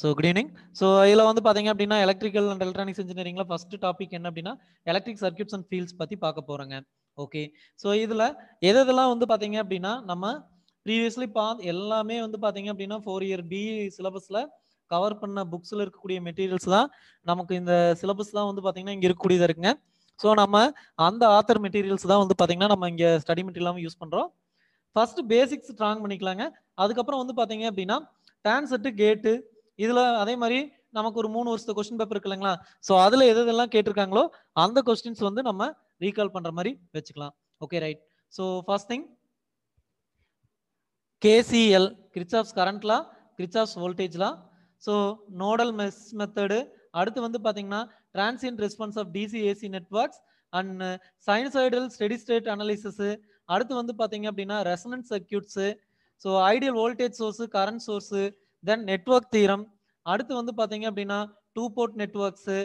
So good evening so இதில் வந்து பார்த்தீங்க அப்படின்னா எலக்ட்ரிக்கல் அண்ட் எலக்ட்ரானிக்ஸ் இன்ஜினியரிங்கில் ஃபர்ஸ்ட் டாபிக் என்ன அப்படின்னா எலக்ட்ரிக் சர்க்கியூட்ஸ் அண்ட் ஃபீல்ட்ஸ் பற்றி பார்க்க போகிறோங்க ஓகே ஸோ இதில் எது எதெல்லாம் வந்து பார்த்தீங்க அப்படின்னா நம்ம ப்ரீவியஸ்லி பா எல்லாமே வந்து பார்த்தீங்க அப்படின்னா ஃபோர் இயர் பிஇ சிலபஸில் கவர் பண்ண புக்ஸில் இருக்கக்கூடிய மெட்டீரியல்ஸ் தான் நமக்கு இந்த சிலபஸ் தான் வந்து பார்த்தீங்கன்னா இங்கே இருக்கக்கூடியதாக இருக்குங்க ஸோ நம்ம அந்த ஆத்தர் மெட்டீரியல்ஸ் தான் வந்து பார்த்தீங்கன்னா நம்ம இங்கே ஸ்டடி மெட்டீரியலாகவும் யூஸ் பண்ணுறோம் ஃபர்ஸ்ட் பேசிக்ஸ் ஸ்ட்ராங் பண்ணிக்கலாங்க அதுக்கப்புறம் வந்து பார்த்தீங்க அப்படின்னா டான்செட்டு கேட்டு இதுல அதே மாதிரி நமக்கு ஒரு மூணு வருஷத்து கொஸ்டின் பேப்பர் இருக்கு இல்லைங்களா ஸோ அதுல எது எதெல்லாம் கேட்டிருக்காங்களோ அந்த கொஸ்டின்ஸ் வந்து நம்ம ரீகால் பண்ற மாதிரி வச்சுக்கலாம் okay right so first thing KCL Kirchhoff's current law Kirchhoff's voltage law so nodal mesh method அடுத்து வந்து பார்த்தீங்கன்னா transient response of DC AC networks and sinusoidal steady state analysis அடுத்து வந்து பார்த்தீங்க அப்படின்னா resonance circuits so ideal voltage source current source then network theorem அடுத்து வந்து பார்த்தீங்க அப்படின்னா two port networks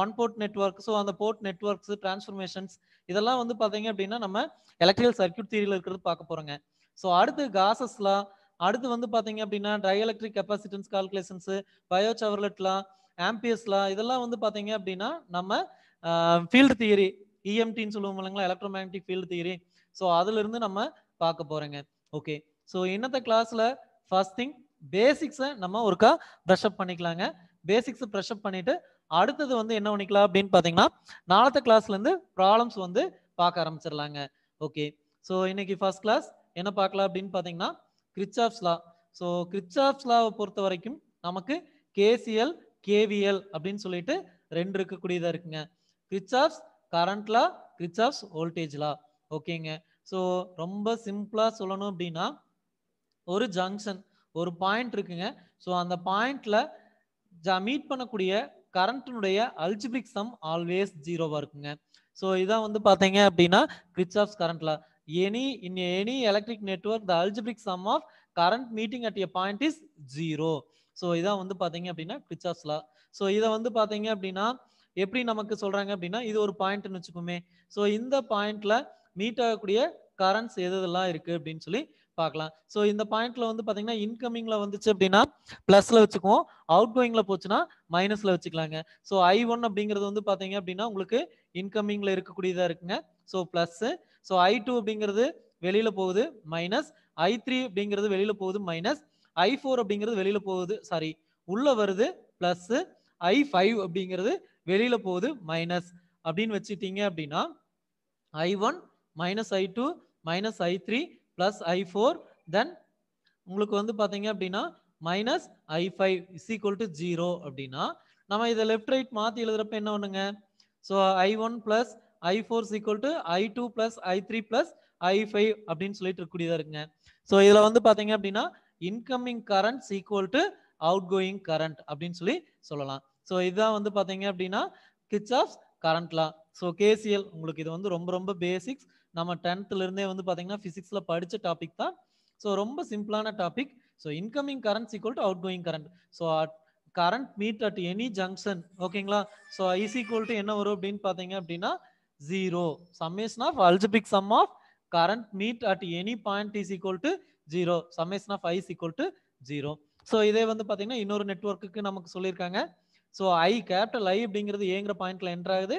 one port network so அந்த போர்ட் நெட்ஒர்க்ஸ் டிரான்ஸ்ஃபர்மேஷன்ஸ் இதெல்லாம் வந்து பார்த்தீங்க அப்படின்னா நம்ம எலக்ட்ரிக்கல் சர்க்கியூட் தீரியில் இருக்கிறது பார்க்க போகிறோங்க ஸோ அடுத்து காசஸ்லாம் அடுத்து வந்து பார்த்தீங்க அப்படின்னா dielectric capacitance calculations Biot சவர்லெட்லாம் ஆம்பியர்ஸ்லாம் இதெல்லாம் வந்து பார்த்தீங்க அப்படின்னா நம்ம ஃபீல்டு தியரி இஎம்டின்னு சொல்லுவோம் இல்லைங்களா electromagnetic field theory so அதுலேருந்து நம்ம பார்க்க போகிறோங்க ஓகே ஸோ இன்னத்த கிளாஸில் ஃபர்ஸ்ட் திங் பேசிக்ஸை நம்ம ஒருக்கா ப்ரஷ் அப் பண்ணிக்கலாங்க பேசிக்ஸ் ப்ரெஷ் அப் பண்ணிட்டு அடுத்தது வந்து என்ன பண்ணிக்கலாம் அப்படின்னு பார்த்தீங்கன்னா நாலத்த கிளாஸ்லேருந்து ப்ராப்ளம்ஸ் வந்து பார்க்க ஆரம்பிச்சிடலாங்க ஓகே ஸோ இன்னைக்கு ஃபர்ஸ்ட் கிளாஸ் என்ன பார்க்கலாம் அப்படின்னு பார்த்தீங்கன்னா கிரிச்சாப்ஸ் லா ஸோ கிரிச்சாப்ஸ் லாவை பொறுத்த வரைக்கும் நமக்கு கேசிஎல் கேவிஎல் அப்படின்னு சொல்லிட்டு ரெண்டு இருக்கக்கூடியதாக இருக்குங்க கிரிச்சாப்ஸ் கரண்ட் லா கிரிச்சாப்ஸ் வோல்டேஜ் லா ஓகேங்க ஸோ ரொம்ப சிம்பிளாக சொல்லணும் அப்படின்னா ஒரு ஜங்ஷன் ஒரு பாயிண்ட் இருக்குங்க ஸோ அந்த பாயிண்ட்ல மீட் பண்ணக்கூடிய கரண்ட்டினுடைய அல்ஜிபிக் சம் ஆல்வேஸ் ஜீரோவாக இருக்குங்க ஸோ இதான் வந்து பார்த்தீங்க அப்படின்னா கிரிச் ஆஃப் கரண்ட்ல any in any electric network the algebraic sum of current meeting at a point is zero so இதான் வந்து பார்த்தீங்க அப்படின்னா கிரிச்சாஸ்லா ஸோ இதை வந்து பார்த்தீங்க அப்படின்னா எப்படி நமக்கு சொல்றாங்க அப்படின்னா இது ஒரு பாயிண்ட்னு வச்சுக்கோமே ஸோ இந்த பாயிண்ட்ல மீட் ஆகக்கூடிய கரண்ட்ஸ் எது எல்லாம் இருக்கு அப்படின்னு சொல்லி பார்க்கலாம் ஸோ இந்த பாயிண்ட்ல வந்து பார்த்தீங்கன்னா இன்கமிங்ல வந்துச்சு அப்படின்னா பிளஸ்ல வச்சுக்குவோம் அவுட் கோயிங்ல போச்சுன்னா மைனஸ்ல வச்சுக்கலாங்க ஸோ ஐ ஒன் அப்படிங்கிறது வந்து பார்த்தீங்க அப்படின்னா உங்களுக்கு இன்கமிங்ல இருக்கக்கூடியதா இருக்குங்க so plus so I two அப்படிங்கிறது வெளியில போகுது மைனஸ் ஐ த்ரீ அப்படிங்கிறது வெளியில போகுது மைனஸ் ஐ ஃபோர் அப்படிங்கிறது வெளியில போகுது சாரி உள்ள வருது பிளஸ் ஐ ஃபைவ் அப்படிங்கிறது வெளியில போகுது மைனஸ் அப்படின்னு வச்சுட்டீங்க அப்படின்னா I one minus I two minus I three plus I four then உங்களுக்கு வந்து பார்த்தீங்க அப்படின்னா minus I five equal to 0 zero அப்படின்னா நம்ம இதை லெஃப்ட் ரைட் மாற்றி எழுதுறப்ப என்ன பண்ணுங்க so I one I4 I four to I2 plus I two I5 I three plus I five அப்படின்னு சொல்லிட்டு இருக்கக்கூடியதாக இருக்குங்க ஸோ இதில் வந்து பார்த்தீங்க அப்படின்னா incoming current is equal outgoing current அப்படின்னு சொல்லி சொல்லலாம் ஸோ இதுதான் வந்து பார்த்தீங்க அப்படின்னா கிச் ஆஃப் கரண்ட்லாம் ஸோ கேசிஎல் உங்களுக்கு இது வந்து ரொம்ப ரொம்ப பேசிக்ஸ் நம்ம டென்த்ல இருந்தே வந்து பாத்தீங்கன்னா பிசிக்ஸ்ல படிச்ச டாபிக் தான் ஸோ ரொம்ப சிம்பிளான topic so incoming current equal to outgoing current so current meet at any junction ஓகேங்களா ஸோ ஐஸ் ஈக்குவல் டு என்ன வரும் அப்படின்னு பாத்தீங்க அப்படின்னா zero summation of algebraic sum of current meet at any point is equal to zero summation of I's equal to zero so இதே வந்து பார்த்தீங்கன்னா இன்னொரு நெட்ஒர்க்கு நமக்கு சொல்லியிருக்காங்க ஸோ ஐ கேபிட்டல் ஐ அப்படிங்கிறது ஏங்கிற பாயிண்ட்ல என்ட்ராகுது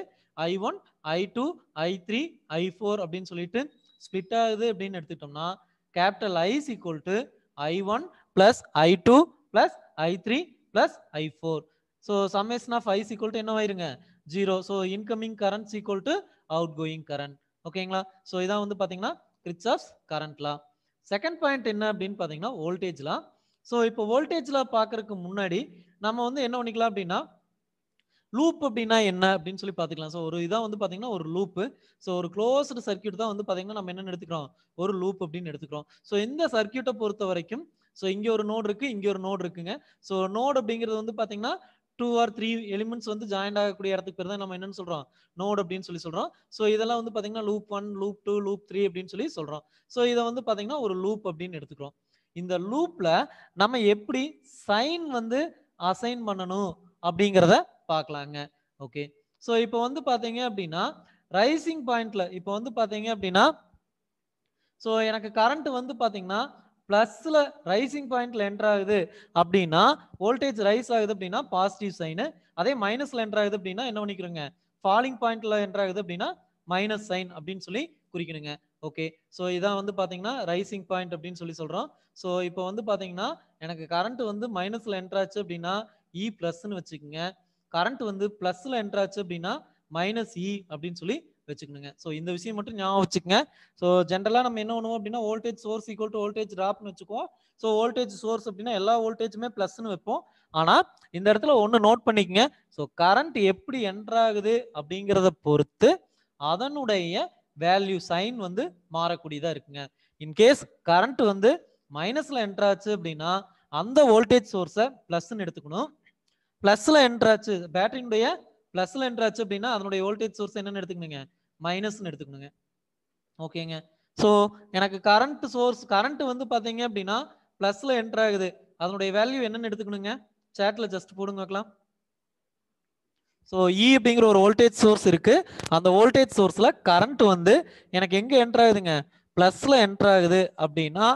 I one I two I three I four அப்படின்னு சொல்லிட்டு ஸ்பிளிட் ஆகுது அப்படின்னு எடுத்துட்டோம்னா capital I is to I one plus I two plus I three plus I four so summation of I is equal to என்னவாயிருங்க zero so incoming current equal to outgoing current ஓகேங்களா so இதான் வந்து பார்த்தீங்கன்னா கிரிச்சாஸ் கரண்ட்லாம் second point என்ன அப்படின்னு பார்த்தீங்கன்னா வோல்டேஜ்லாம் so இப்போ வோல்டேஜ்லாம் பார்க்கறதுக்கு முன்னாடி நம்ம வந்து என்ன பண்ணிக்கலாம் அப்படின்னா லூப் அப்படின்னா என்ன அப்படின்னு சொல்லி பார்த்துக்கலாம் ஸோ ஒரு இதாக வந்து பார்த்தீங்கன்னா ஒரு லூப்பு ஸோ ஒரு க்ளோஸ்டு சர்க்கியூட் தான் வந்து பார்த்தீங்கன்னா நம்ம என்னென்னு எடுத்துக்கிறோம் ஒரு லூப் அப்படின்னு எடுத்துக்கிறோம் ஸோ இந்த சர்க்கியூட்டை பொறுத்த வரைக்கும் ஸோ இங்கே ஒரு நோடு இருக்குது இங்கே ஒரு நோடு இருக்குங்க ஸோ நோடு அப்படிங்கிறது வந்து பார்த்தீங்கன்னா டூ ஆர் த்ரீ எலிமெண்ட்ஸ் வந்து ஜாயின்ட் ஆகக்கூடிய இடத்துக்கு பேர் தான் நம்ம என்னன்னு சொல்கிறோம் நோட் அப்படின்னு சொல்லி சொல்கிறோம் ஸோ இதெல்லாம் வந்து பார்த்தீங்கன்னா loop one loop two loop three அப்படின்னு சொல்லி சொல்கிறோம் ஸோ இதை வந்து பார்த்தீங்கன்னா ஒரு லூப் அப்படின்னு எடுத்துக்கிறோம் இந்த லூப்பில் நம்ம எப்படி சைன் வந்து அசைன் பண்ணணும் அப்படிங்கிறத பார்க்கலாங்க ஓகே ஸோ இப்போ வந்து பார்த்தீங்க அப்படின்னா ரைசிங் பாயிண்ட்ல இப்போ வந்து பார்த்தீங்க அப்படின்னா ஸோ எனக்கு கரண்ட் வந்து பார்த்தீங்கன்னா பிளஸ்ல ரைசிங் பாயிண்ட்ல என்டர் ஆகுது அப்படின்னா வோல்டேஜ் ரைஸ் ஆகுது அப்படின்னா பாசிட்டிவ் சைனு அதே மைனஸ்ல என்டர் ஆகுது அப்படின்னா என்ன பண்ணிக்கிறோங்க ஃபாலிங் பாயிண்ட்ல என்டர் ஆகுது அப்படின்னா மைனஸ் சைன் அப்படின்னு சொல்லி குறிக்கணுங்க ஓகே ஸோ இதான் வந்து பார்த்தீங்கன்னா ரைசிங் பாயிண்ட் அப்படின்னு சொல்லி சொல்கிறோம் ஸோ இப்போ வந்து பார்த்தீங்கன்னா எனக்கு கரண்ட் வந்து மைனஸில் என்ட்ராச்சு அப்படின்னா இ e பிளஸ்ன்னு வச்சுக்கோங்க கரண்ட் வந்து பிளஸ்ல என்ட்ராச்சு அப்படின்னா மைனஸ் இ e அப்படின்னு சொல்லி வச்சுக்கணுங்க ஸோ இந்த விஷயம் மட்டும் ஞாபகம் வச்சுக்கோங்க ஸோ ஜென்ரலாக நம்ம என்ன பண்ணுவோம் அப்படின்னா voltage source equal to voltage ட்ராப்னு வச்சுக்குவோம் ஸோ வோல்டேஜ் சோர்ஸ் அப்படின்னா எல்லா வோல்டேஜுமே ப்ளஸ்ன்னு வைப்போம் ஆனால் இந்த இடத்துல ஒன்று நோட் பண்ணிக்கங்க ஸோ கரண்ட் எப்படி என்ட்ராகுது அப்படிங்கிறத பொறுத்து அதனுடைய வேல்யூ சைன் வந்து மாறக்கூடியதாக இருக்குங்க இன்கேஸ் கரண்ட் வந்து மைனஸில் என்ட்ராச்சு அப்படின்னா அந்த வோல்டேஜ் சோர்ஸை பிளஸ்ன்னு எடுத்துக்கணும் ப்ளஸ்ல என்ட்ராச்சு பேட்டரியினுடைய ப்ளஸ்ல என்ட்ராச்சு அப்படின்னா அதனுடைய வோல்டேஜ் சோர்ஸ் என்னன்னு எடுத்துக்கணுங்க எடுத்துக்கணுங்க ஓகேங்க ஸோ எனக்கு கரண்ட் சோர்ஸ் கரண்ட் வந்து பார்த்தீங்க அப்படின்னா பிளஸ்ல என்ட்ரு ஆகுது அதனுடைய வேல்யூ என்னன்னு எடுத்துக்கணுங்க சேட்ல ஜஸ்ட் போடுங்க வைக்கலாம் ஸோ இ e அப்படிங்கிற ஒரு வோல்டேஜ் சோர்ஸ் இருக்கு அந்த வோல்டேஜ் சோர்ஸ்ல கரண்ட் வந்து எனக்கு எங்க என்ட்ரு ஆகுதுங்க பிளஸ்ல என்ட்ரு ஆகுது அப்படின்னா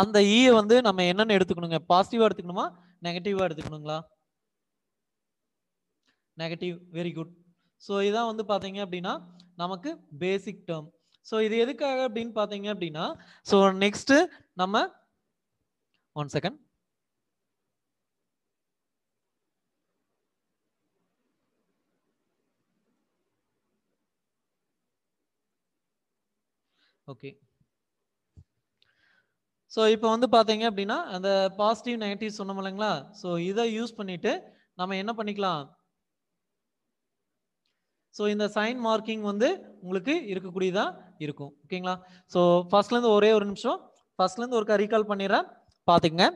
அந்த இ e வந்து நம்ம என்னென்னு எடுத்துக்கணுங்க பாசிட்டிவா எடுத்துக்கணுமா நெகட்டிவாக எடுத்துக்கணுங்களா நெகட்டிவ் வெரி குட் ஸோ இதான் வந்து பார்த்தீங்க அப்படின்னா நமக்கு பேசிக் டேர்ம் ஸோ இது எதுக்காக அப்படின்னு பார்த்தீங்க அப்படின்னா ஸோ நெக்ஸ்ட்டு நம்ம ஒன் செகண்ட் ஓகே ஸோ இப்போ வந்து பார்த்தீங்க அப்படின்னா அந்த பாசிட்டிவ் நெகட்டிவ் சொன்னோம் இல்லைங்களா ஸோ இதை யூஸ் பண்ணிட்டு நம்ம என்ன பண்ணிக்கலாம் ஸோ இந்த சைன் மார்க்கிங் வந்து உங்களுக்கு இருக்கக்கூடியதாக இருக்கும் ஓகேங்களா ஸோ ஃபர்ஸ்ட்லேருந்து ஒரே ஒரு நிமிஷம் ஃபர்ஸ்ட்லேருந்து ஒருக்கா ரீகால் பண்ணிடுறேன் பார்த்துக்குங்க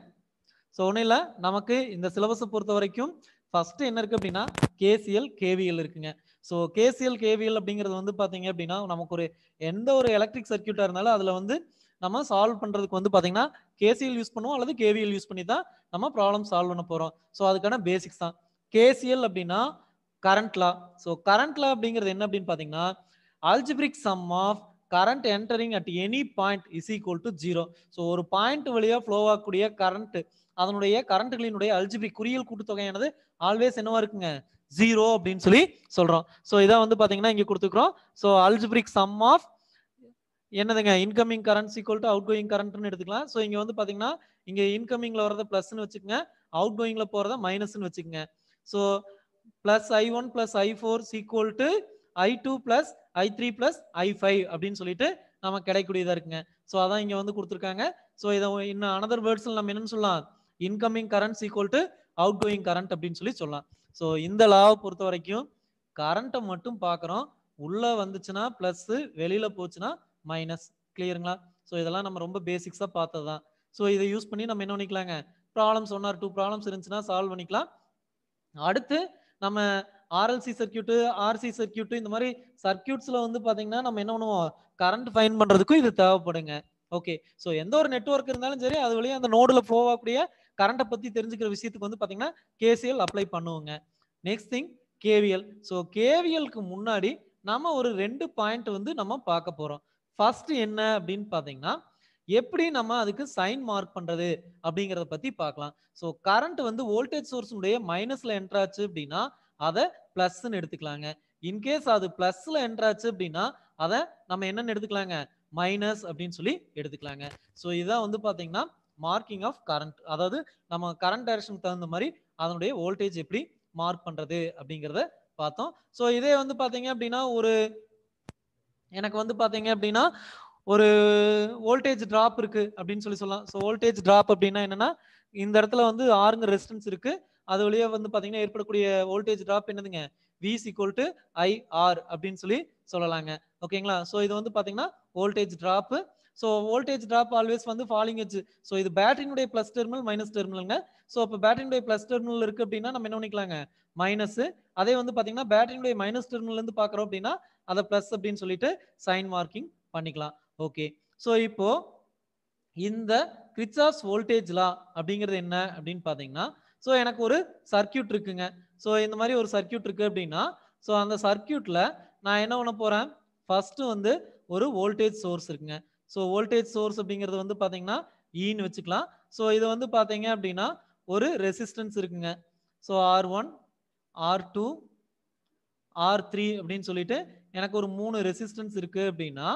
ஸோ ஒன்றும் இல்லை நமக்கு இந்த சிலபஸை பொறுத்த வரைக்கும் ஃபஸ்ட்டு என்ன இருக்குது அப்படின்னா கேசிஎல் கேவிஎல் இருக்குங்க ஸோ கேசிஎல் கேவிஎல் அப்படிங்கிறது வந்து பார்த்தீங்க அப்படின்னா நமக்கு ஒரு எந்த ஒரு எலக்ட்ரிக் சர்க்கியூட்டாக இருந்தாலும் அதில் வந்து நம்ம சால்வ் பண்ணுறதுக்கு வந்து பார்த்தீங்கன்னா கேசிஎல் யூஸ் பண்ணுவோம் அல்லது கேவிஎல் யூஸ் பண்ணி தான் நம்ம ப்ராப்ளம் சால்வ் பண்ண போகிறோம் ஸோ அதுக்கான பேசிக்ஸ் தான் கேசிஎல் அப்படின்னா current law so current law அப்படிங்கிறது என்ன அப்படின்னு பார்த்தீங்கன்னா algebraic sum of current entering at any point is equal to zero so ஒரு பாயிண்ட் வழியாக ஃப்ளோ ஆகக்கூடிய கரண்ட் அதனுடைய கரண்ட்களினுடைய அல்ஜிபிரிக் குறியல் கூட்டுத்தொகையானது ஆல்வேஸ் என்னவா இருக்குங்க ஜீரோ அப்படின்னு சொல்லி சொல்கிறோம் ஸோ இதான் வந்து பார்த்தீங்கன்னா இங்கே கொடுத்துக்கிறோம் ஸோ அல்ஜிபிரிக் சம் ஆஃப் என்னதுங்க incoming current equal to outgoing கரண்ட்னு எடுத்துக்கலாம் ஸோ இங்கே வந்து பார்த்தீங்கன்னா இங்கே இன்கமிங்கில் வரத ப்ளஸ்ன்னு வச்சுக்கோங்க அவுட் கோயிங்கில் போகிறத மைனஸ்ன்னு வச்சுக்கோங்க so plus I one plus I four equal to I two plus I three plus I five அப்படின்னு சொல்லிட்டு நம்ம கிடைக்கூடியதாக இருக்குங்க ஸோ அதான் இங்கே வந்து கொடுத்துருக்காங்க ஸோ இதை இன்னும் அனதர் வேர்ட்ஸில் நம்ம என்னென்னு சொல்லலாம் incoming current equal to outgoing current அப்படின்னு சொல்லி சொல்லலாம் ஸோ இந்த லாவை பொறுத்த வரைக்கும் கரண்ட்டை மட்டும் பார்க்குறோம் உள்ளே வந்துச்சுன்னா ப்ளஸ்ஸு வெளியில் போச்சுன்னா மைனஸ் கிளியருங்களா ஸோ இதெல்லாம் நம்ம ரொம்ப பேசிக்ஸாக பார்த்தது தான் ஸோ இதை யூஸ் பண்ணி நம்ம என்ன பண்ணிக்கலாங்க problems one R two problems இருந்துச்சுன்னா சால்வ் பண்ணிக்கலாம் அடுத்து நம்ம ஆர்எல்சி சர்க்கியூட்டு ஆர்சி சர்க்கியூட்டு இந்த மாதிரி சர்க்கியூட்ஸில் வந்து பார்த்தீங்கன்னா நம்ம என்ன பண்ணுவோம் கரண்ட் ஃபைன் பண்ணுறதுக்கும் இது தேவைப்படுங்க ஓகே ஸோ எந்த ஒரு நெட்ஒர்க் இருந்தாலும் சரி அது வழியாக அந்த நோடில் ஃப்ளோ ஆகக்கூடிய கரண்ட்டை பற்றி தெரிஞ்சுக்கிற விஷயத்துக்கு வந்து பார்த்தீங்கன்னா கேசிஎல் அப்ளை பண்ணுவோங்க நெக்ஸ்ட் திங் கேவிஎல் ஸோ கேவிஎலுக்கு முன்னாடி நம்ம ஒரு ரெண்டு பாயிண்ட் வந்து நம்ம பார்க்க போகிறோம் ஃபர்ஸ்ட் என்ன அப்படின்னு பார்த்தீங்கன்னா எப்படி நம்ம அதுக்கு சைன் மார்க் பண்றது அப்படிங்கிறத பத்தி பார்க்கலாம் ஸோ கரண்ட் வந்து வோல்டேஜ் சோர்ஸுடைய மைனஸ்ல என்ட்ராச்சு அப்படின்னா அதை பிளஸ்ன்னு எடுத்துக்கலாங்க இன்கேஸ் அது பிளஸ்ல என்ட்ராச்சு அப்படின்னா அதை நம்ம என்னென்னு எடுத்துக்கலாங்க மைனஸ் அப்படின்னு சொல்லி எடுத்துக்கலாங்க ஸோ இதான் வந்து பார்த்தீங்கன்னா மார்க்கிங் ஆஃப் கரண்ட் அதாவது நம்ம கரண்ட் டைரக்ஷனுக்கு தகுந்த மாதிரி அதனுடைய வோல்டேஜ் எப்படி மார்க் பண்றது அப்படிங்கிறத பார்த்தோம் ஸோ இதே வந்து பார்த்தீங்க அப்படின்னா ஒரு எனக்கு வந்து பார்த்தீங்க அப்படின்னா ஒரு வோல்டேஜ் ட்ராப் இருக்கு அப்படின்னு சொல்லி சொல்லலாம் ஸோ வோல்டேஜ் ட்ராப் அப்படின்னா என்னன்னா இந்த இடத்துல வந்து ஆறுங்க ரெசிஸ்டன்ஸ் இருக்கு அது வழியா வந்து பார்த்தீங்கன்னா ஏற்படக்கூடிய வோல்டேஜ் ட்ராப் என்னதுங்க விசி கோல்ட்டு டு ஐஆர் அப்படின்னு சொல்லி சொல்லலாங்க ஓகேங்களா ஸோ இது வந்து பார்த்தீங்கன்னா voltage drop so voltage drop always வந்து ஃபாலிங் எச் ஸோ இது பேட்டரியினுடைய ப்ளஸ் டெர்மினல் மைனஸ் டெர்மினல்ங்க ஸோ அப்போ பேட்டரியினுடைய ப்ளஸ் டெர்மினல் இருக்குது அப்படின்னா நம்ம என்ன பண்ணிக்கலாங்க மைனஸ் அதே வந்து பார்த்தீங்கன்னா பேட்டரியினுடைய மைனஸ் இருந்து பார்க்குறோம் அப்படின்னா அதை ப்ளஸ் அப்படின்னு சொல்லிட்டு சைன் மார்க்கிங் பண்ணிக்கலாம் ஓகே ஸோ இப்போ இந்த கிரிச்சாஸ் வோல்டேஜ் லா அப்படிங்கிறது என்ன அப்படின்னு பார்த்தீங்கன்னா ஸோ எனக்கு ஒரு சர்க்கியூட் இருக்குங்க ஸோ இந்த மாதிரி ஒரு சர்க்கியூட் இருக்குது அப்படின்னா ஸோ அந்த சர்க்கியூட்ல நான் என்ன பண்ண போகிறேன் ஃபஸ்ட்டு வந்து ஒரு வோல்டேஜ் சோர்ஸ் இருக்குங்க ஸோ வோல்டேஜ் சோர்ஸ் அப்படிங்கிறது வந்து பாத்தீங்கன்னா ஈன்னு e வச்சுக்கலாம் ஸோ இது வந்து பாத்தீங்க அப்படின்னா ஒரு ரெசிஸ்டன்ஸ் இருக்குங்க so R one R two R three அப்படின்னு சொல்லிட்டு எனக்கு ஒரு மூணு ரெசிஸ்டன்ஸ் இருக்கு அப்படின்னா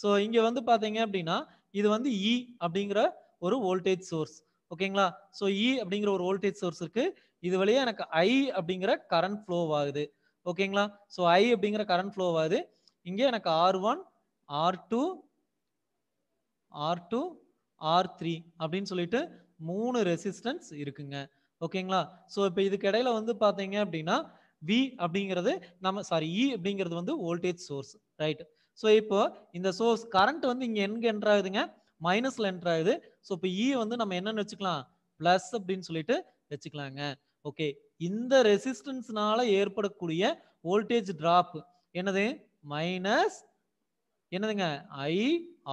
ஸோ இங்கே வந்து பார்த்தீங்க அப்படின்னா இது வந்து இ e அப்படிங்கிற ஒரு வோல்டேஜ் சோர்ஸ் ஓகேங்களா ஸோ இ அப்படிங்கிற ஒரு வோல்டேஜ் சோர்ஸ் இருக்கு இது வழியாக எனக்கு ஐ அப்படிங்கிற கரண்ட் ஃப்ளோ ஆகுது ஓகேங்களா ஸோ ஐ அப்படிங்கிற கரண்ட் ஃப்ளோ ஆகுது இங்கே எனக்கு R one R two R two R three அப்படின்னு சொல்லிட்டு மூணு ரெசிஸ்டன்ஸ் இருக்குங்க ஓகேங்களா ஸோ இப்போ இதுக்கு இடையில வந்து பார்த்தீங்க அப்படின்னா வி அப்படிங்கிறது நம்ம சாரி இ e அப்படிங்கிறது வந்து வோல்டேஜ் சோர்ஸ் ரைட் ஸோ இப்போ இந்த சோர்ஸ் கரண்ட் வந்து இங்கே எங்கே என்ட்ரு ஆகுதுங்க மைனஸில் என்ட்ரு ஆகுது ஸோ இப்போ இ e வந்து நம்ம என்னன்னு வச்சுக்கலாம் ப்ளஸ் அப்படின்னு சொல்லிட்டு வச்சுக்கலாங்க ஓகே இந்த ரெசிஸ்டன்ஸ்னால ஏற்படக்கூடிய வோல்டேஜ் டிராப் என்னது மைனஸ் என்னதுங்க ஐ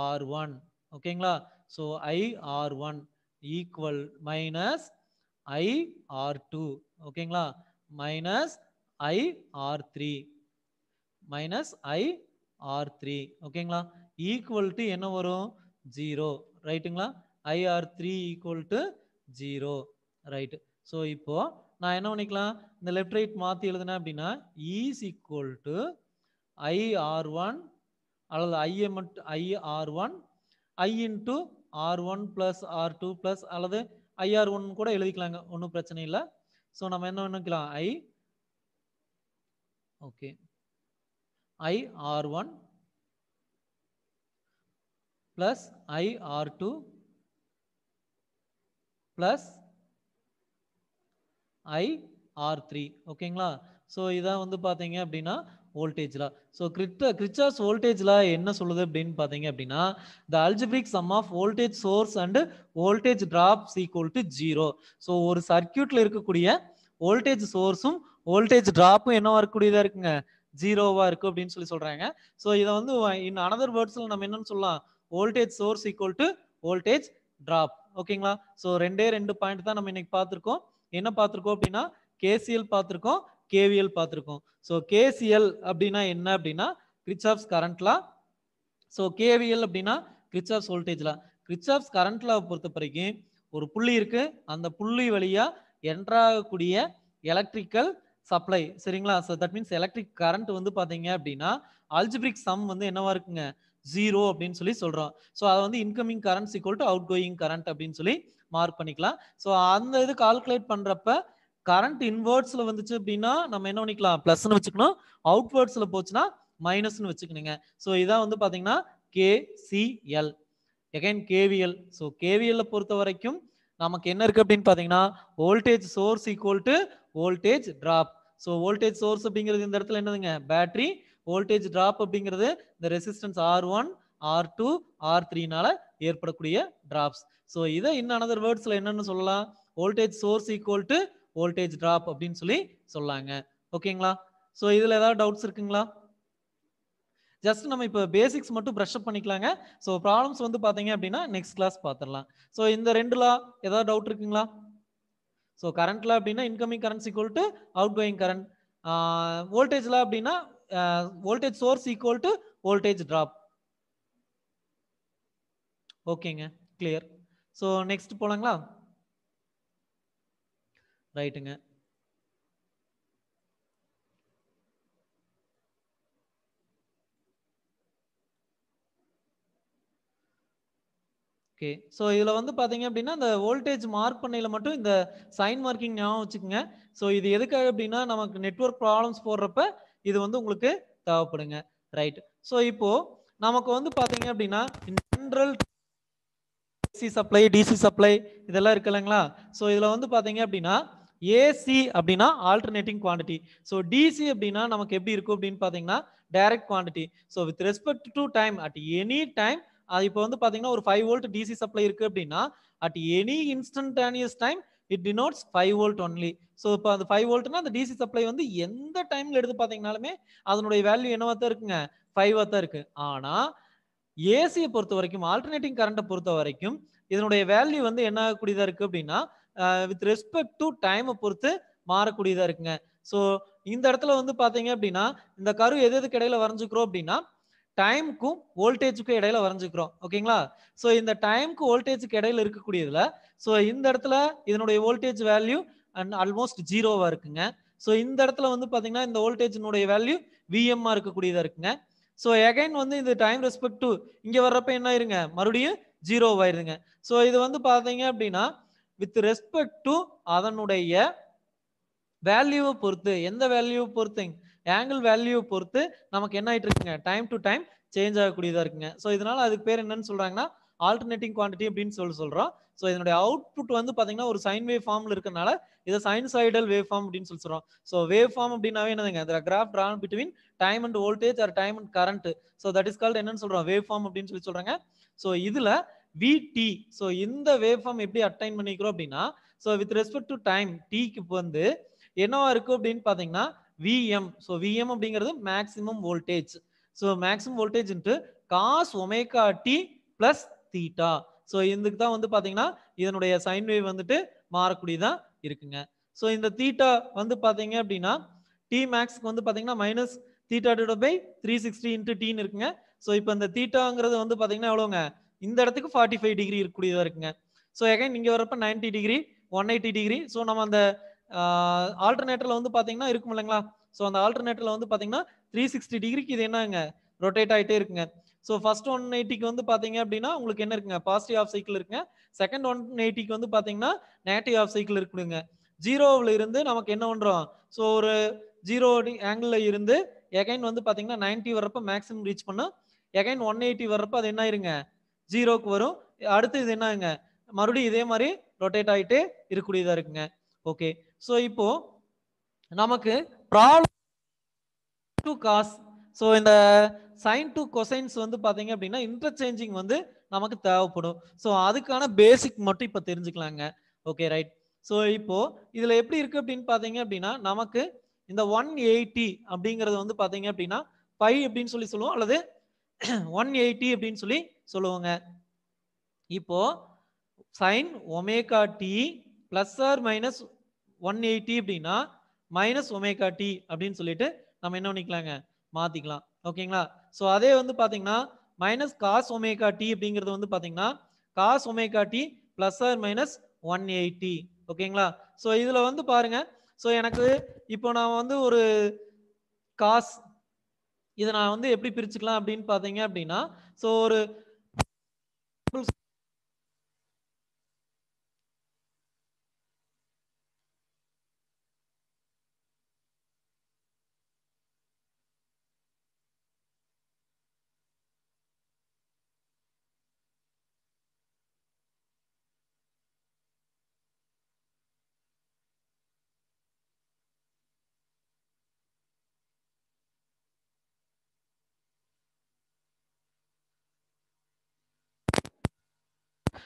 ஆர் ஒன் ஓகேங்களா so I R one equal minus I R two ஓகேங்களா minus I R three minus I R three ஓகேங்களா ஈக்குவல் டு என்ன வரும் ஜீரோ ரைட்டுங்களா IR three equal to zero right so இப்போ நான் என்ன பண்ணிக்கலாம் இந்த லெஃப்ட் ரைட் மாற்றி எழுதுனேன் அப்படின்னா is equal to IR one அல்லது ஐஏ மட்டும் IR one I into R one plus R two plus அல்லது ஐஆர் ஒன் கூட எழுதிக்கலாங்க ஒன்றும் பிரச்சனை இல்லை ஸோ நம்ம என்ன பண்ணிக்கலாம் I okay I R one plus I R two plus I R three ஓகேங்களா ஸோ இதான் வந்து பார்த்தீங்க அப்படின்னா வோல்டேஜ் லா ஸோ கிரிட்ட கிரிச்சாஸ் வோல்டேஜ் லா என்ன சொல்லுது அப்படின்னு பார்த்தீங்க அப்படின்னா the algebraic sum of voltage source and voltage drop equal to zero so ஒரு சர்க்கியூட்ல இருக்கக்கூடிய வோல்டேஜ் சோர்ஸும் வோல்டேஜ் ட்ராப்பும் என்ன இருக்கக்கூடியதா இருக்குங்க ஜீரோவா இருக்கு அப்படின்னு சொல்லி சொல்றாங்க ஸோ இதை வந்து இன் அனதர் வேர்ட்ஸ்ல நம்ம என்னன்னு சொல்லலாம் voltage source equal to voltage drop ஓகேங்களா ஸோ ரெண்டே ரெண்டு பாயிண்ட் தான் நம்ம இன்னைக்கு பார்த்துருக்கோம் என்ன பார்த்துருக்கோம் அப்படின்னா கேசிஎல் பார்த்துருக்கோம் கேவிஎல் பார்த்துருக்கோம் ஸோ கேசிஎல் அப்படின்னா என்ன அப்படின்னா ஆஃப்ஸ் கரண்ட்லா ஸோ கேவிஎல் அப்படின்னா ஆஃப்ஸ் வோல்டேஜ்லாம் வோல்டேஜ்லா ஆஃப்ஸ் கரண்ட்லா பொறுத்த வரைக்கும் ஒரு புள்ளி இருக்கு அந்த புள்ளி வழியா என்றாகக்கூடிய எலக்ட்ரிக்கல் சப்ளை சரிங்களா so that means electric current வந்து பார்த்தீங்க அப்படின்னா அல்ஜிபிரிக் சம் வந்து என்னவா இருக்குங்க ஜீரோ அப்படின்னு சொல்லி சொல்கிறோம் ஸோ அதை வந்து incoming current equal to outgoing current அப்படின்னு சொல்லி மார்க் பண்ணிக்கலாம் ஸோ அந்த இது கால்குலேட் பண்ணுறப்ப கரண்ட் இன்வெர்ட்ஸ்ல வந்துச்சு அப்படின்னா நம்ம என்ன பண்ணிக்கலாம் பிளஸ்ன்னு வச்சுக்கணும் அவுட்வேர்ட்ஸ்ல போச்சுன்னா மைனஸ்னு வச்சுக்கணுங்க ஸோ இதான் வந்து பார்த்தீங்கன்னா கேசிஎல் எகைன் கேவிஎல் ஸோ கேவிஎல்ல பொறுத்த வரைக்கும் நமக்கு என்ன இருக்கு அப்படின்னு பார்த்தீங்கன்னா voltage source equal to voltage drop so voltage source அப்படிங்கிறது இந்த இடத்துல என்னதுங்க பேட்டரி வோல்டேஜ் டிராப் அப்படிங்கிறது இந்த resistance R one R two R த்ரீனால ஏற்படக்கூடிய டிராப்ஸ் ஸோ இதை இன்னும் அனதர் வேர்ட்ஸில் என்னென்னு சொல்லலாம் voltage source equal to voltage drop அப்படின்னு சொல்லி சொல்லாங்க ஓகேங்களா ஸோ இதில் ஏதாவது டவுட்ஸ் இருக்குங்களா ஜஸ்ட் நம்ம இப்போ பேசிக்ஸ் மட்டும் ப்ரஷ் அப் பண்ணிக்கலாங்க ஸோ ப்ராப்ளம்ஸ் வந்து பார்த்தீங்க அப்படின்னா நெக்ஸ்ட் கிளாஸ் பார்த்துடலாம் ஸோ இந்த ரெண்டுலா ஏதாவது டவுட் இருக்குங்களா ஸோ கரண்ட்ல அப்படின்னா incoming currents equal to outgoing current வோல்டேஜ்ல அப்படின்னா voltage source equal to voltage drop ஓகேங்க கிளியர் ஸோ நெக்ஸ்ட் போலாங்களா ரைட்டுங்க ஓகே ஸோ இதில் வந்து பார்த்தீங்க அப்படின்னா இந்த வோல்டேஜ் மார்க் பண்ணையில் மட்டும் இந்த சைன் மார்க்கிங் ஞாபகம் வச்சுக்கோங்க ஸோ இது எதுக்காக அப்படின்னா நமக்கு நெட்ஒர்க் ப்ராப்ளம்ஸ் போடுறப்ப இது வந்து உங்களுக்கு தேவைப்படுங்க ரைட் ஸோ இப்போ நமக்கு வந்து பார்த்தீங்க அப்படின்னா general AC supply DC supply இதெல்லாம் இருக்கு இல்லைங்களா ஸோ இதில் வந்து பார்த்தீங்க அப்படின்னா ஏசி அப்படின்னா ஆல்டர்னேட்டிங் குவான்டிட்டி ஸோ டிசி அப்படின்னா நமக்கு எப்படி இருக்கும் அப்படின்னு பார்த்தீங்கன்னா direct quantity so with respect to time at any time அது இப்போ வந்து பார்த்தீங்கன்னா ஒரு ஃபைவ் வோல்ட் டிசி சப்ளை இருக்கு அப்படின்னா at any instantaneous time it denotes five volt only so இப்போ அந்த ஃபைவ் வோல்ட்னா அந்த டிசி சப்ளை வந்து எந்த டைமில் எடுத்து பார்த்தீங்கனாலுமே அதனுடைய வேல்யூ என்னவாக தான் இருக்குங்க ஃபைவாக தான் இருக்கு ஆனால் ஏசியை பொறுத்த வரைக்கும் ஆல்டர்னேட்டிங் கரண்ட்டை பொறுத்த வரைக்கும் இதனுடைய வேல்யூ வந்து என்ன ஆகக்கூடியதாக இருக்குது அப்படின்னா வித் ரெஸ்பெக்ட் டு டைமை பொறுத்து மாறக்கூடியதாக இருக்குங்க ஸோ இந்த இடத்துல வந்து பார்த்தீங்க அப்படின்னா இந்த கரு எது எதுக்கு இடையில வரைஞ்சுக்கிறோம் அப்படின்னா டைமுக்கும் வோல்டேஜுக்கும் இடையில வரைஞ்சுக்கிறோம் ஓகேங்களா ஸோ இந்த டைமுக்கு வோல்டேஜுக்கு இடையில இருக்கக்கூடியதுல ஸோ இந்த இடத்துல இதனுடைய வோல்டேஜ் வேல்யூ அண்ட் ஆல்மோஸ்ட் ஜீரோவா இருக்குங்க ஸோ இந்த இடத்துல வந்து பார்த்தீங்கன்னா இந்த வோல்டேஜினுடைய வேல்யூ விஎம்மா இருக்கக்கூடியதா இருக்குங்க ஸோ எகைன் வந்து இது டைம் ரெஸ்பெக்ட் டு இங்கே வர்றப்ப என்ன ஆயிருங்க மறுபடியும் ஜீரோ ஸோ இது வந்து பார்த்தீங்க அப்படின்னா வித் ரெஸ்பெக்ட் டு அதனுடைய வேல்யூவை பொறுத்து எந்த வேல்யூவை பொறுத்து ஆங்கிள் வேல்யூவை பொறுத்து நமக்கு என்ன ஆயிட்டு இருக்குங்க டைம் டு டைம் சேஞ்ச் ஆகக்கூடியதாக இருக்குங்க ஸோ இதனால் அதுக்கு பேர் என்னன்னு சொல்கிறாங்கன்னா ஆல்டர்னேட்டிங் குவான்டிட்டி அப்படின்னு சொல்லி சொல்கிறோம் ஸோ இதனுடைய அவுட்புட் வந்து பார்த்தீங்கன்னா ஒரு சைன் வேவ் ஃபார்ம்ல இருக்கனால இதை சைன்சாய்டல் வேவ் ஃபார்ம் அப்படின்னு சொல்லி சொல்கிறோம் ஸோ வேவ் ஃபார்ம் அப்படின்னாவே என்னதுங்க இந்த graph drawn between time and voltage or time and current so that is called என்னன்னு சொல்கிறோம் வேவ் ஃபார்ம் அப்படின்னு சொல்லி சொல்கிறாங்க ஸோ இதில் விடி ஸோ இந்த வேவ் ஃபார்ம் எப்படி அட்டைன் பண்ணிக்கிறோம் அப்படின்னா so with respect to time டிக்கு வந்து என்னவா இருக்கும் அப்படின்னு பார்த்தீங்கன்னா விஎம் ஸோ விஎம் அப்படிங்கிறது maximum voltage so maximum voltage into cos omega D plus theta so இதுக்கு தான் வந்து பார்த்தீங்கன்னா இதனுடைய சைன் வேவ் வந்துட்டு மாறக்கூடியதான் இருக்குங்க ஸோ இந்த தீட்டா வந்து பார்த்தீங்க அப்படின்னா டி மேக்ஸ்க்கு வந்து பார்த்தீங்கன்னா minus theta divide by three sixty into டீன்னு இருக்குங்க ஸோ இப்போ இந்த தீட்டாங்கிறது வந்து பார்த்தீங்கன்னா எவ்வளோங்க இந்த இடத்துக்கு ஃபார்ட்டி ஃபைவ் டிகிரி இருக்கக்கூடியதாக இருக்குங்க ஸோ எகைன் இங்கே வரப்போ ninety degree one eighty degree so நம்ம அந்த ஆல்டர்னேட்டரில் வந்து பார்த்தீங்கன்னா இருக்கும் இல்லைங்களா ஸோ அந்த ஆல்டர்னேட்டரில் வந்து பார்த்தீங்கன்னா த்ரீ சிக்ஸ்டி டிகிரிக்கு இது என்னங்க ரொட்டேட் ஆகிட்டே இருக்குங்க ஸோ ஃபர்ஸ்ட் ஒன் எயிட்டிக்கு வந்து பார்த்தீங்க அப்படின்னா உங்களுக்கு என்ன இருக்குங்க பாசிட்டிவ் ஆஃப் சைக்கிள் இருக்குங்க செகண்ட் ஒன் எயிட்டிக்கு வந்து பார்த்தீங்கன்னா நெகட்டிவ் ஆஃப் சைக்கிள் இருக்குதுங்க ஜீரோவில் இருந்து நமக்கு என்ன பண்ணுறோம் ஸோ ஒரு ஜீரோ ஆங்கிளில் இருந்து எகைன் வந்து பார்த்தீங்கன்னா நைன்ட்டி வரப்போ மேக்ஸிமம் ரீச் பண்ணால் எகைன் ஒன் எயிட்டி வரப்போ அது என்ன ஆயிருங்க ஜீரோக்கு வரும் அடுத்து இது என்னங்க மறுபடியும் இதே மாதிரி ரொட்டேட் ஆகிட்டே இருக்கக்கூடியதாக இருக்குங்க ஓகே ஸோ இப்போ நமக்கு ப்ராப்ளம் டு காஸ் ஸோ இந்த சைன் டு கொசைன்ஸ் வந்து பார்த்தீங்க அப்படின்னா இன்டர்சேஞ்சிங் வந்து நமக்கு தேவைப்படும் ஸோ அதுக்கான பேசிக் மட்டும் இப்போ தெரிஞ்சுக்கலாங்க ஓகே ரைட் ஸோ இப்போ இதில் எப்படி இருக்குது அப்படின்னு பார்த்தீங்க அப்படின்னா நமக்கு இந்த ஒன் எயிட்டி அப்படிங்கிறது வந்து பார்த்தீங்க அப்படின்னா பை அப்படின்னு சொல்லி சொல்லுவோம் அல்லது ஒன் எயிட்டி அப்படின்னு சொல்லி சொல்லுவோங்க இப்போ sine omega D plus or minus one eighty அப்படின்னா மைனஸ் ஒமேகா டி அப்படின்னு சொல்லிட்டு நம்ம என்ன பண்ணிக்கலாங்க மாற்றிக்கலாம் ஓகேங்களா ஸோ அதே வந்து பார்த்தீங்கன்னா மைனஸ் காஸ் ஒமேகா டி அப்படிங்கிறது வந்து பார்த்தீங்கன்னா cos omega D plus or minus one eighty ஓகேங்களா ஸோ இதில் வந்து பாருங்க ஸோ எனக்கு இப்போ நான் வந்து ஒரு காஸ் இதை நான் வந்து எப்படி பிரிச்சுக்கலாம் அப்படின்னு பார்த்தீங்க அப்படின்னா ஸோ ஒரு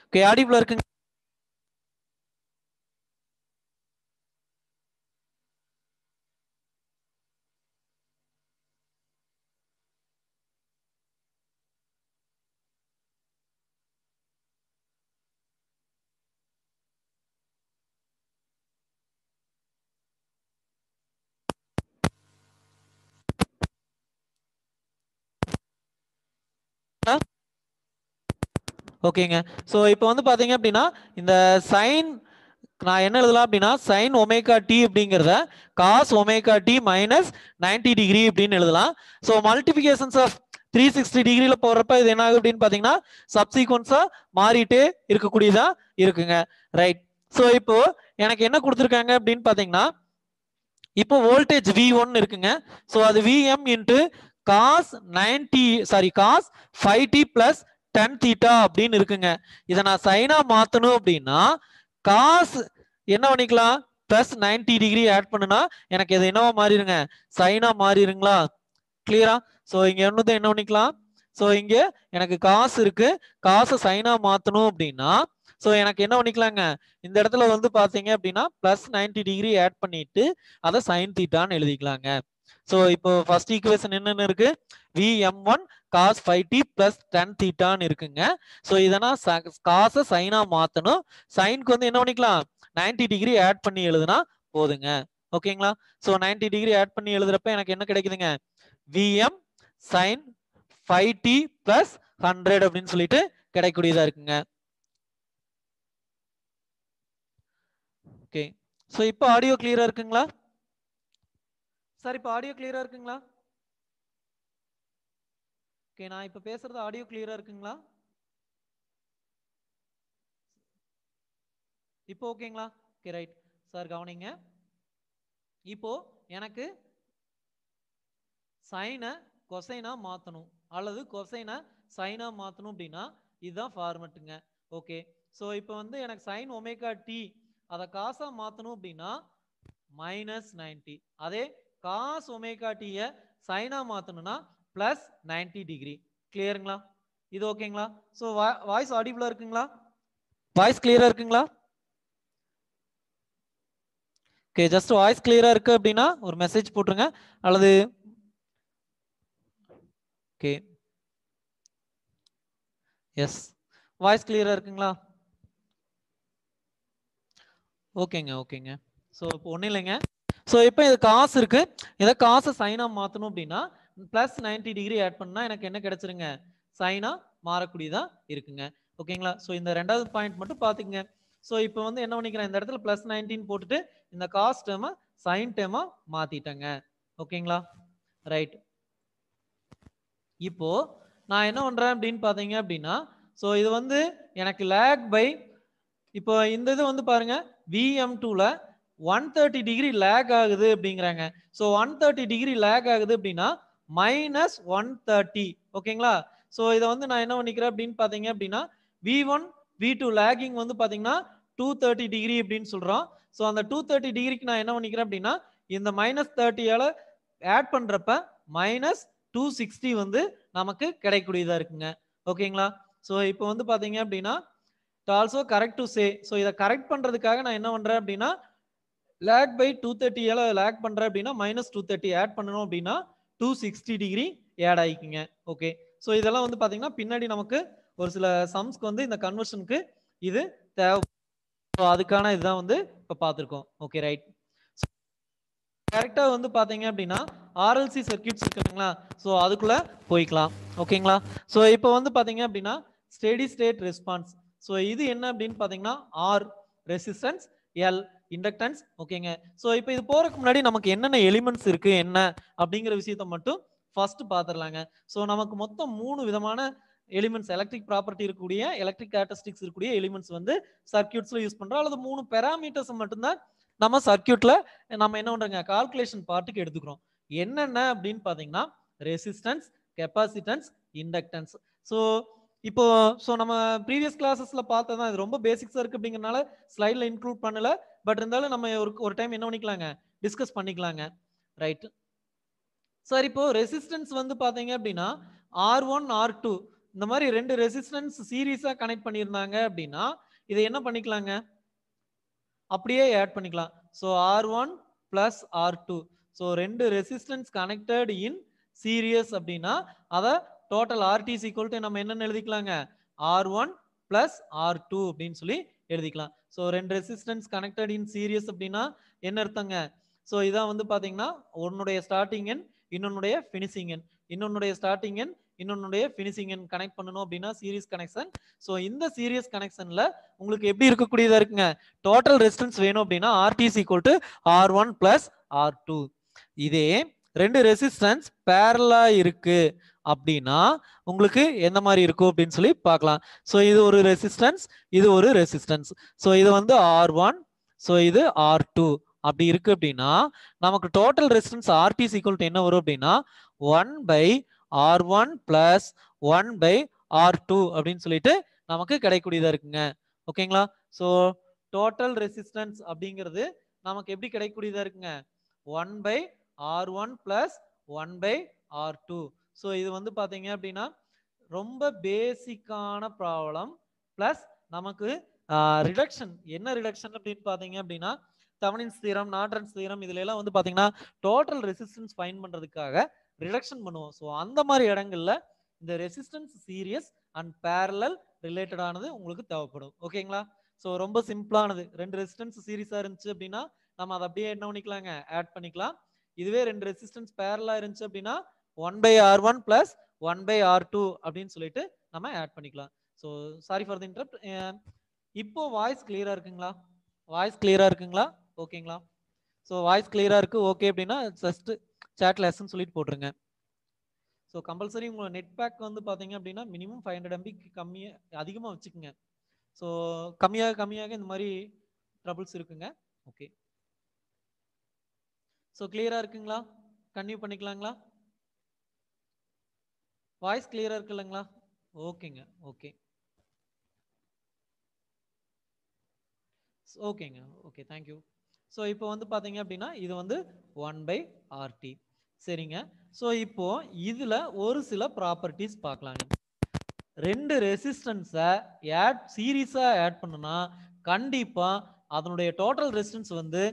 ஓகே ஆடிபிள் இருக்குங்க ஓகேங்க ஸோ இப்போ வந்து பார்த்தீங்க அப்படின்னா இந்த சைன் நான் என்ன எழுதலாம் அப்படின்னா சைன் ஒமேகா டி அப்படிங்கிறத cos omega D minus ninety degree அப்படின்னு எழுதலாம் so multiplications of three sixty டிகிரியில் போடுறப்ப இது என்ன ஆகுது அப்படின்னு பார்த்தீங்கன்னா சப்சீக்வன்ஸாக மாறிட்டே இருக்கக்கூடியதாக இருக்குங்க ரைட் ஸோ இப்போ எனக்கு என்ன கொடுத்துருக்காங்க அப்படின்னு பார்த்தீங்கன்னா இப்போ வோல்டேஜ் வி ஒன் இருக்குங்க ஸோ அது VM into cos ninety sorry cos five t plus ten theta அப்படின்னு இருக்குங்க இதை நான் சைனா மாற்றணும் அப்படின்னா காசு என்ன பண்ணிக்கலாம் பிளஸ் நைன்டி டிகிரி ஆட் பண்ணுனா எனக்கு இது என்னவா மாறிடுங்க சைனா மாறிடுங்களா கிளியரா ஸோ இங்க இன்னும் என்ன பண்ணிக்கலாம் ஸோ இங்க எனக்கு காசு இருக்கு காசு சைனா மாத்தணும் அப்படின்னா ஸோ எனக்கு என்ன பண்ணிக்கலாங்க இந்த இடத்துல வந்து பாத்தீங்க அப்படின்னா பிளஸ் நைன்டி டிகிரி ஆட் பண்ணிட்டு அதை சைன் தீட்டான்னு எழுதிக்கலாங்க ஸோ இப்போ ஃபர்ஸ்ட் ஈக்குவேஷன் என்னென்னு இருக்கு VM one cos five t plus ten தீட்டான்னு இருக்குங்க ஸோ இதெல்லாம் காசை சைனாக மாற்றணும் சைனுக்கு வந்து என்ன பண்ணிக்கலாம் நைன்டி டிகிரி ஆட் பண்ணி எழுதுனா போதுங்க ஓகேங்களா ஸோ நைன்டி டிகிரி ஆட் பண்ணி எழுதுறப்ப எனக்கு என்ன கிடைக்குதுங்க VM sine five t plus hundred அப்படின்னு சொல்லிட்டு கிடைக்கக்கூடியதா இருக்குங்க ஓகே ஸோ இப்போ ஆடியோ கிளியரா இருக்குங்களா சார் இப்போ ஆடியோ கிளியரா இருக்குங்களா ஓகே நான் இப்போ பேசுறது ஆடியோ கிளியரா இருக்குங்களா இப்போ ஓகேங்களா ஓகே ரைட் சார் கவனிங்க இப்போ எனக்கு சைனை கொசைனா மாற்றணும் அல்லது கொசைனை சைனா மாற்றணும் அப்படின்னா இதுதான் ஃபார்மெட்டுங்க ஓகே ஸோ இப்போ வந்து எனக்கு சைன் ஒமேகா டி அதை காசாக மாற்றணும் அப்படின்னா மைனஸ் நைன்டி அதே காஸ் ஒமேகா டீயை சைனா மாற்றணும்னா பிளஸ் நைன்டி டிகிரி கிளியருங்களா இது ஓகேங்களா ஸோ வாய்ஸ் ஆடிபிளா இருக்குங்களா வாய்ஸ் கிளியரா இருக்குங்களா ஓகே ஜஸ்ட் வாய்ஸ் கிளியரா இருக்கு அப்படின்னா ஒரு மெசேஜ் போட்டுருங்க அல்லது ஓகே எஸ் வாய்ஸ் கிளியரா இருக்குங்களா ஓகேங்க ஓகேங்க ஸோ இப்போ ஒன்றும் இல்லைங்க ஸோ இப்போ இது காசு இருக்குது இதை காசை சைனாக மாற்றணும் அப்படின்னா பிளஸ் நைன்டி டிகிரி ஆட் பண்ணால் எனக்கு என்ன கிடச்சிருங்க சைனாக மாறக்கூடியதாக இருக்குங்க ஓகேங்களா ஸோ இந்த ரெண்டாவது பாயிண்ட் மட்டும் பார்த்துக்குங்க ஸோ இப்போ வந்து என்ன பண்ணிக்கிறேன் இந்த இடத்துல ப்ளஸ் நைன்டீன் போட்டுட்டு இந்த காஸ்ட் டேமை சைன் டேமாக மாற்றிட்டேங்க ஓகேங்களா ரைட் இப்போது நான் என்ன பண்ணுறேன் அப்படின்னு பார்த்தீங்க அப்படின்னா ஸோ இது வந்து எனக்கு லேக் பை இப்போ இந்த இது வந்து பாருங்க விஎம் டூவில் ஒன் தேர்ட்டி டிகிரி லேக் ஆகுது அப்படிங்கிறாங்க so one thirty degree lag ஆகுது அப்படின்னா மைனஸ் ஒன் தேர்ட்டி ஓகேங்களா ஸோ இதை வந்து நான் என்ன பண்ணிக்கிறேன் அப்படின்னு பார்த்தீங்க அப்படின்னா V one V two lagging வந்து பார்த்தீங்கன்னா டூ தேர்ட்டி டிகிரி அப்படின்னு சொல்கிறோம் ஸோ அந்த டூ தேர்ட்டி டிகிரிக்கு நான் என்ன பண்ணிக்கிறேன் அப்படின்னா இந்த மைனஸ் தேர்ட்டியால் ஆட் பண்ணுறப்ப மைனஸ் டூ சிக்ஸ்டி வந்து நமக்கு கிடைக்கூடியதாக இருக்குங்க ஓகேங்களா ஸோ இப்போ வந்து பார்த்தீங்க அப்படின்னா it also correct to say so இதை கரெக்ட் பண்ணுறதுக்காக நான் என்ன பண்ணுறேன் அப்படின்னா லேக் பை டூ தேர்ட்டியால் லேக் பண்ணுறேன் அப்படின்னா மைனஸ் டூ தேர்ட்டி ஆட் பண்ணணும் அப்படின்னா டூ சிக்ஸ்டி டிகிரி ஆட் ஆகிக்குங்க ஓகே ஸோ இதெல்லாம் வந்து பார்த்தீங்கன்னா பின்னாடி நமக்கு ஒரு சில சம்ஸ்க்கு வந்து இந்த கன்வர்ஷனுக்கு இது தேவை ஸோ அதுக்கான இதுதான் வந்து இப்போ பார்த்துருக்கோம் ஓகே ரைட் கரெக்டாக வந்து பார்த்தீங்க அப்படின்னா ஆர்எல்சி சர்க்கியூட்ஸ் இருக்குங்களா ஸோ அதுக்குள்ளே போய்க்கலாம் ஓகேங்களா ஸோ இப்போ வந்து பார்த்தீங்க அப்படின்னா ஸ்டெடி ஸ்டேட் ரெஸ்பான்ஸ் ஸோ இது என்ன அப்படின்னு பார்த்தீங்கன்னா ஆர் ரெசிஸ்டன்ஸ் எல் இண்டக்டன்ஸ் ஓகேங்க ஸோ இப்போ இது போறதுக்கு முன்னாடி நமக்கு என்னென்ன எலிமெண்ட்ஸ் இருக்கு என்ன அப்படிங்கிற விஷயத்த மட்டும் ஃபர்ஸ்ட் பார்த்துடலாங்க ஸோ நமக்கு மொத்தம் மூணு விதமான எலிமெண்ட்ஸ் எலக்ட்ரிக் ப்ராப்பர்ட்டி இருக்கக்கூடிய எலக்ட்ரிக் கேரக்டரிஸ்டிக்ஸ் இருக்கக்கூடிய எலிமெண்ட்ஸ் வந்து சர்க்கியூட்ஸ்ல யூஸ் பண்றோம் அல்லது மூணு பெராமீட்டர்ஸ் மட்டும்தான் நம்ம சர்க்கியூட்ல நம்ம என்ன பண்றோங்க கால்குலேஷன் பார்ட்டுக்கு எடுத்துக்கிறோம் என்னென்ன அப்படின்னு பாத்தீங்கன்னா ரெசிஸ்டன்ஸ் கெப்பாசிட்டன்ஸ் இண்டக்டன்ஸ் ஸோ இப்போ ஸோ நம்ம ப்ரீவியஸ் கிளாஸஸ்ல பார்த்ததான் இது ரொம்ப பேசிக்ஸா இருக்கு அப்படிங்கறனால ஸ்லைட்ல இன்க்ளூட் பண்ணல பட் இருந்தாலும் நம்ம ஒரு ஒரு டைம் என்ன பண்ணிக்கலாங்க டிஸ்கஸ் பண்ணிக்கலாங்க ரைட் சார் இப்போ ரெசிஸ்டன்ஸ் வந்து பாத்தீங்க அப்படின்னா ஆர் ஒன் ஆர் டூ இந்த மாதிரி ரெண்டு ரெசிஸ்டன்ஸ் சீரீஸா கனெக்ட் பண்ணியிருந்தாங்க அப்படின்னா இதை என்ன பண்ணிக்கலாங்க அப்படியே ஆட் பண்ணிக்கலாம் so R one plus R two so ரெண்டு ரெசிஸ்டன்ஸ் கனெக்டட் இன் சீரியஸ் அப்படின்னா அதை டோட்டல் ஆர்டி ஈக்குவல் டு நம்ம என்னென்னு எழுதிக்கலாங்க ஆர் ஒன் ஆர் டூ அப்படின்னு சொல்லி எழுதிக்கலாம் ஸோ ரெண்டு ரெசிஸ்டன்ஸ் கனெக்டட் இன் சீரியஸ் அப்படின்னா என்ன அர்த்தங்க ஸோ இதான் வந்து பார்த்தீங்கன்னா உன்னுடைய ஸ்டார்டிங் எண் இன்னொன்னுடைய ஃபினிஷிங் எண் இன்னொன்னுடைய ஸ்டார்டிங் எண் இன்னொன்னுடைய ஃபினிஷிங் எண் கனெக்ட் பண்ணணும் அப்படின்னா சீரியஸ் கனெக்ஷன் ஸோ இந்த சீரியஸ் கனெக்ஷனில் உங்களுக்கு எப்படி இருக்கக்கூடியதாக இருக்குங்க டோட்டல் ரெசிஸ்டன்ஸ் வேணும் அப்படின்னா RT equal to R one plus R two இதே ரெண்டு ரெசிஸ்டன்ஸ் பேரலாக இருக்குது அப்படின்னா உங்களுக்கு எந்த மாதிரி இருக்கும் அப்படின்னு சொல்லி பார்க்கலாம் ஸோ இது ஒரு ரெசிஸ்டன்ஸ் இது ஒரு ரெசிஸ்டன்ஸ் ஸோ இது வந்து ஆர் ஒன் ஸோ இது ஆர் டூ அப்படி இருக்கு அப்படின்னா நமக்கு total resistance RT equal to என்ன வரும் அப்படின்னா one by R one plus one by R two அப்படின்னு சொல்லிட்டு நமக்கு கிடைக்கூடியதா இருக்குங்க ஓகேங்களா ஸோ டோட்டல் ரெசிஸ்டன்ஸ் அப்படிங்கிறது நமக்கு எப்படி கிடைக்கூடியதா இருக்குங்க one by R one plus one by R two so இது வந்து பார்த்தீங்க அப்படின்னா ரொம்ப பேசிக்கான ப்ராப்ளம் ப்ளஸ் நமக்கு ரிடக்ஷன் என்ன ரிடக்ஷன் அப்படின்னு பார்த்தீங்க அப்படின்னா தவனின் தீரம் நாட்ரன் தீரம் இதுல எல்லாம் வந்து பார்த்தீங்கன்னா டோட்டல் ரெசிஸ்டன்ஸ் ஃபைன் பண்ணுறதுக்காக ரிடக்ஷன் பண்ணுவோம் ஸோ அந்த மாதிரி இடங்கள்ல இந்த ரெசிஸ்டன்ஸ் சீரியஸ் அண்ட் பேரலல் ரிலேட்டடானது உங்களுக்கு தேவைப்படும் ஓகேங்களா ஸோ ரொம்ப சிம்பிளானது ரெண்டு ரெசிஸ்டன்ஸ் சீரியஸாக இருந்துச்சு அப்படின்னா நம்ம அதை அப்படியே என்ன பண்ணிக்கலாங்க ஆட் பண்ணிக்கலாம் இதுவே ரெண்டு ரெசிஸ்டன்ஸ் பேரலாக இருந்துச்சு அப்படின்னா one by R one plus one by R two அப்படின்னு சொல்லிட்டு நம்ம ஆட் பண்ணிக்கலாம் so sorry for the interrupt இப்போ வாய்ஸ் கிளியரா இருக்குங்களா வாய்ஸ் கிளியரா இருக்குங்களா ஓகேங்களா ஸோ வாய்ஸ் கிளியரா இருக்கு ஓகே அப்படின்னா ஜஸ்ட் சேட் லெசன் சொல்லிட்டு போட்டுருங்க ஸோ கம்பல்சரி உங்களோட நெட் பேக் வந்து பார்த்தீங்க அப்படின்னா மினிமம் ஃபைவ் ஹண்ட்ரட் எம்பி கம்மியாக அதிகமாக வச்சுக்கோங்க ஸோ கம்மியாக கம்மியாக இந்த மாதிரி ட்ரபுள்ஸ் இருக்குங்க ஓகே ஸோ கிளியராக இருக்குங்களா கண்டினியூ பண்ணிக்கலாங்களா வாய்ஸ் கிளியராக இருக்கு இல்லைங்களா ஓகேங்க ஓகே ஓகேங்க ஓகே தேங்க்யூ ஸோ இப்போ வந்து பார்த்தீங்க அப்படின்னா இது வந்து ஒன் பை ஆர்டி சரிங்க ஸோ இப்போ இதில் ஒரு சில ப்ராப்பர்ட்டிஸ் பார்க்கலாங்க ரெண்டு ரெசிஸ்டன்ஸை ஆட் சீரீஸாக ஆட் பண்ணுனா கண்டிப்பாக அதனுடைய டோட்டல் ரெசிஸ்டன்ஸ் வந்து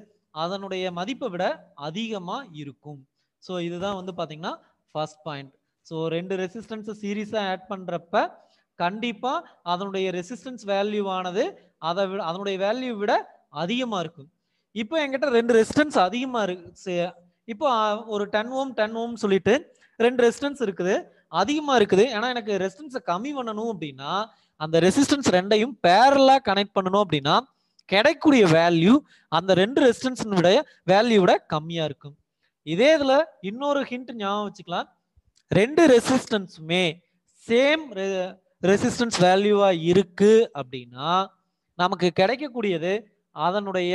அதனுடைய மதிப்பை விட அதிகமாக இருக்கும் ஸோ இதுதான் வந்து பார்த்தீங்கன்னா ஃபர்ஸ்ட் பாயிண்ட் ஸோ ரெண்டு ரெசிஸ்டன்ஸை சீரீஸாக ஆட் பண்ணுறப்ப கண்டிப்பாக அதனுடைய ரெசிஸ்டன்ஸ் வேல்யூ ஆனது அதை விட அதனுடைய வேல்யூ விட அதிகமாக இருக்கும் இப்போ என்கிட்ட ரெண்டு ரெசிஸ்டன்ஸ் அதிகமாக இருக்கு இப்போ ஒரு டென் ஓம் டென் ஓம் சொல்லிட்டு ரெண்டு ரெசிஸ்டன்ஸ் இருக்குது அதிகமாக இருக்குது ஏன்னா எனக்கு ரெசிஸ்டன்ஸை கம்மி பண்ணணும் அப்படின்னா அந்த ரெசிஸ்டன்ஸ் ரெண்டையும் பேரலாக கனெக்ட் பண்ணணும் அப்படின்னா கிடைக்கூடிய வேல்யூ அந்த ரெண்டு விட வேல்யூ விட கம்மியாக இருக்கும் இதே இதில் இன்னொரு ஹிண்ட் ஞாபகம் வச்சுக்கலாம் ரெண்டு ரெசிஸ்டன்ஸுமே சேம் ரெசிஸ்டன்ஸ் வேல்யூவா இருக்கு அப்படின்னா நமக்கு கிடைக்கக்கூடியது அதனுடைய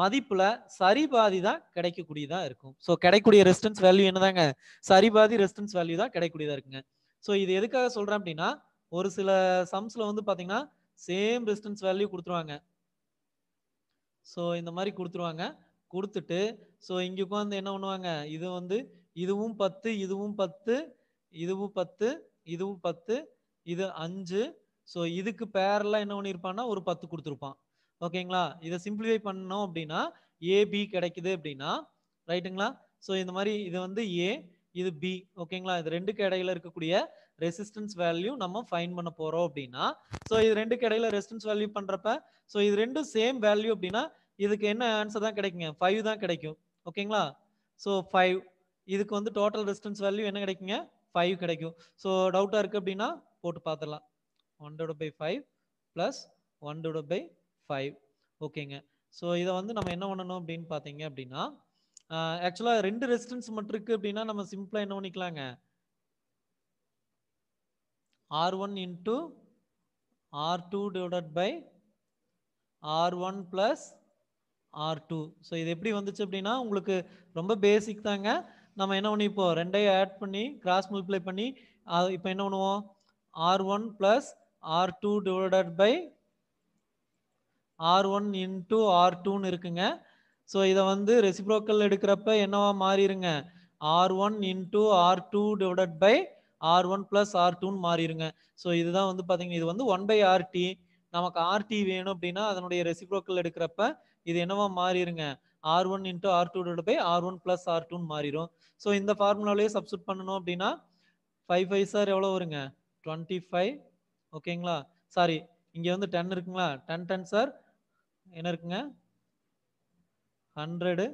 மதிப்புல சரி பாதி தான் கிடைக்கக்கூடியதா இருக்கும் ஸோ கிடைக்கூடிய ரெசிஸ்டன்ஸ் வேல்யூ என்னதாங்க சரி பாதி ரெசிஸ்டன்ஸ் வேல்யூ தான் கிடைக்கூடியதா இருக்குங்க ஸோ இது எதுக்காக சொல்றேன் அப்படின்னா ஒரு சில சம்ஸ்ல வந்து பாத்தீங்கன்னா சேம் ரெசிஸ்டன்ஸ் வேல்யூ கொடுத்துருவாங்க ஸோ இந்த மாதிரி கொடுத்துருவாங்க கொடுத்துட்டு ஸோ இங்கே உட்காந்து என்ன பண்ணுவாங்க இது வந்து இதுவும் பத்து இதுவும் பத்து இதுவும் பத்து இதுவும் பத்து இது அஞ்சு ஸோ இதுக்கு பேரெல்லாம் என்ன பண்ணியிருப்பான்னா ஒரு பத்து கொடுத்துருப்பான் ஓகேங்களா இதை சிம்பிளிஃபை பண்ணோம் அப்படின்னா ஏபி கிடைக்குது அப்படின்னா ரைட்டுங்களா ஸோ இந்த மாதிரி இது வந்து ஏ இது பி ஓகேங்களா இது ரெண்டுக்கு இடையில இருக்கக்கூடிய ரெசிஸ்டன்ஸ் வேல்யூ நம்ம ஃபைன் பண்ண போறோம் அப்படின்னா ஸோ இது ரெண்டுக்கு இடையில ரெசிஸ்டன்ஸ் வேல்யூ பண்றப்ப ஸோ இது ரெண்டும் சேம் வேல்யூ அப்படின்னா இதுக்கு என்ன ஆன்சர் தான் கிடைக்குங்க ஃபைவ் தான் கிடைக்கும் ஓகேங்களா ஸோ ஃபைவ் இதுக்கு வந்து டோட்டல் டிஸ்டன்ஸ் வேல்யூ என்ன கிடைக்குங்க ஃபைவ் கிடைக்கும் ஸோ டவுட்டாக இருக்குது அப்படின்னா போட்டு பார்த்துடலாம் ஒன் டோட பை ஃபைவ் ப்ளஸ் ஒன் டோட பை ஃபைவ் ஓகேங்க ஸோ இதை வந்து நம்ம என்ன பண்ணணும் அப்படின்னு பார்த்தீங்க அப்படின்னா ஆக்சுவலாக ரெண்டு ரெசிஸ்டன்ஸ் மட்டும் இருக்குது அப்படின்னா நம்ம சிம்பிளாக என்ன பண்ணிக்கலாங்க R one into R two divided by R one plus R two so இது எப்படி வந்துச்சு அப்படின்னா உங்களுக்கு ரொம்ப பேசிக் தாங்க நம்ம என்ன பண்ணி இப்போ ரெண்டையும் ஆட் பண்ணி கிராஸ் மல்டிப்ளை பண்ணி இப்போ என்ன பண்ணுவோம் R one plus R two divided by R one into R டூன்னு இருக்குங்க ஸோ இதை வந்து ரெசிப்ரோக்கல் எடுக்கிறப்ப என்னவா மாறிடுங்க R one into R two divided by R one plus R டூன்னு மாறிடுங்க ஸோ இதுதான் வந்து பார்த்தீங்கன்னா இது வந்து ஒன் பை ஆர்டி நமக்கு ஆர்டி வேணும் அப்படின்னா அதனுடைய ரெசிப்ரோக்கல் எடுக்கிறப்ப இது என்னவா மாறிடுங்க R one into R two divided by R one plus R டூன்னு மாறிடும் ஸோ இந்த ஃபார்முலாவிலேயே சப்ஸ்டியூட் பண்ணணும் அப்படின்னா ஃபைவ் ஃபைவ் சார் எவ்வளோ வருங்க டுவெண்ட்டி ஃபைவ் ஓகேங்களா சாரி இங்கே வந்து டென் இருக்குங்களா டென் டென் சார் என்ன இருக்குங்க ஹண்ட்ரடு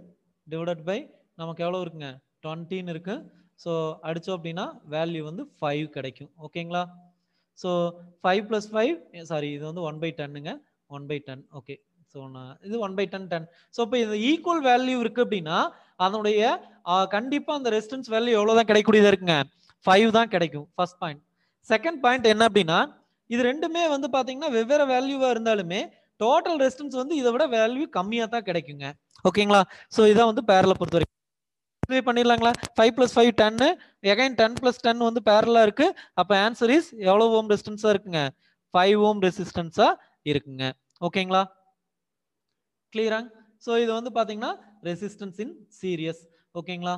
டிவைடட் பை நமக்கு எவ்வளோ இருக்குங்க டுவெண்ட்டின்னு இருக்குது ஸோ அடித்தோம் அப்படின்னா வேல்யூ வந்து ஃபைவ் கிடைக்கும் ஓகேங்களா so five plus five sorry இது வந்து ஒன் பை டென்னுங்க one by ten okay so நான் இது one by ten ten so இப்போ இது ஈக்குவல் வேல்யூ இருக்கு அப்படின்னா அதனுடைய கண்டிப்பாக அந்த ரெசிஸ்டன்ஸ் வேல்யூ எவ்வளோ தான் கிடைக்கூடியதாக இருக்குங்க ஃபைவ் தான் கிடைக்கும் ஃபர்ஸ்ட் பாயிண்ட் செகண்ட் பாயிண்ட் என்ன அப்படின்னா இது ரெண்டுமே வந்து பார்த்தீங்கன்னா வெவ்வேறு வேல்யூவாக இருந்தாலுமே டோட்டல் ரெசிஸ்டன்ஸ் வந்து இதை விட வேல்யூ கம்மியாக தான் கிடைக்குங்க ஓகேங்களா ஸோ இதான் வந்து பேரலை பொறுத்த வரைக்கும் பண்ணிடலாங்களா ஃபைவ் ப்ளஸ் ஃபைவ் டென்னு எகைன் டென் ப்ளஸ் டென் வந்து பேரலாக இருக்கு அப்போ ஆன்சர் இஸ் எவ்வளோ ஓம் ரெசிஸ்டன்ஸாக இருக்குங்க ஃபைவ் ஓம் ரெசிஸ்டன்ஸாக இருக்குங்க ஓகேங்களா கிளியராங்க ஸோ இது வந்து பார்த்தீங்கன்னா ரெசிஸ்டன்ஸ் இன் சீரியஸ் ஓகேங்களா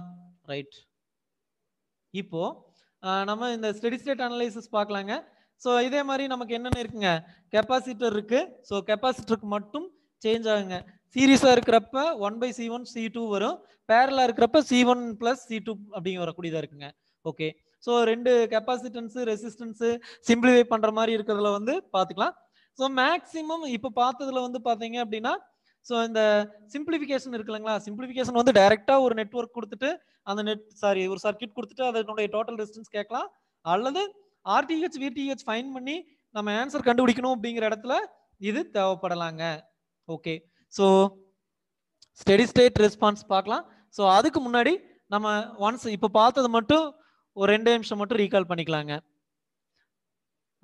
ரைட் இப்போ நம்ம இந்த ஸ்டெடி ஸ்டேட் அனலைசிஸ் பார்க்கலாங்க ஸோ இதே மாதிரி நமக்கு என்னென்ன இருக்குங்க கெப்பாசிட்டர் இருக்கு ஸோ கெப்பாசிட்டருக்கு மட்டும் சேஞ்ச் ஆகுங்க சீரியஸாக இருக்கிறப்ப one by C one C two வரும் பேரலாக இருக்கிறப்ப C one plus C two அப்படிங்க வரக்கூடியதாக இருக்குங்க ஓகே ஸோ ரெண்டு கெப்பாசிட்டன்ஸு ரெசிஸ்டன்ஸு சிம்பிளிஃபை பண்ணுற மாதிரி இருக்கிறதுல வந்து பார்த்துக்கலாம் ஸோ மேக்ஸிமம் இப்போ பார்த்ததுல வந்து பார்த்தீங்க அப்படின்னா ஸோ இந்த சிம்பிளிஃபிகேஷன் இருக்கு சிம்பிளிஃபிகேஷன் வந்து டைரெக்டாக ஒரு நெட்ஒர்க் கொடுத்துட்டு அந்த நெட் சாரி ஒரு சர்க்கியூட் கொடுத்துட்டு அதனுடைய டோட்டல் டிஸ்டன்ஸ் கேட்கலாம் அல்லது ஆர்டிஹெச் விடிஹெச் ஃபைன் பண்ணி நம்ம ஆன்சர் கண்டுபிடிக்கணும் அப்படிங்கிற இடத்துல இது தேவைப்படலாங்க okay so steady state response பார்க்கலாம் ஸோ அதுக்கு முன்னாடி நம்ம ஒன்ஸ் இப்போ பார்த்தது மட்டும் ஒரு ரெண்டு நிமிஷம் மட்டும் ரீகால் பண்ணிக்கலாங்க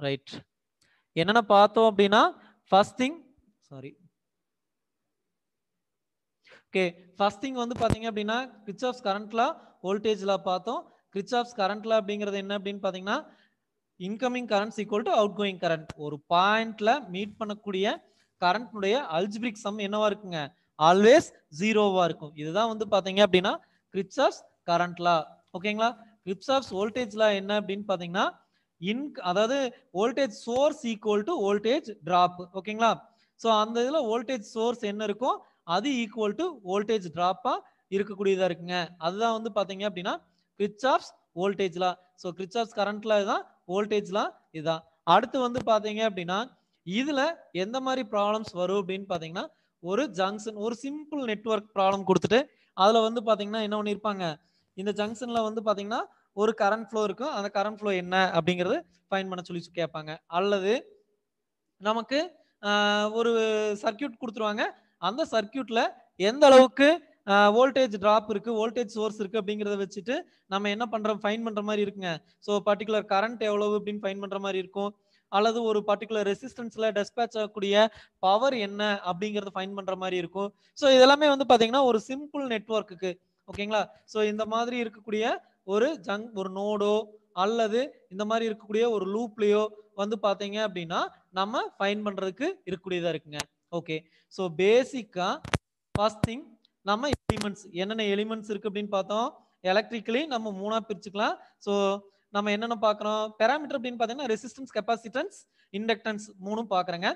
ரைட் என்னென்ன பார்த்தோம் அப்படின்னா first thing sorry okay first thing வந்து பார்த்தீங்க அப்படின்னா கிரிச்சாப்ஸ் கரண்ட் லா வோல்டேஜ் லா பார்த்தோம் கிரிச்சாப்ஸ் கரண்ட் லா அப்படிங்கிறது என்ன அப்படின்னு பார்த்தீங்கன்னா incoming currents equal to outgoing current ஒரு பாயிண்ட்ல மீட் பண்ணக்கூடிய கரண்ட்னுடைய அல்ஜிபிரிக் சம் என்னவா இருக்குங்க ஆல்வேஸ் ஜீரோவா இருக்கும் இதுதான் வந்து பார்த்தீங்க அப்படின்னா கிரிப்சாப்ஸ் கரண்ட் லா ஓகேங்களா கிரிப்சாப்ஸ் வோல்டேஜ் லா என்ன அப்படின்னு பார்த்தீங்கன்னா இன் அதாவது voltage source equal to voltage drop ஓகேங்களா ஸோ அந்த இதில் வோல்டேஜ் சோர்ஸ் என்ன இருக்கும் அது ஈக்குவல் டு வோல்டேஜ் ட்ராப்பாக இருக்கக்கூடியதாக இருக்குங்க அதுதான் வந்து பார்த்தீங்க அப்படின்னா கிரிச்சாப்ஸ் வோல்டேஜ்லாம் ஸோ கிரிச்சாப்ஸ் கரண்ட்ல தான் வோல்டேஜ்லாம் இதுதான் அடுத்து வந்து பார்த்தீங்க அப்படின்னா இதில் எந்த மாதிரி ப்ராப்ளம்ஸ் வரும் அப்படின்னு பார்த்தீங்கன்னா ஒரு ஜங்ஷன் ஒரு சிம்பிள் நெட்ஒர்க் ப்ராப்ளம் கொடுத்துட்டு அதில் வந்து பார்த்தீங்கன்னா என்ன பண்ணியிருப்பாங்க இந்த ஜங்ஷனில் வந்து பார்த்தீங்கன்னா ஒரு கரண்ட் ஃப்ளோ இருக்கும் அந்த கரண்ட் ஃப்ளோ என்ன அப்படிங்கிறது ஃபைன் பண்ண சொல்லி கேட்பாங்க அல்லது நமக்கு ஒரு சர்க்கியூட் கொடுத்துருவாங்க அந்த சர்க்கியூட்ல எந்த அளவுக்கு வோல்டேஜ் ட்ராப் இருக்கு வோல்டேஜ் சோர்ஸ் இருக்கு அப்படிங்கிறத வச்சுட்டு நம்ம என்ன பண்றோம் ஃபைன் பண்ற மாதிரி இருக்குங்க ஸோ பர்டிகுலர் கரண்ட் எவ்வளவு அப்படின்னு ஃபைன் பண்ற மாதிரி இருக்கும் அல்லது ஒரு பர்டிகுலர் ரெசிஸ்டன்ஸ்ல டெஸ்பேச் ஆகக்கூடிய பவர் என்ன அப்படிங்கறத ஃபைன் பண்ற மாதிரி இருக்கும் ஸோ இதெல்லாமே வந்து பாத்தீங்கன்னா ஒரு சிம்பிள் நெட்ஒர்க்குக்கு ஓகேங்களா ஸோ இந்த மாதிரி இருக்கக்கூடிய ஒரு ஜங் ஒரு நோடோ அல்லது இந்த மாதிரி இருக்கக்கூடிய ஒரு லூப்லயோ வந்து பாத்தீங்க அப்படின்னா நம்ம ஃபைன் பண்றதுக்கு இருக்கக்கூடியதா இருக்குங்க ஓகே ஸோ பேசிக்காக ஃபர்ஸ்ட் திங் நம்ம எலிமெண்ட்ஸ் என்னென்ன எலிமெண்ட்ஸ் இருக்குது அப்படின்னு பார்த்தோம் எலக்ட்ரிக்கலி நம்ம மூணாக பிரிச்சுக்கலாம் ஸோ நம்ம என்னென்ன பார்க்குறோம் பேராமீட்டர் அப்படின்னு பார்த்தீங்கன்னா ரெசிஸ்டன்ஸ் கெப்பாசிட்டன்ஸ் இண்டக்டன்ஸ் மூணும் பார்க்குறேங்க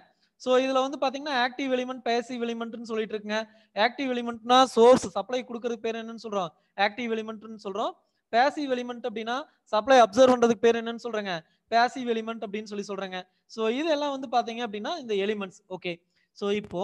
ஸோ இதில் வந்து பார்த்தீங்கன்னா ஆக்டிவ் எலிமெண்ட் பேசிவ் எலிமெண்ட்னு சொல்லிட்டு இருக்குங்க ஆக்டிவ் எலிமெண்ட்னா சோர்ஸ் சப்ளை கொடுக்கறதுக்கு பேர் என்னன்னு சொல்கிறோம் ஆக்டிவ் எலிமெண்ட்னு சொல்கிறோம் பேசிவ் எலிமெண்ட் அப்படின்னா சப்ளை அப்சர்வ் பண்ணுறதுக்கு பேர் என்னன்னு சொல்கிறேங்க பேசிவ் எலிமெண்ட் அப்படின்னு சொல்லி சொல்கிறேங்க ஸோ இதெல்லாம் வந்து பார்த்தீங்க அப்படின்னா இந்த எலிமெண்ட்ஸ் ஓகே ஸோ இப்போ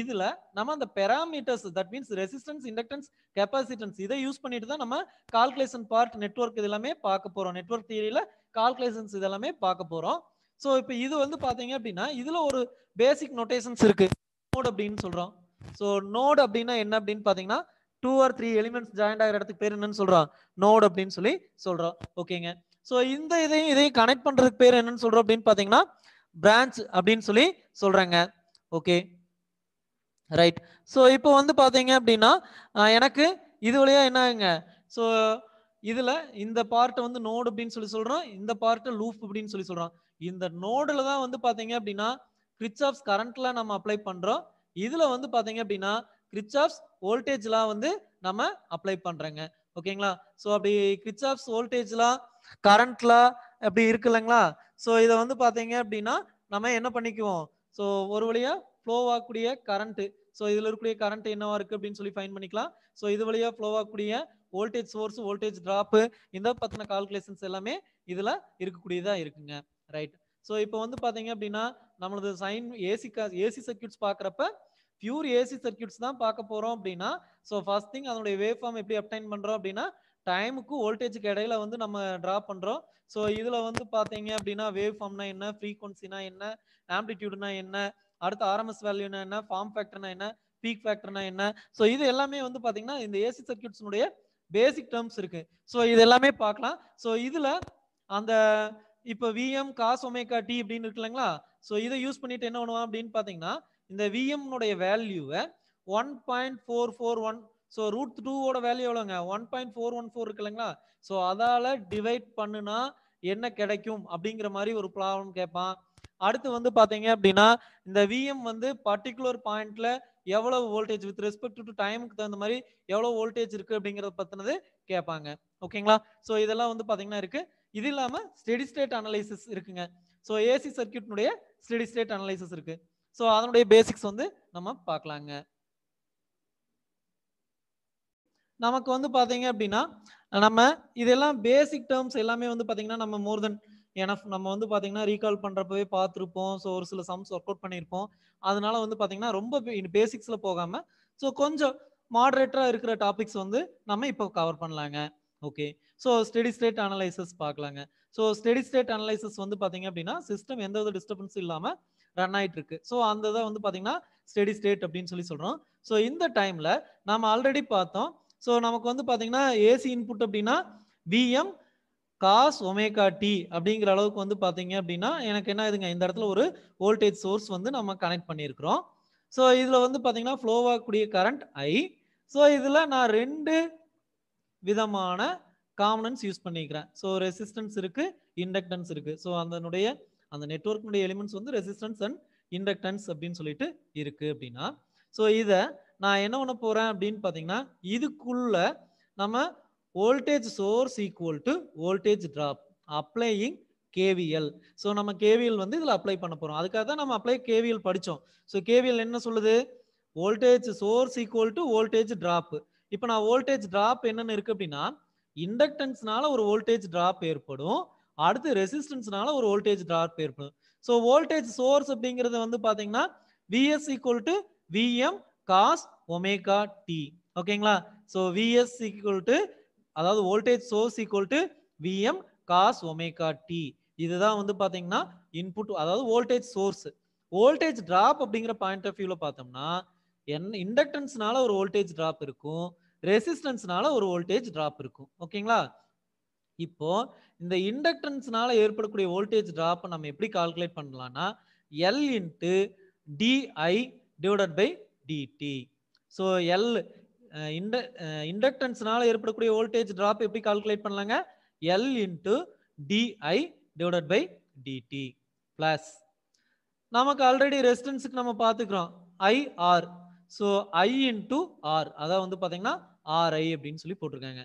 இதுல நம்ம அந்த parameters that means resistance inductance capacitance இதை யூஸ் பண்ணிட்டு தான் நம்ம கால்குலேஷன் பார்ட் நெட்ஒர்க் இதெல்லாமே பார்க்க போறோம் நெட்ஒர்க் தியரியில கால்குலேஷன்ஸ் இதெல்லாமே பார்க்க போறோம் ஸோ இப்போ இது வந்து பாத்தீங்க அப்படின்னா இதுல ஒரு பேசிக் நோட்டேஷன்ஸ் இருக்கு நோட் அப்படின்னு சொல்றோம் ஸோ நோட் அப்படின்னா என்ன அப்படின்னு பாத்தீங்கன்னா two R three elements joint ஆகிற இடத்துக்கு பேர் என்னன்னு சொல்றோம் நோட் அப்படின்னு சொல்லி சொல்றோம் ஓகேங்க ஸோ இந்த இதையும் இதையும் கனெக்ட் பண்றதுக்கு பேர் என்னன்னு சொல்றோம் அப்படின்னு பாத்தீங்கன்னா பிரான்ச் அப்படின்னு சொல்லி சொல்றாங்க ஓகே ரைட் ஸோ இப்போ வந்து பார்த்தீங்க அப்படின்னா எனக்கு இது வழியாக என்ன ஆகுங்க ஸோ இதில் இந்த பார்ட்டை வந்து நோடு அப்படின்னு சொல்லி சொல்கிறோம் இந்த பார்ட்டை லூப் அப்படின்னு சொல்லி சொல்கிறோம் இந்த நோடில் தான் வந்து பார்த்தீங்க அப்படின்னா ஆஃப்ஸ் கரண்ட்ல நம்ம அப்ளை பண்ணுறோம் இதில் வந்து பார்த்தீங்க அப்படின்னா ஆஃப்ஸ் வோல்டேஜ்லாம் வந்து நம்ம அப்ளை பண்ணுறேங்க ஓகேங்களா ஸோ அப்படி ஆஃப்ஸ் வோல்டேஜ்லாம் கரண்ட்லாம் அப்படி இருக்குல்லங்களா ஸோ இதை வந்து பார்த்தீங்க அப்படின்னா நம்ம என்ன பண்ணிக்குவோம் ஸோ ஒரு வழியாக ஃப்ளோ ஆகக்கூடிய கரண்ட்டு ஸோ இதில் இருக்கக்கூடிய கரண்ட் என்னவா இருக்குது அப்படின்னு சொல்லி ஃபைன் பண்ணிக்கலாம் ஸோ இது வழியாக ஃப்ளோ ஆகக்கூடிய வோல்டேஜ் சோர்ஸ் வோல்டேஜ் ட்ராப்பு இந்த பற்றின கால்குலேஷன்ஸ் எல்லாமே இதில் இருக்கக்கூடியதாக இருக்குங்க ரைட் ஸோ இப்போ வந்து பார்த்தீங்க அப்படின்னா நம்மளது சைன் ஏசி ஏசி சர்க்கியூட்ஸ் பார்க்குறப்ப பியூர் ஏசி சர்க்கியூட்ஸ் தான் பார்க்க போகிறோம் அப்படின்னா ஸோ ஃபர்ஸ்ட் திங் அதனுடைய வேவ் ஃபார்ம் எப்படி அப்டைன் பண்ணுறோம் அப்படின்னா டைமுக்கு வோல்டேஜுக்கு இடையில வந்து நம்ம ட்ரா பண்றோம் ஸோ இதுல வந்து பாத்தீங்க அப்படின்னா வேவ் ஃபார்ம்னா என்ன ஃப்ரீக்வன்சினா என்ன ஆம்பிடியூடுனா என்ன அடுத்து ஆர்எம்எஸ் வேல்யூனா என்ன ஃபார்ம் ஃபேக்டர்னா என்ன பீக் ஃபேக்டர்னா என்ன ஸோ இது எல்லாமே வந்து பாத்தீங்கன்னா இந்த ஏசி சர்க்கியூட்ஸ்னுடைய பேசிக் டேர்ம்ஸ் இருக்கு ஸோ இது எல்லாமே பார்க்கலாம் ஸோ இதுல அந்த இப்போ விஎம் காஸ் ஒமேகா டி அப்படின்னு இருக்கு இல்லைங்களா ஸோ இதை யூஸ் பண்ணிட்டு என்ன பண்ணுவோம் அப்படின்னு பாத்தீங்கன்னா இந்த விஎம்னுடைய வேல்யூவை one point four four one so root டூவோட வேல்யூ எவ்வளோங்க one point four one four இருக்கு இல்லைங்களா ஸோ அதால் டிவைட் பண்ணுனா என்ன கிடைக்கும் அப்படிங்கிற மாதிரி ஒரு ப்ராப்ளம் கேட்பான் அடுத்து வந்து பார்த்தீங்க அப்படின்னா இந்த விஎம் வந்து பர்டிகுலர் பாயிண்ட்ல எவ்வளவு வோல்டேஜ் வித் ரெஸ்பெக்ட் டு டைமுக்கு தகுந்த மாதிரி எவ்வளோ வோல்டேஜ் இருக்கு அப்படிங்கிறத பற்றினது கேட்பாங்க ஓகேங்களா ஸோ இதெல்லாம் வந்து பார்த்தீங்கன்னா இருக்கு இது இல்லாமல் ஸ்டெடி ஸ்டேட் அனலைசிஸ் இருக்குங்க ஸோ ஏசி சர்க்கியூட்னுடைய ஸ்டெடி ஸ்டேட் அனலைசிஸ் இருக்கு ஸோ அதனுடைய பேசிக்ஸ் வந்து நம்ம பார்க்கலாங்க நமக்கு வந்து பார்த்தீங்க அப்படின்னா நம்ம இதெல்லாம் பேசிக் டேர்ம்ஸ் எல்லாமே வந்து பார்த்தீங்கன்னா நம்ம மோர் தென் ஏன்னா நம்ம வந்து பார்த்தீங்கன்னா ரீகால் பண்ணுறப்பவே பார்த்துருப்போம் ஸோ ஒரு சில சம்ஸ் ஒர்க் அவுட் பண்ணியிருப்போம் அதனால வந்து பார்த்தீங்கன்னா ரொம்ப பேசிக்ஸில் போகாமல் ஸோ கொஞ்சம் மாடரேட்டராக இருக்கிற டாபிக்ஸ் வந்து நம்ம இப்போ கவர் பண்ணலாங்க okay so steady state analysis பார்க்கலாங்க ஸோ ஸ்டெடி ஸ்டேட் அனலைசஸ் வந்து பார்த்தீங்க அப்படின்னா சிஸ்டம் எந்த வித டிஸ்டர்பன்ஸும் இல்லாமல் ரன் ஆகிட்டு இருக்கு ஸோ அந்த இதை வந்து பார்த்தீங்கன்னா ஸ்டெடி ஸ்டேட் அப்படின்னு சொல்லி சொல்கிறோம் ஸோ இந்த டைமில் நம்ம ஆல்ரெடி பார்த்தோம் ஸோ நமக்கு வந்து பார்த்தீங்கன்னா ஏசி இன்புட் அப்படின்னா விஎம் காஸ் ஒமேகா டி அப்படிங்கிற அளவுக்கு வந்து பார்த்தீங்க அப்படின்னா எனக்கு என்ன இதுங்க இந்த இடத்துல ஒரு வோல்டேஜ் சோர்ஸ் வந்து நம்ம கனெக்ட் பண்ணியிருக்கிறோம் ஸோ இதில் வந்து பார்த்தீங்கன்னா ஃப்ளோவாகக்கூடிய கரண்ட் ஐ ஸோ இதில் நான் ரெண்டு விதமான காமனன்ஸ் யூஸ் பண்ணிக்கிறேன் ஸோ ரெசிஸ்டன்ஸ் இருக்குது இண்டக்டன்ஸ் இருக்குது ஸோ அதனுடைய அந்த நெட்ஒர்க்கினுடைய எலிமெண்ட்ஸ் வந்து ரெசிஸ்டன்ஸ் அண்ட் இண்டக்டன்ஸ் அப்படின்னு சொல்லிட்டு இருக்குது அப்படின்னா ஸோ இதை நான் என்ன பண்ண போறேன் அப்படின்னு பார்த்தீங்கன்னா இதுக்குள்ள நம்ம voltage source equal to voltage drop applying KVL so நம்ம கேவிஎல் வந்து இதில் அப்ளை பண்ண போகிறோம் அதுக்காக தான் நம்ம அப்ளை கேவிஎல் படித்தோம் ஸோ கேவிஎல் என்ன சொல்லுது voltage source equal to voltage drop இப்போ நான் வோல்டேஜ் ட்ராப் என்னென்ன இருக்குது அப்படின்னா இண்டக்டன்ஸ்னால ஒரு வோல்டேஜ் ட்ராப் ஏற்படும் அடுத்து ரெசிஸ்டன்ஸ்னால ஒரு வோல்டேஜ் ட்ராப் ஏற்படும் ஸோ வோல்டேஜ் சோர்ஸ் அப்படிங்கிறது வந்து பார்த்தீங்கன்னா VS equal to VM cos omega T ஓகேங்களா ஸோ விஎஸ் ஈக்குவல் அதாவது voltage source equal to VM cos omega T இதுதான் வந்து பாத்தீங்கன்னா இன்புட் அதாவது வோல்டேஜ் சோர்ஸ் வோல்டேஜ் ட்ராப் அப்படிங்கிற பாயிண்ட் ஆஃப் வியூவில் பார்த்தோம்னா என்ன இண்டக்டன்ஸ்னால ஒரு வோல்டேஜ் ட்ராப் இருக்கும் ரெசிஸ்டன்ஸ்னால ஒரு வோல்டேஜ் ட்ராப் இருக்கும் ஓகேங்களா இப்போ இந்த இண்டக்டன்ஸ்னால ஏற்படக்கூடிய வோல்டேஜ் ட்ராப்பை நம்ம எப்படி கால்குலேட் பண்ணலாம்னா L into DI divided by DT so L இண்ட இண்டக்டன்ஸ்னால ஏற்படக்கூடிய வோல்டேஜ் ட்ராப் எப்படி கால்குலேட் பண்ணலாங்க L into DI divided by DT plus நமக்கு ஆல்ரெடி ரெசிஸ்டன்ஸுக்கு நம்ம பார்த்துக்கிறோம் IR so I into R அதான் வந்து பார்த்தீங்கன்னா ஆர்ஐ அப்படின்னு சொல்லி போட்டிருக்காங்க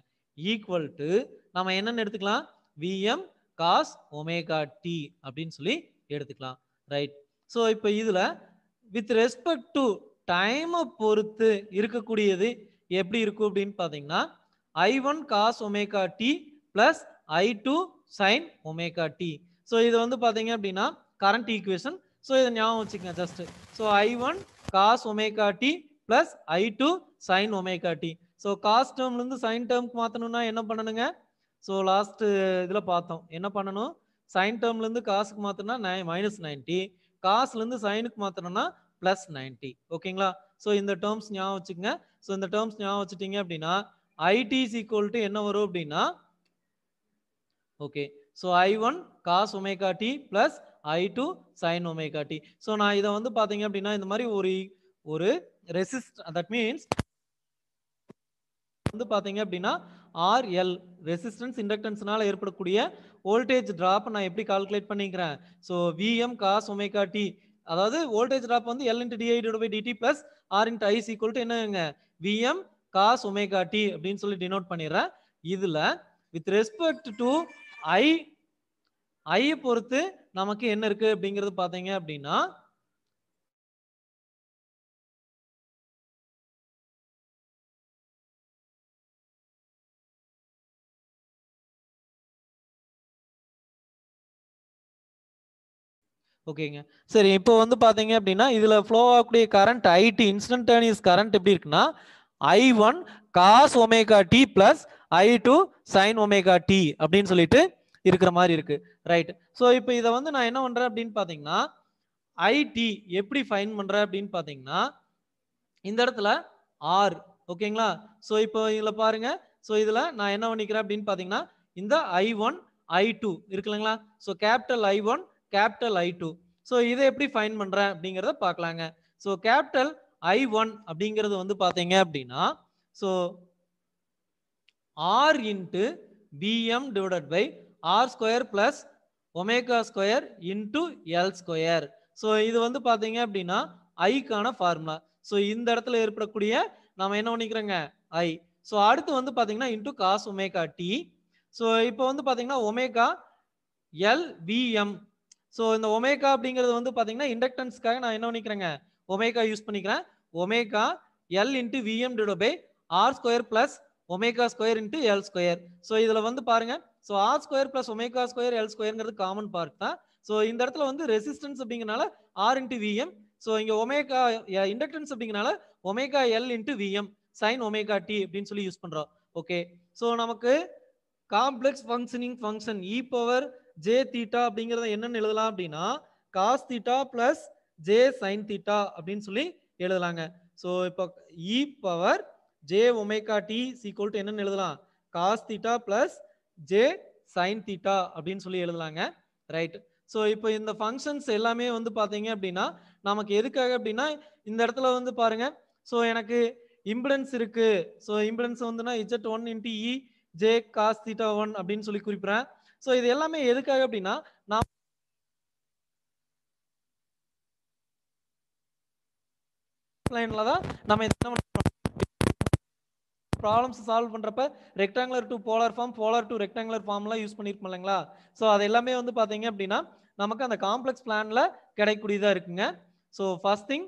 ஈக்குவல் டு நம்ம என்னென்னு எடுத்துக்கலாம் விஎம் காஸ் ஒமேகா டி அப்படின்னு சொல்லி எடுத்துக்கலாம் ரைட் ஸோ இப்போ இதில் வித் ரெஸ்பெக்ட் டு டைமை பொறுத்து இருக்கக்கூடியது எப்படி இருக்கும் அப்படின்னு பார்த்தீங்கன்னா I one cos omega D plus I two sine omega D so இதை வந்து பார்த்தீங்க அப்படின்னா கரண்ட் ஈக்குவேஷன் ஸோ இதை ஞாபகம் வச்சுக்கங்க just so I one cos omega D plus I two sine omega D so cos டேர்ம்லேருந்து சைன் டேர்ம்க்கு மாற்றணும்னா என்ன பண்ணணுங்க ஸோ லாஸ்ட்டு இதில் பார்த்தோம் என்ன பண்ணணும் சைன் டேர்ம்லேருந்து காசுக்கு மாற்றினா நை மைனஸ் நைன்ட்டி காசுலேருந்து சைனுக்கு மாற்றணும்னா பிளஸ் நைன்டி ஓகேங்களா ஸோ இந்த டேர்ம்ஸ் ஞாபகம் வச்சுக்கோங்க ஸோ இந்த டேர்ம்ஸ் ஞாபகம் வச்சுட்டீங்க அப்படின்னா ஐடி இஸ் ஈக்குவல் டு என்ன வரும் அப்படின்னா okay so I one cos omega D plus I two sine omega D so நான் இதை வந்து பார்த்தீங்க அப்படின்னா இந்த மாதிரி ஒரு ஒரு ரெசிஸ்ட் தட் மீன்ஸ் வந்து பார்த்தீங்க அப்படின்னா ஆர்எல் ரெசிஸ்டன்ஸ் இண்டக்டன்ஸ்னால ஏற்படக்கூடிய வோல்டேஜ் ட்ராப் நான் எப்படி கால்குலேட் பண்ணிக்கிறேன் so VM cos omega T அதாவது வோல்டேஜ் ட்ராப் வந்து L into DI two by DT plus R into is equal to என்னங்க விஎம் காஸ் ஒமேகா டி அப்படின்னு சொல்லி டினோட் பண்ணிடுறேன் இதில் வித் ரெஸ்பெக்ட் டு ஐ ஐயை பொறுத்து நமக்கு என்ன இருக்குது அப்படிங்கிறது பார்த்தீங்க அப்படின்னா ஓகேங்க சரி இப்போ வந்து பார்த்தீங்க அப்படின்னா இதில் ஃப்ளோ ஆகக்கூடிய கரண்ட் ஐடி இன்ஸ்டன்டேனியஸ் கரண்ட் எப்படி இருக்குன்னா I one cos omega D plus I two sine omega D அப்படின்னு சொல்லிட்டு இருக்கிற மாதிரி இருக்கு ரைட் ஸோ இப்போ இதை வந்து நான் என்ன பண்ணுறேன் அப்படின்னு பார்த்தீங்கன்னா ஐடி எப்படி ஃபைன் பண்ணுறேன் அப்படின்னு பார்த்தீங்கன்னா இந்த இடத்துல ஆர் ஓகேங்களா ஸோ இப்போ இதில் பாருங்க ஸோ இதில் நான் என்ன பண்ணிக்கிறேன் அப்படின்னு பார்த்தீங்கன்னா இந்த ஐ ஒன் ஐ டூ இருக்குல்லங்களா so capital I one capital I two so இதை எப்படி ஃபைன் பண்ணுறேன் அப்படிங்கிறத பார்க்கலாங்க ஸோ கேபிட்டல் ஐ ஒன் அப்படிங்கிறது வந்து பார்த்தீங்க அப்படின்னா so R into PM divided by R square plus omega square into L square so இது வந்து பார்த்தீங்க அப்படின்னா ஐக்கான ஃபார்முலா ஸோ இந்த இடத்துல ஏற்படக்கூடிய நம்ம என்ன பண்ணிக்கிறோங்க ஐ ஸோ அடுத்து வந்து பார்த்தீங்கன்னா into cos omega D so இப்போ வந்து பார்த்தீங்கன்னா ஒமேகா எல் விஎம் ஸோ இந்த ஒமேகா அப்படிங்கிறது வந்து பார்த்தீங்கன்னா இண்டக்டன்ஸ்க்காக நான் என்ன பண்ணிக்கிறேங்க ஒமேகா யூஸ் பண்ணிக்கிறேன் omega L into VM ditto by R square plus omega square into L square so இதில் வந்து பாருங்க ஸோ R square plus omega square L ஸ்கொயர்ங்கிறது காமன் பார்ட் தான் ஸோ இந்த இடத்துல வந்து ரெசிஸ்டன்ஸ் அப்படிங்கிறனால ஆர் இன்ட்டு விஎம் ஸோ இங்கே ஒமேகா இண்டக்டன்ஸ் அப்படிங்கிறனால omega L into VM sine omega D அப்படின்னு சொல்லி யூஸ் பண்ணுறோம் ஓகே ஸோ நமக்கு complex functioning function E power J theta அப்படிங்கிறத என்னன்னு எழுதலாம் அப்படின்னா cos theta plus J sine theta அப்படின்னு சொல்லி எழுதலாங்க ஸோ இப்போ E power J omega T is equal to என்னன்னு எழுதலாம் cos theta plus J sine theta அப்படின்னு சொல்லி எழுதலாங்க ரைட் ஸோ இப்போ இந்த ஃபங்க்ஷன்ஸ் எல்லாமே வந்து பார்த்தீங்க அப்படின்னா நமக்கு எதுக்காக அப்படின்னா இந்த இடத்துல வந்து பாருங்க ஸோ எனக்கு இம்பிடன்ஸ் இருக்கு ஸோ இம்பிடன்ஸ் வந்துன்னா Z one into E J cos theta one அப்படின்னு சொல்லி குறிப்பிட்றேன் ஸோ இது எல்லாமே எதுக்காக அப்படின்னா நான் லைன்ல தான் நம்ம ப்ராப்ளம்ஸ் சால்வ் பண்ணுறப்ப rectangular to polar form polar to rectangular ஃபார்ம்லாம் யூஸ் பண்ணியிருப்போம் இல்லைங்களா ஸோ அது எல்லாமே வந்து பார்த்தீங்க அப்படின்னா நமக்கு அந்த காம்ப்ளெக்ஸ் பிளானில் கிடைக்கக்கூடியதாக இருக்குங்க ஸோ ஃபர்ஸ்ட் திங்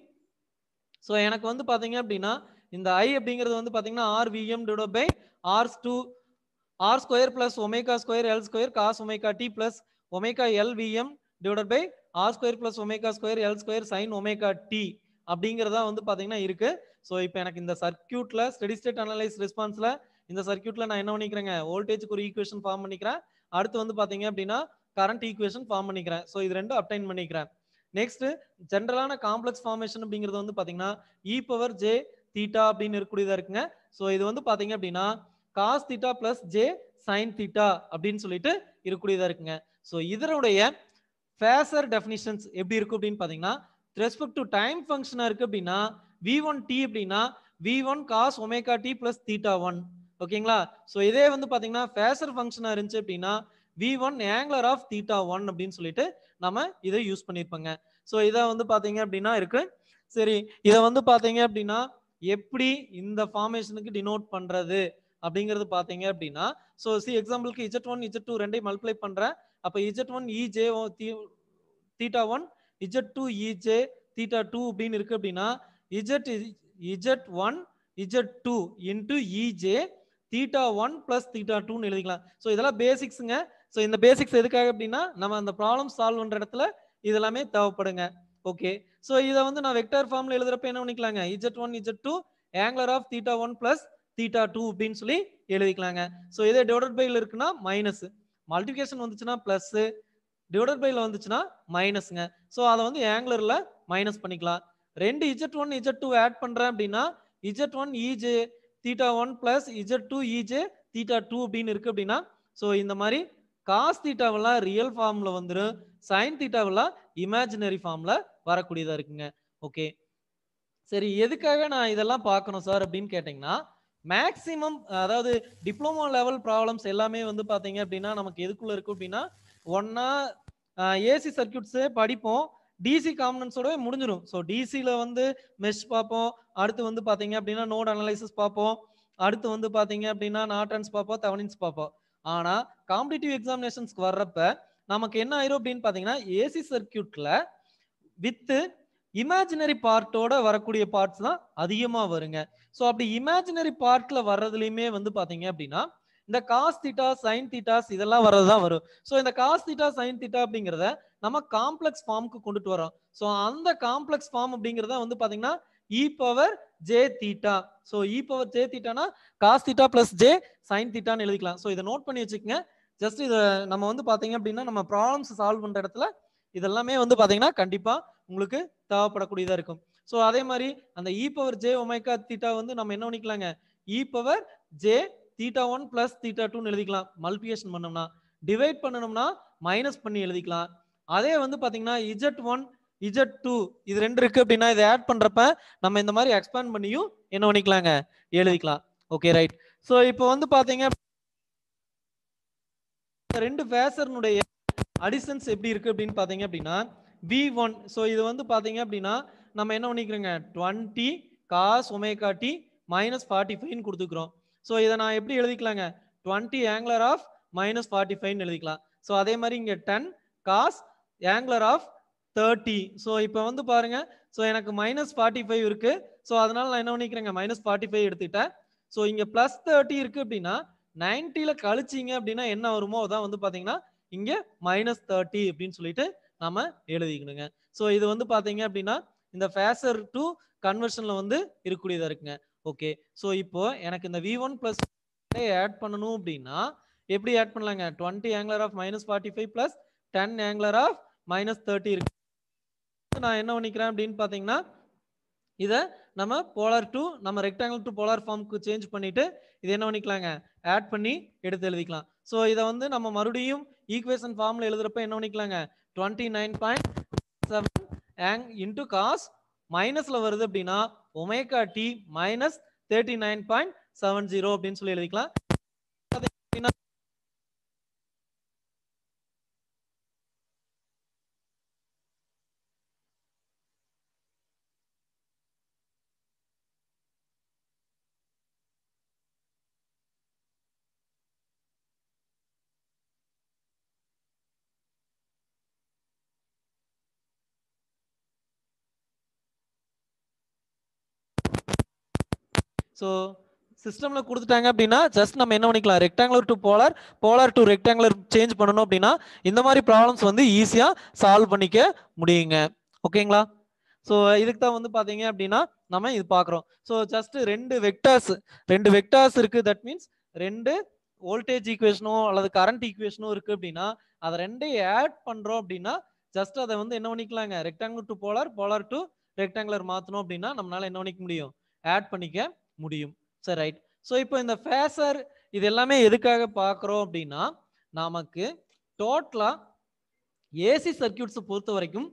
ஸோ எனக்கு வந்து பார்த்தீங்க அப்படின்னா இந்த ஐ அப்படிங்கிறது வந்து பார்த்தீங்கன்னா R VM divide by R's two R square plus omega square L square cos omega D plus omega L VM divided by R square plus omega square L square sine omega T அப்படிங்கிறதா வந்து பார்த்தீங்கன்னா இருக்கு so இப்போ எனக்கு இந்த சர்க்கியூட்ல steady state analyse ரெஸ்பான்ஸ்ல இந்த சர்க்கியூட்ல நான் என்ன பண்ணிக்கிறேங்க வோல்டேஜுக்கு ஒரு ஈக்குவேஷன் ஃபார்ம் பண்ணிக்கிறேன் அடுத்து வந்து பார்த்தீங்க அப்படின்னா கரண்ட் ஈக்குவேஷன் ஃபார்ம் பண்ணிக்கிறேன் ஸோ இது ரெண்டும் அப்டைன் பண்ணிக்கிறேன் நெக்ஸ்ட் ஜென்ரலான காம்ப்ளெக்ஸ் ஃபார்மேஷன் அப்படிங்கிறது வந்து பார்த்தீங்கன்னா E e power J theta அப்படின்னு இருக்கக்கூடியதா இருக்குங்க ஸோ இது வந்து பார்த்தீங்க அப்படின்னா cos theta plus J sine theta அப்படின்னு சொல்லிட்டு இருக்கக்கூடியதா இருக்குங்க ஸோ இதனுடைய ஃபேசர் டெஃபினிஷன்ஸ் எப்படி இருக்கும் அப்படின்னு பார்த்தீங்கன்னா ரெஸ்பெக்ட் டு டைம் ஃபங்க்ஷனாக இருக்குது அப்படின்னா வி ஒன் டி அப்படின்னா V one cos omega D plus theta one ஓகேங்களா ஸோ இதே வந்து பார்த்தீங்கன்னா ஃபேசர் ஃபங்க்ஷனாக இருந்துச்சு அப்படின்னா V one angular of theta one அப்படின்னு சொல்லிட்டு நம்ம இதை யூஸ் பண்ணியிருப்போங்க ஸோ இதை வந்து பார்த்தீங்க அப்படின்னா இருக்கு சரி இதை வந்து பார்த்தீங்க அப்படின்னா எப்படி இந்த ஃபார்மேஷனுக்கு டினோட் பண்ணுறது அப்படிங்கிறது பார்த்தீங்க அப்படின்னா ஸோ சி எக்ஸாம்பிளுக்கு இஜெட் ஒன் இஜெட் டூ ரெண்டையும் மல்டிப்ளை பண்ணுறேன் அப்போ Z one E J theta one Z two E J theta two அப்படின்னு இருக்கு அப்படின்னா Z Z one Z two into E J theta one plus theta டூன்னு எழுதிக்கலாம் ஸோ இதெல்லாம் பேசிக்ஸுங்க ஸோ இந்த பேசிக்ஸ் எதுக்காக அப்படின்னா நம்ம அந்த ப்ராப்ளம் சால்வ் பண்ணுற இடத்துல இதெல்லாமே தேவைப்படுங்க ஓகே ஸோ இதை வந்து நான் வெக்டார் ஃபார்மில் எழுதுறப்ப என்ன பண்ணிக்கலாங்க Z one Z two angular of theta one plus theta two அப்படின்னு சொல்லி எழுதிக்கலாங்க ஸோ இதே டிவைடட் பைல இருக்குன்னா மைனஸ் மல்டிபிகேஷன் வந்துச்சுன்னா பிளஸ் டிவைடட் பைல வந்துச்சுன்னா மைனஸுங்க ஸோ அதை வந்து ஆங்குலரில் மைனஸ் பண்ணிக்கலாம் ரெண்டு Z one Z two add பண்ணுறேன் அப்படின்னா Z one E J theta one plus Z two E J theta two அப்படின்னு இருக்குது அப்படின்னா ஸோ இந்த மாதிரி காஸ் தீட்டாவெல்லாம் ரியல் ஃபார்மில் வந்துடும் சைன் தீட்டாவெல்லாம் இமேஜினரி ஃபார்மில் வரக்கூடியதாக இருக்குங்க ஓகே சரி எதுக்காக நான் இதெல்லாம் பார்க்கணும் சார் அப்படின்னு கேட்டிங்கன்னா மேக்சிமம் அதாவது டிப்ளமோ லெவல் ப்ராப்ளம்ஸ் எல்லாமே வந்து பார்த்தீங்க அப்படின்னா நமக்கு எதுக்குள்ள இருக்கும் அப்படின்னா ஒன்னா ஏசி சர்க்கியூட்ஸே படிப்போம் டிசி காம்பனன்ஸோட முடிஞ்சிடும் ஸோ டிசியில் வந்து மெஷ் பார்ப்போம் அடுத்து வந்து பார்த்தீங்க அப்படின்னா நோட் அனலைசிஸ் பார்ப்போம் அடுத்து வந்து பார்த்தீங்க அப்படின்னா நாட்ரன்ஸ் பார்ப்போம் தவனின்ஸ் பார்ப்போம் ஆனால் காம்படிட்டிவ் எக்ஸாமினேஷன்ஸ்க்கு வர்றப்ப நமக்கு என்ன ஆயிரும் அப்படின்னு பார்த்தீங்கன்னா ஏசி சர்க்கியூட்டில் வித்து இமேஜினரி பார்ட்டோட வரக்கூடிய பார்ட்ஸ் தான் அதிகமா வருங்க ஸோ அப்படி இமேஜினரி பார்ட்ல வர்றதுலயுமே வந்து பாத்தீங்க அப்படின்னா இந்த காஸ் தீட்டா சைன் தீட்டாஸ் இதெல்லாம் வர்றது தான் வரும் ஸோ இந்த காஸ் தீட்டா சைன் தீட்டா அப்படிங்கிறத நம்ம காம்ப்ளெக்ஸ் ஃபார்முக்கு கொண்டுட்டு வரோம் ஸோ அந்த காம்ப்ளெக்ஸ் ஃபார்ம் அப்படிங்கிறத வந்து பாத்தீங்கன்னா E power J theta so E power J தீட்டானா cos theta plus J sine தீட்டான்னு எழுதிக்கலாம் ஸோ இதை நோட் பண்ணி வச்சுக்கோங்க ஜஸ்ட் இதை நம்ம வந்து பார்த்தீங்க அப்படின்னா நம்ம ப்ராப்ளம்ஸ் சால்வ் பண்ணுற இடத்துல இதெல்லாமே வந்து பார்த்தீங்கன்னா கண்டிப்பாக உங்களுக்கு தேவைப்படக்கூடியதாக இருக்கும் ஸோ அதே மாதிரி அந்த E power J omega theta வந்து நம்ம என்ன பண்ணிக்கலாங்க E power J theta one plus theta டூன்னு எழுதிக்கலாம் மல்டிபிகேஷன் பண்ணோம்னா டிவைட் பண்ணணும்னா மைனஸ் பண்ணி எழுதிக்கலாம் அதே வந்து பார்த்தீங்கன்னா இஜெட் ஒன் இஜெட் டூ இது ரெண்டு இருக்கு அப்படின்னா இதை ஆட் பண்ணுறப்ப நம்ம இந்த மாதிரி எக்ஸ்பேண்ட் பண்ணியும் என்ன பண்ணிக்கலாங்க எழுதிக்கலாம் ஓகே ரைட் ஸோ இப்போ வந்து பார்த்தீங்க ரெண்டு ஃபேசர்னுடைய அடிசன்ஸ் எப்படி இருக்கு அப்படின்னு பார்த்தீங்க அப்படின்னா பி ஒன் ஸோ இது வந்து பார்த்தீங்க அப்படின்னா நம்ம என்ன பண்ணிக்கிறோங்க twenty cos omega D minus forty ஃபைவ்னு கொடுத்துக்கிறோம் ஸோ இதை நான் எப்படி எழுதிக்கலாங்க twenty angular of minus forty ஃபைவ்னு எழுதிக்கலாம் ஸோ அதே மாதிரி இங்கே ten cos angular of thirty so இப்போ வந்து பாருங்க ஸோ எனக்கு மைனஸ் ஃபார்ட்டி ஃபைவ் இருக்குது ஸோ அதனால் நான் என்ன பண்ணிக்கிறேங்க மைனஸ் ஃபார்ட்டி ஃபைவ் எடுத்துக்கிட்டேன் ஸோ இங்கே ப்ளஸ் தேர்ட்டி இருக்குது அப்படின்னா நைன்ட்டியில் கழிச்சிங்க அப்படின்னா என்ன வருமோ அதான் வந்து பார்த்தீங்கன்னா இங்கே மைனஸ் தேர்ட்டி அப்படின்னு சொல்லிட்டு நாம எழுதிக்கணுங்க ஸோ இது வந்து பார்த்தீங்க அப்படின்னா இந்த ஃபேசர் டு கன்வர்ஷன்ல வந்து இருக்கக்கூடியதா இருக்குங்க ஓகே ஸோ இப்போ எனக்கு இந்த வி ஒன் பிளஸ் ஆட் பண்ணணும் அப்படின்னா எப்படி ஆட் பண்ணலாங்க twenty angular of minus forty five plus ten angular of minus thirty இருக்கு நான் என்ன பண்ணிக்கிறேன் அப்படின்னு பார்த்தீங்கன்னா இதை நம்ம போலார் டு நம்ம ரெக்டாங்கிள் டு போலார் ஃபார்முக்கு சேஞ்ச் பண்ணிட்டு இது என்ன பண்ணிக்கலாங்க ஆட் பண்ணி எடுத்து எழுதிக்கலாம் ஸோ இதை வந்து நம்ம மறுபடியும் ஈக்குவேஷன் ஃபார்மில் எழுதுறப்ப என்ன பண்ணிக்கலாங்க 29.7 ang into காஸ் மைனஸ்ல வருது அப்படின்னா omega D minus thirty nine point seven zero அப்படின்னு சொல்லி எழுதிக்கலாம் ஸோ சிஸ்டமில் கொடுத்துட்டாங்க அப்படின்னா ஜஸ்ட் நம்ம என்ன பண்ணிக்கலாம் rectangular to polar polar to rectangular change பண்ணணும் அப்படின்னா இந்த மாதிரி ப்ராப்ளம்ஸ் வந்து ஈஸியாக சால்வ் பண்ணிக்க முடியுங்க ஓகேங்களா ஸோ இதுக்கு தான் வந்து பார்த்தீங்க அப்படின்னா நம்ம இது பார்க்குறோம் ஸோ ஜஸ்ட் ரெண்டு வெக்டார்ஸ் ரெண்டு வெக்டார்ஸ் இருக்குது தட் மீன்ஸ் ரெண்டு வோல்டேஜ் ஈக்குவேஷனோ அல்லது கரண்ட் ஈக்குவேஷனோ இருக்குது அப்படின்னா அதை ரெண்டையும் ஆட் பண்ணுறோம் அப்படின்னா ஜஸ்ட் அதை வந்து என்ன பண்ணிக்கலாங்க rectangular to polar polar to rectangular மாற்றணும் அப்படின்னா நம்மளால் என்ன பண்ணிக்க முடியும் ஆட் பண்ணிக்க முடியும் சரி ரைட் ஸோ இப்போ இந்த ஃபேஸர் இது எல்லாமே எதுக்காக பார்க்குறோம் அப்படின்னா நமக்கு டோட்டலாக ஏசி சர்க்கியூட்ஸை பொறுத்த வரைக்கும்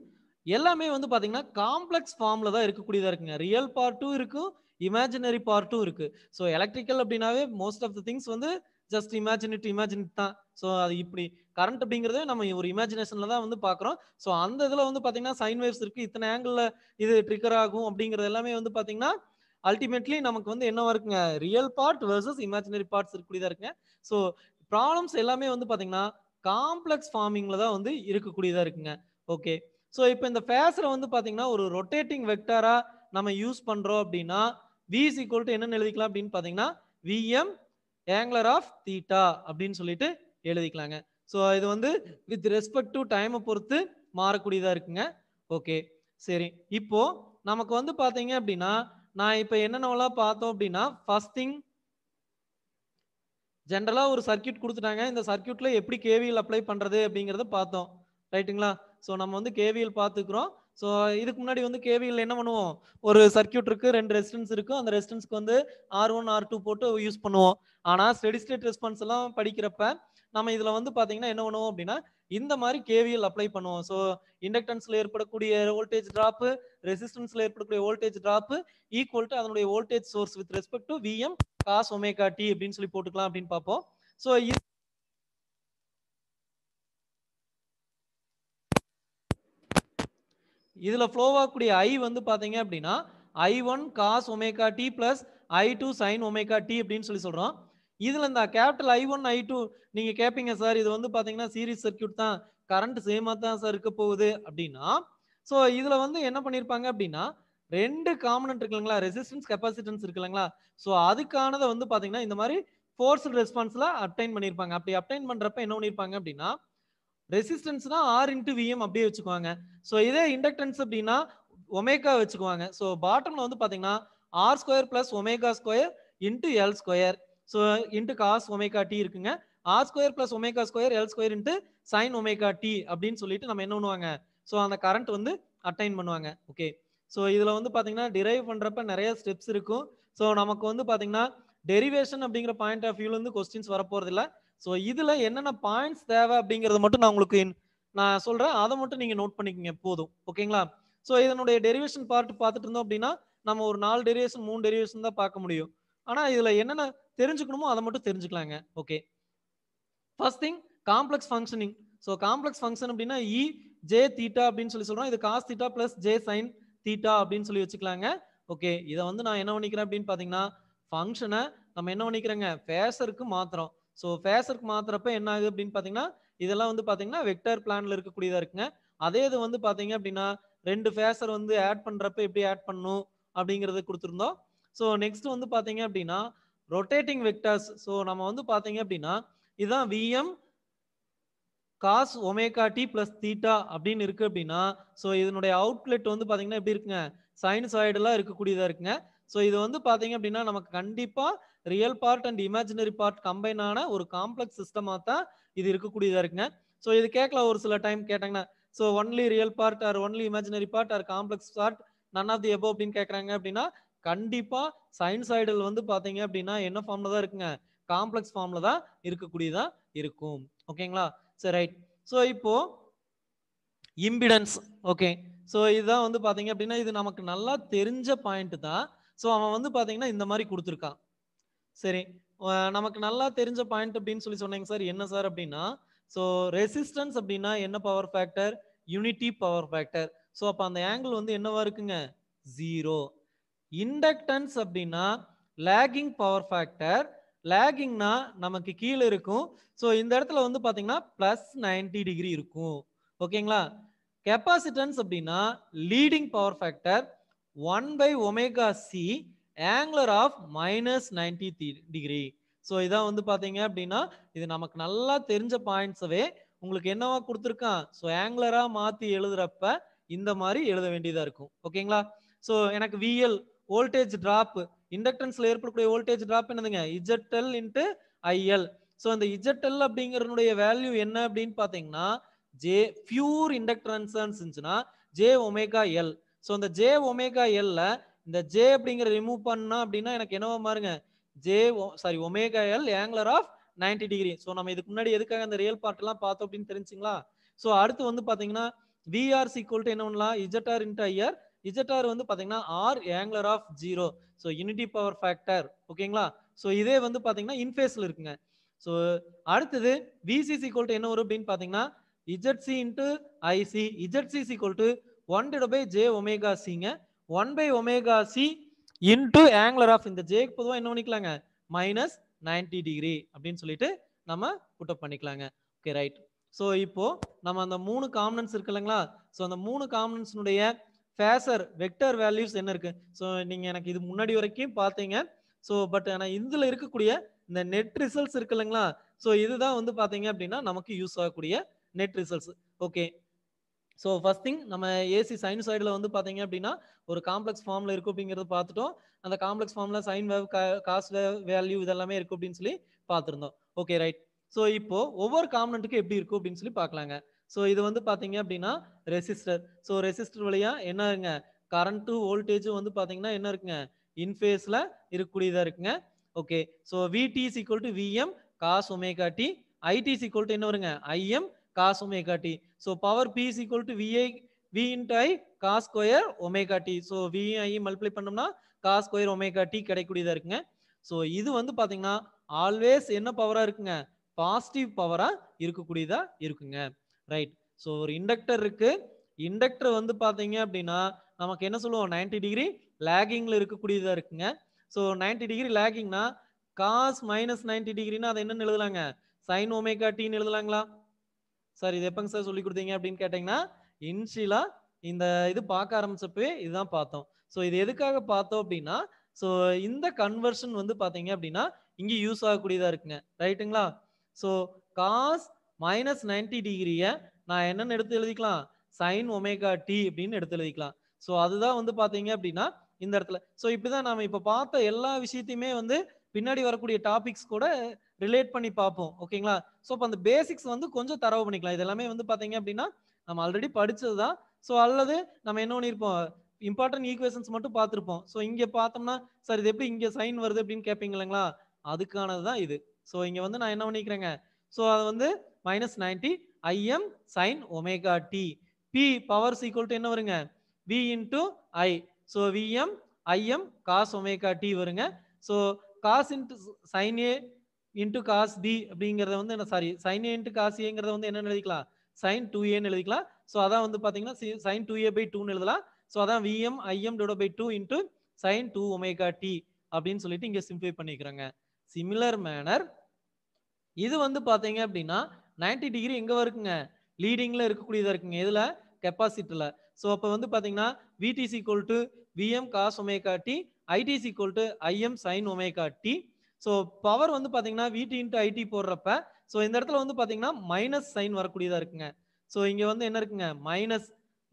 எல்லாமே வந்து பார்த்தீங்கன்னா காம்ப்ளெக்ஸ் ஃபார்மில் தான் இருக்கக்கூடியதாக இருக்குங்க ரியல் பார்ட்டும் இருக்கும் இமேஜினரி பார்ட்டும் இருக்குது ஸோ எலக்ட்ரிக்கல் அப்படின்னாவே மோஸ்ட் ஆஃப் த திங்ஸ் வந்து ஜஸ்ட் இமேஜினிட் இமேஜினிட் தான் ஸோ அது இப்படி கரண்ட் அப்படிங்கிறதே நம்ம ஒரு இமேஜினேஷனில் தான் வந்து பார்க்குறோம் ஸோ அந்த இதில் வந்து பார்த்தீங்கன்னா சைன் வேவ்ஸ் இருக்குது இத்தனை ஆங்கிளில் இது ட்ரிக்கர் ஆகும் அப்படிங்கிறது எல்லாமே வந்து பார்த்தீங்கன்னா அல்டிமேட்லி நமக்கு வந்து என்ன இருக்குங்க real part versus imaginary parts இருக்கக்கூடியதா இருக்குங்க ஸோ ப்ராப்ளம்ஸ் எல்லாமே வந்து பார்த்தீங்கன்னா காம்ப்ளெக்ஸ் ஃபார்மிங்கில் தான் வந்து இருக்கக்கூடியதாக இருக்குங்க ஓகே ஸோ இப்போ இந்த ஃபேஸில் வந்து பார்த்தீங்கன்னா ஒரு ரொட்டேட்டிங் வெக்டாராக நம்ம யூஸ் பண்ணுறோம் அப்படின்னா விஸ் ஈக்குவல் டு என்னென்னு எழுதிக்கலாம் அப்படின்னு பார்த்தீங்கன்னா விஎம் ஏங்கலர் ஆஃப் தீட்டா அப்படின்னு சொல்லிட்டு எழுதிக்கலாங்க ஸோ இது வந்து வித் ரெஸ்பெக்ட் டு டைமை பொறுத்து மாறக்கூடியதாக இருக்குங்க ஓகே சரி இப்போ நமக்கு வந்து பார்த்தீங்க அப்படின்னா நான் இப்போ என்னென்னலாம் பார்த்தோம் அப்படின்னா ஃபர்ஸ்ட் திங் ஜென்ரலாக ஒரு சர்க்கியூட் கொடுத்துட்டாங்க இந்த சர்க்கியூட்டில் எப்படி கேவிஎல் அப்ளை பண்ணுறது அப்படிங்கிறத பார்த்தோம் ரைட்டுங்களா ஸோ நம்ம வந்து கேவிஎல் பார்த்துக்குறோம் ஸோ இதுக்கு முன்னாடி வந்து கேவியில் என்ன பண்ணுவோம் ஒரு சர்க்கியூட் இருக்கு ரெண்டு ரெசிடன்ஸ் இருக்கும் அந்த ரெசிடன்ஸ்க்கு வந்து ஆர் ஒன் ஆர் டூ போட்டு யூஸ் பண்ணுவோம் ஆனால் ஸ்டெடி ஸ்டேட் ரெஸ்பான்ஸ் எல்லாம் படிக்கிறப்ப நம்ம இதில் வந்து பார்த்தீங்கன்னா என்ன பண்ணுவோம் அப்படின்னா இந்த மாதிரி கேவியில் அப்ளை பண்ணுவோம் ஸோ இண்டக்டன்ஸில் ஏற்படக்கூடிய வோல்டேஜ் ட்ராப்பு ரெசிஸ்டன்ஸில் ஏற்படக்கூடிய வோல்டேஜ் ட்ராப்பு ஈக்குவல் டு அதனுடைய voltage source with respect to VM cos omega D அப்படின்னு சொல்லி போட்டுக்கலாம் அப்படின்னு பார்ப்போம் ஸோ இதில் ஃப்ளோ ஆகக்கூடிய ஐ வந்து பார்த்தீங்க அப்படின்னா I one cos omega t plus I two sine omega D அப்படின்னு சொல்லி சொல்கிறோம் இதில் இந்த capital I one I two நீங்கள் கேட்பீங்க சார் இது வந்து பார்த்தீங்கன்னா சீரிஸ் சர்க்கியூட் தான் கரண்ட் சேமாக தான் சார் இருக்க போகுது அப்படின்னா ஸோ இதில் வந்து என்ன பண்ணியிருப்பாங்க அப்படின்னா ரெண்டு காமனன்ட் இருக்கு ரெசிஸ்டன்ஸ் கெப்பாசிட்டன்ஸ் இருக்கு ஸோ அதுக்கானதை வந்து பார்த்தீங்கன்னா இந்த மாதிரி ஃபோர்ஸ் ரெஸ்பான்ஸில் அப்டைன் பண்ணியிருப்பாங்க அப்படி அப்டைன் பண்ணுறப்ப என்ன பண்ணியிருப்பாங்க அப்படின்னா ரெசிஸ்டன்ஸ்னா ஆர் இன்ட்டு விஎம் அப்படியே வச்சுக்குவாங்க ஸோ இதே இண்டக்டன்ஸ் அப்படின்னா ஒமேகா வச்சுக்குவாங்க ஸோ பாட்டம்ல வந்து பார்த்தீங்கன்னா R square plus omega square into L square so into cos omega t இருக்குங்க R square plus omega square L square into sine omega D அப்படின்னு சொல்லிட்டு நம்ம என்ன பண்ணுவாங்க ஸோ அந்த கரண்ட் வந்து அட்டைன் பண்ணுவாங்க ஓகே ஸோ இதில் வந்து பார்த்தீங்கன்னா டிரைவ் பண்ணுறப்ப நிறைய ஸ்டெப்ஸ் இருக்கும் ஸோ நமக்கு வந்து பார்த்தீங்கன்னா டெரிவேஷன் அப்படிங்கிற பாயிண்ட் ஆஃப் வியூலேருந்து கொஸ்டின்ஸ் வரப்போகிறதில்ல ஸோ இதில் என்னென்ன பாயிண்ட்ஸ் தேவை அப்படிங்கிறத மட்டும் நான் உங்களுக்கு நான் சொல்கிறேன் அதை மட்டும் நீங்கள் நோட் பண்ணிக்கோங்க போதும் ஓகேங்களா ஸோ இதனுடைய டெரிவேஷன் பார்ட் பார்த்துட்டு இருந்தோம் அப்படின்னா நம்ம ஒரு நாலு டெரிவேஷன் மூணு டெரிவேஷன் தான் பார்க்க முடியும் ஆனால் இதில் என்னென்ன தெரிஞ்சுக்கணுமோ அதை மட்டும் தெரிஞ்சுக்கலாங்க okay first thing complex functioning so complex function அப்படின்னா இ ஜே தீட்டா அப்படின்னு சொல்லி சொல்கிறோம் இது cos theta plus j sine theta அப்படின்னு சொல்லி வச்சுக்கலாங்க ஓகே இதை வந்து நான் என்ன பண்ணிக்கிறேன் அப்படின்னு பார்த்தீங்கன்னா ஃபங்க்ஷனை நம்ம என்ன பண்ணிக்கிறேங்க ஃபேஸருக்கு மாத்திரம் ஸோ ஃபேஸருக்கு மாத்திரப்ப என்ன ஆகுது அப்படின்னு பார்த்தீங்கன்னா இதெல்லாம் வந்து பார்த்தீங்கன்னா வெக்டர் பிளான்ல இருக்கக்கூடியதாக இருக்குங்க அதே இது வந்து பார்த்தீங்க அப்படின்னா ரெண்டு ஃபேஸர் வந்து ஆட் பண்ணுறப்ப எப்படி ஆட் பண்ணும் அப்படிங்கிறத கொடுத்துருந்தோம் ஸோ நெக்ஸ்ட் வந்து பார்த்தீங்க அப்படின்னா ரொட்டேட்டிங் வெக்டர்ஸ் ஸோ நம்ம வந்து பார்த்தீங்க அப்படின்னா இதுதான் VM cos omega D plus theta அப்படின்னு இருக்கு அப்படின்னா ஸோ இதனுடைய அவுட்லெட் வந்து பார்த்தீங்கன்னா எப்படி இருக்குங்க ஆய்டெல்லாம் இருக்கக்கூடியதாக இருக்குங்க ஸோ இது வந்து பார்த்தீங்க அப்படின்னா நமக்கு கண்டிப்பாக real part and imaginary part combine ஆன ஒரு காம்ப்ளெக்ஸ் சிஸ்டமாக தான் இது இருக்கக்கூடியதாக இருக்குங்க ஸோ இது கேட்கலாம் ஒரு சில டைம் கேட்டாங்கன்னா so only real part or only imaginary part or complex part none of the above அப்படின்னு கேட்குறாங்க அப்படின்னா கண்டிப்பாக சயின்ஸ் ஐடல் வந்து பார்த்தீங்க அப்படின்னா என்ன ஃபார்மில் தான் இருக்குங்க காம்ப்ளெக்ஸ் ஃபார்மில் தான் இருக்கக்கூடியதாக இருக்கும் ஓகேங்களா சரி ரைட் ஸோ இப்போது இம்பிடன்ஸ் ஓகே ஸோ இதுதான் வந்து பார்த்தீங்க அப்படின்னா இது நமக்கு நல்லா தெரிஞ்ச பாயிண்ட் தான் ஸோ அவன் வந்து பார்த்தீங்கன்னா இந்த மாதிரி கொடுத்துருக்கான் சரி நமக்கு நல்லா தெரிஞ்ச பாயிண்ட் அப்படின்னு சொல்லி சொன்னீங்க சார் என்ன சார் அப்படின்னா ஸோ ரெசிஸ்டன்ஸ் அப்படின்னா என்ன power factor unity power factor so அப்போ அந்த ஆங்கிள் வந்து என்னவா இருக்குங்க ஜீரோ இண்டக்டன்ஸ் அப்படின்னா லேகிங் பவர் ஃபேக்டர் லேகிங்னா நமக்கு கீழே இருக்கும் ஸோ இந்த இடத்துல வந்து பார்த்தீங்கன்னா ப்ளஸ் நைன்டி டிகிரி இருக்கும் ஓகேங்களா கெப்பாசிட்டன்ஸ் அப்படின்னா leading power factor one by omega C angular of minus ninety degree so இதான் வந்து பார்த்தீங்க அப்படின்னா இது நமக்கு நல்லா தெரிஞ்ச பாயிண்ட்ஸவே உங்களுக்கு என்னவா கொடுத்துருக்கான் ஸோ ஆங்குலராக மாற்றி எழுதுறப்ப இந்த மாதிரி எழுத வேண்டியதாக இருக்கும் ஓகேங்களா ஸோ எனக்கு விஎல் வோல்டேஜ் ட்ராப் இண்டக்டன்ஸில் ஏற்படக்கூடிய வோல்டேஜ் ட்ராப் என்னதுங்க இஜெட்எல் இன்ட்டு ஐஎல் ஸோ அந்த இஜெட்எல் அப்படிங்கிறனுடைய வேல்யூ என்ன அப்படின்னு பார்த்தீங்கன்னா ஜே பியூர் இண்டக்டன்ஸ் இருந்துச்சுன்னா ஜே ஒமேகா எல் ஸோ அந்த ஜே ஒமேகா எல்ல இந்த ஜே அப்படிங்கிற ரிமூவ் பண்ணா அப்படின்னா எனக்கு என்னவா மாறுங்க j sorry omega L angular of ninety degree so நம்ம இதுக்கு முன்னாடி எதுக்காக அந்த ரியல் பார்ட் எல்லாம் பார்த்தோம் அப்படின்னு தெரிஞ்சுங்களா ஸோ அடுத்து வந்து பாத்தீங்கன்னா விஆர் சீக்வல் டு என்ன பண்ணலாம் இஜட்ஆர் இன்ட் ஐஆர் இஜட்ஆர் வந்து பாத்தீங்கன்னா R angular of zero so unity power factor ஓகேங்களா ஸோ இதே வந்து பாத்தீங்கன்னா இன்ஃபேஸ்ல இருக்குங்க ஸோ அடுத்தது விசிசி ஈக்குவல் டு என்ன வரும் அப்படின்னு பார்த்தீங்கன்னா C into IC C equal to one ditto by j omega சிங்க one by omega C into angular of இந்த ஜேக்கு பொதுவாக என்ன பண்ணிக்கலாங்க மைனஸ் நைன்டி டிகிரி அப்படின்னு சொல்லிட்டு நம்ம புட்டப் பண்ணிக்கலாங்க ஓகே ரைட் ஸோ இப்போ நம்ம அந்த மூணு காமனன்ஸ் இருக்கு இல்லைங்களா ஸோ அந்த மூணு காம்பனன்ஸ்னுடைய ஃபேசர் வெக்டர் வேல்யூஸ் என்ன இருக்கு ஸோ நீங்கள் எனக்கு இது முன்னாடி வரைக்கும் பார்த்தீங்க ஸோ பட் ஆனால் இதில் இருக்கக்கூடிய இந்த நெட் ரிசல்ட்ஸ் இருக்கு இல்லைங்களா ஸோ இதுதான் வந்து பார்த்தீங்க அப்படின்னா நமக்கு யூஸ் ஆகக்கூடிய net results okay so first thing நம்ம ஏசி சைனசாய்டில் வந்து பார்த்தீங்க அப்படின்னா ஒரு காம்ப்ளெக்ஸ் ஃபார்மில் இருக்குது அப்படிங்கிறத பார்த்துட்டோம் அந்த காம்ப்ளெக்ஸ் ஃபார்மில் sine wave cos wave value இதெல்லாமே இருக்குது அப்படின்னு சொல்லி பார்த்துருந்தோம் ஓகே ரைட் ஸோ இப்போ ஒவ்வொரு காம்பனண்ட்டுக்கு எப்படி இருக்கும் அப்படின்னு சொல்லி பார்க்கலாங்க ஸோ இது வந்து பார்த்தீங்க அப்படின்னா ரெசிஸ்டர் ஸோ ரெசிஸ்டர் வழியாக என்ன இருங்க கரண்ட்டு வோல்டேஜும் வந்து பார்த்தீங்கன்னா என்ன இருக்குங்க இன்ஃபேஸில் இருக்கக்கூடியதாக இருக்குங்க okay so VT is equal to VM cos omega t IT is equal to என்ன வருங்க IM cos omega t. So power P is equal to VI, V into I cos square omega t. So VI multiply பண்ணோம்னா cos square omega t கிடைக்கூடியதா இருக்குங்க. So இது வந்து பார்த்தீங்கன்னா always என்ன பவராக இருக்குங்க பாசிட்டிவ் பவராக இருக்கக்கூடியதா இருக்குங்க ரைட் ஸோ ஒரு இண்டக்டர் இருக்கு இண்டக்டர் வந்து பார்த்தீங்க அப்படின்னா நமக்கு என்ன சொல்லுவோம் நைன்டி டிகிரி லேகிங்கில் இருக்கக்கூடியதா இருக்குங்க ஸோ நைன்டி டிகிரி லேகிங்னா காஸ் மைனஸ் நைன்டி டிகிரினா அதை என்னன்னு எழுதலாங்க சைன் ஒமேகா டீன்னு எழுதலாங்களா சார் இது எப்பங்க சார் சொல்லி கொடுத்தீங்க அப்படின்னு கேட்டிங்கன்னா இன்ஷியலா இந்த இது பார்க்க ஆரம்பிச்சப்பவே இதுதான் பார்த்தோம் ஸோ இது எதுக்காக பார்த்தோம் அப்படின்னா ஸோ இந்த கன்வர்ஷன் வந்து பார்த்தீங்க அப்படின்னா இங்கே யூஸ் ஆகக்கூடியதாக இருக்குங்க ரைட்டுங்களா ஸோ காஸ் மைனஸ் நைன்டி டிகிரியை நான் என்னென்னு எடுத்து எழுதிக்கலாம் சைன் ஒமேகா டி அப்படின்னு எடுத்து எழுதிக்கலாம் ஸோ அதுதான் வந்து பார்த்தீங்க அப்படின்னா இந்த இடத்துல ஸோ இப்படிதான் நம்ம இப்போ பார்த்த எல்லா விஷயத்தையுமே வந்து பின்னாடி வரக்கூடிய டாபிக்ஸ் கூட ரிலேட் பண்ணி பார்ப்போம் ஓகேங்களா ஸோ இப்போ அந்த பேசிக்ஸ் வந்து கொஞ்சம் தரவு பண்ணிக்கலாம் இது எல்லாமே வந்து பார்த்தீங்க அப்படின்னா நம்ம ஆல்ரெடி படித்தது தான் ஸோ அல்லது நம்ம என்ன பண்ணியிருப்போம் இம்பார்ட்டன்ட் ஈக்குவேஷன்ஸ் மட்டும் பார்த்துருப்போம் ஸோ இங்கே பார்த்தோம்னா சார் இது எப்படி இங்கே சைன் வருது அப்படின்னு கேட்பீங்க இல்லைங்களா அதுக்கானது தான் இது ஸோ இங்கே வந்து நான் என்ன பண்ணிக்கிறேங்க ஸோ அது வந்து minus ninety IM sine omega t P power is equal to என்ன வருங்க V into I so VM IM cos omega t வருங்க so cos into sine A into cos t அப்படிங்கிறத வந்து என்ன sorry sine A into cos ஏங்கிறத வந்து என்னென்னு எழுதிக்கலாம் சைன் டூ ஏன்னு எழுதிக்கலாம் ஸோ அதான் வந்து பார்த்தீங்கன்னா C sine two A by டூன்னு எழுதலாம் ஸோ அதான் VM IM divide by two into sine two omega D அப்படின்னு சொல்லிட்டு இங்கே சிம்பிளை பண்ணிக்கிறாங்க சிமிலர் மேனர் இது வந்து பார்த்தீங்க அப்படின்னா நைன்டி டிகிரி எங்கே இருக்குங்க லீடிங்கில் இருக்கக்கூடியதாக இருக்குங்க இதில் கெப்பாசிட்டியில் ஸோ அப்போ வந்து பார்த்தீங்கன்னா VT is equal to VM cos omega t IT is equal to IM sine omega D so power வந்து பார்த்தீங்கன்னா விடி இன்ட்டு ஐடி போடுறப்ப ஸோ இந்த இடத்துல வந்து பார்த்தீங்கன்னா மைனஸ் சைன் வரக்கூடியதாக இருக்குங்க ஸோ இங்கே வந்து என்ன இருக்குங்க minus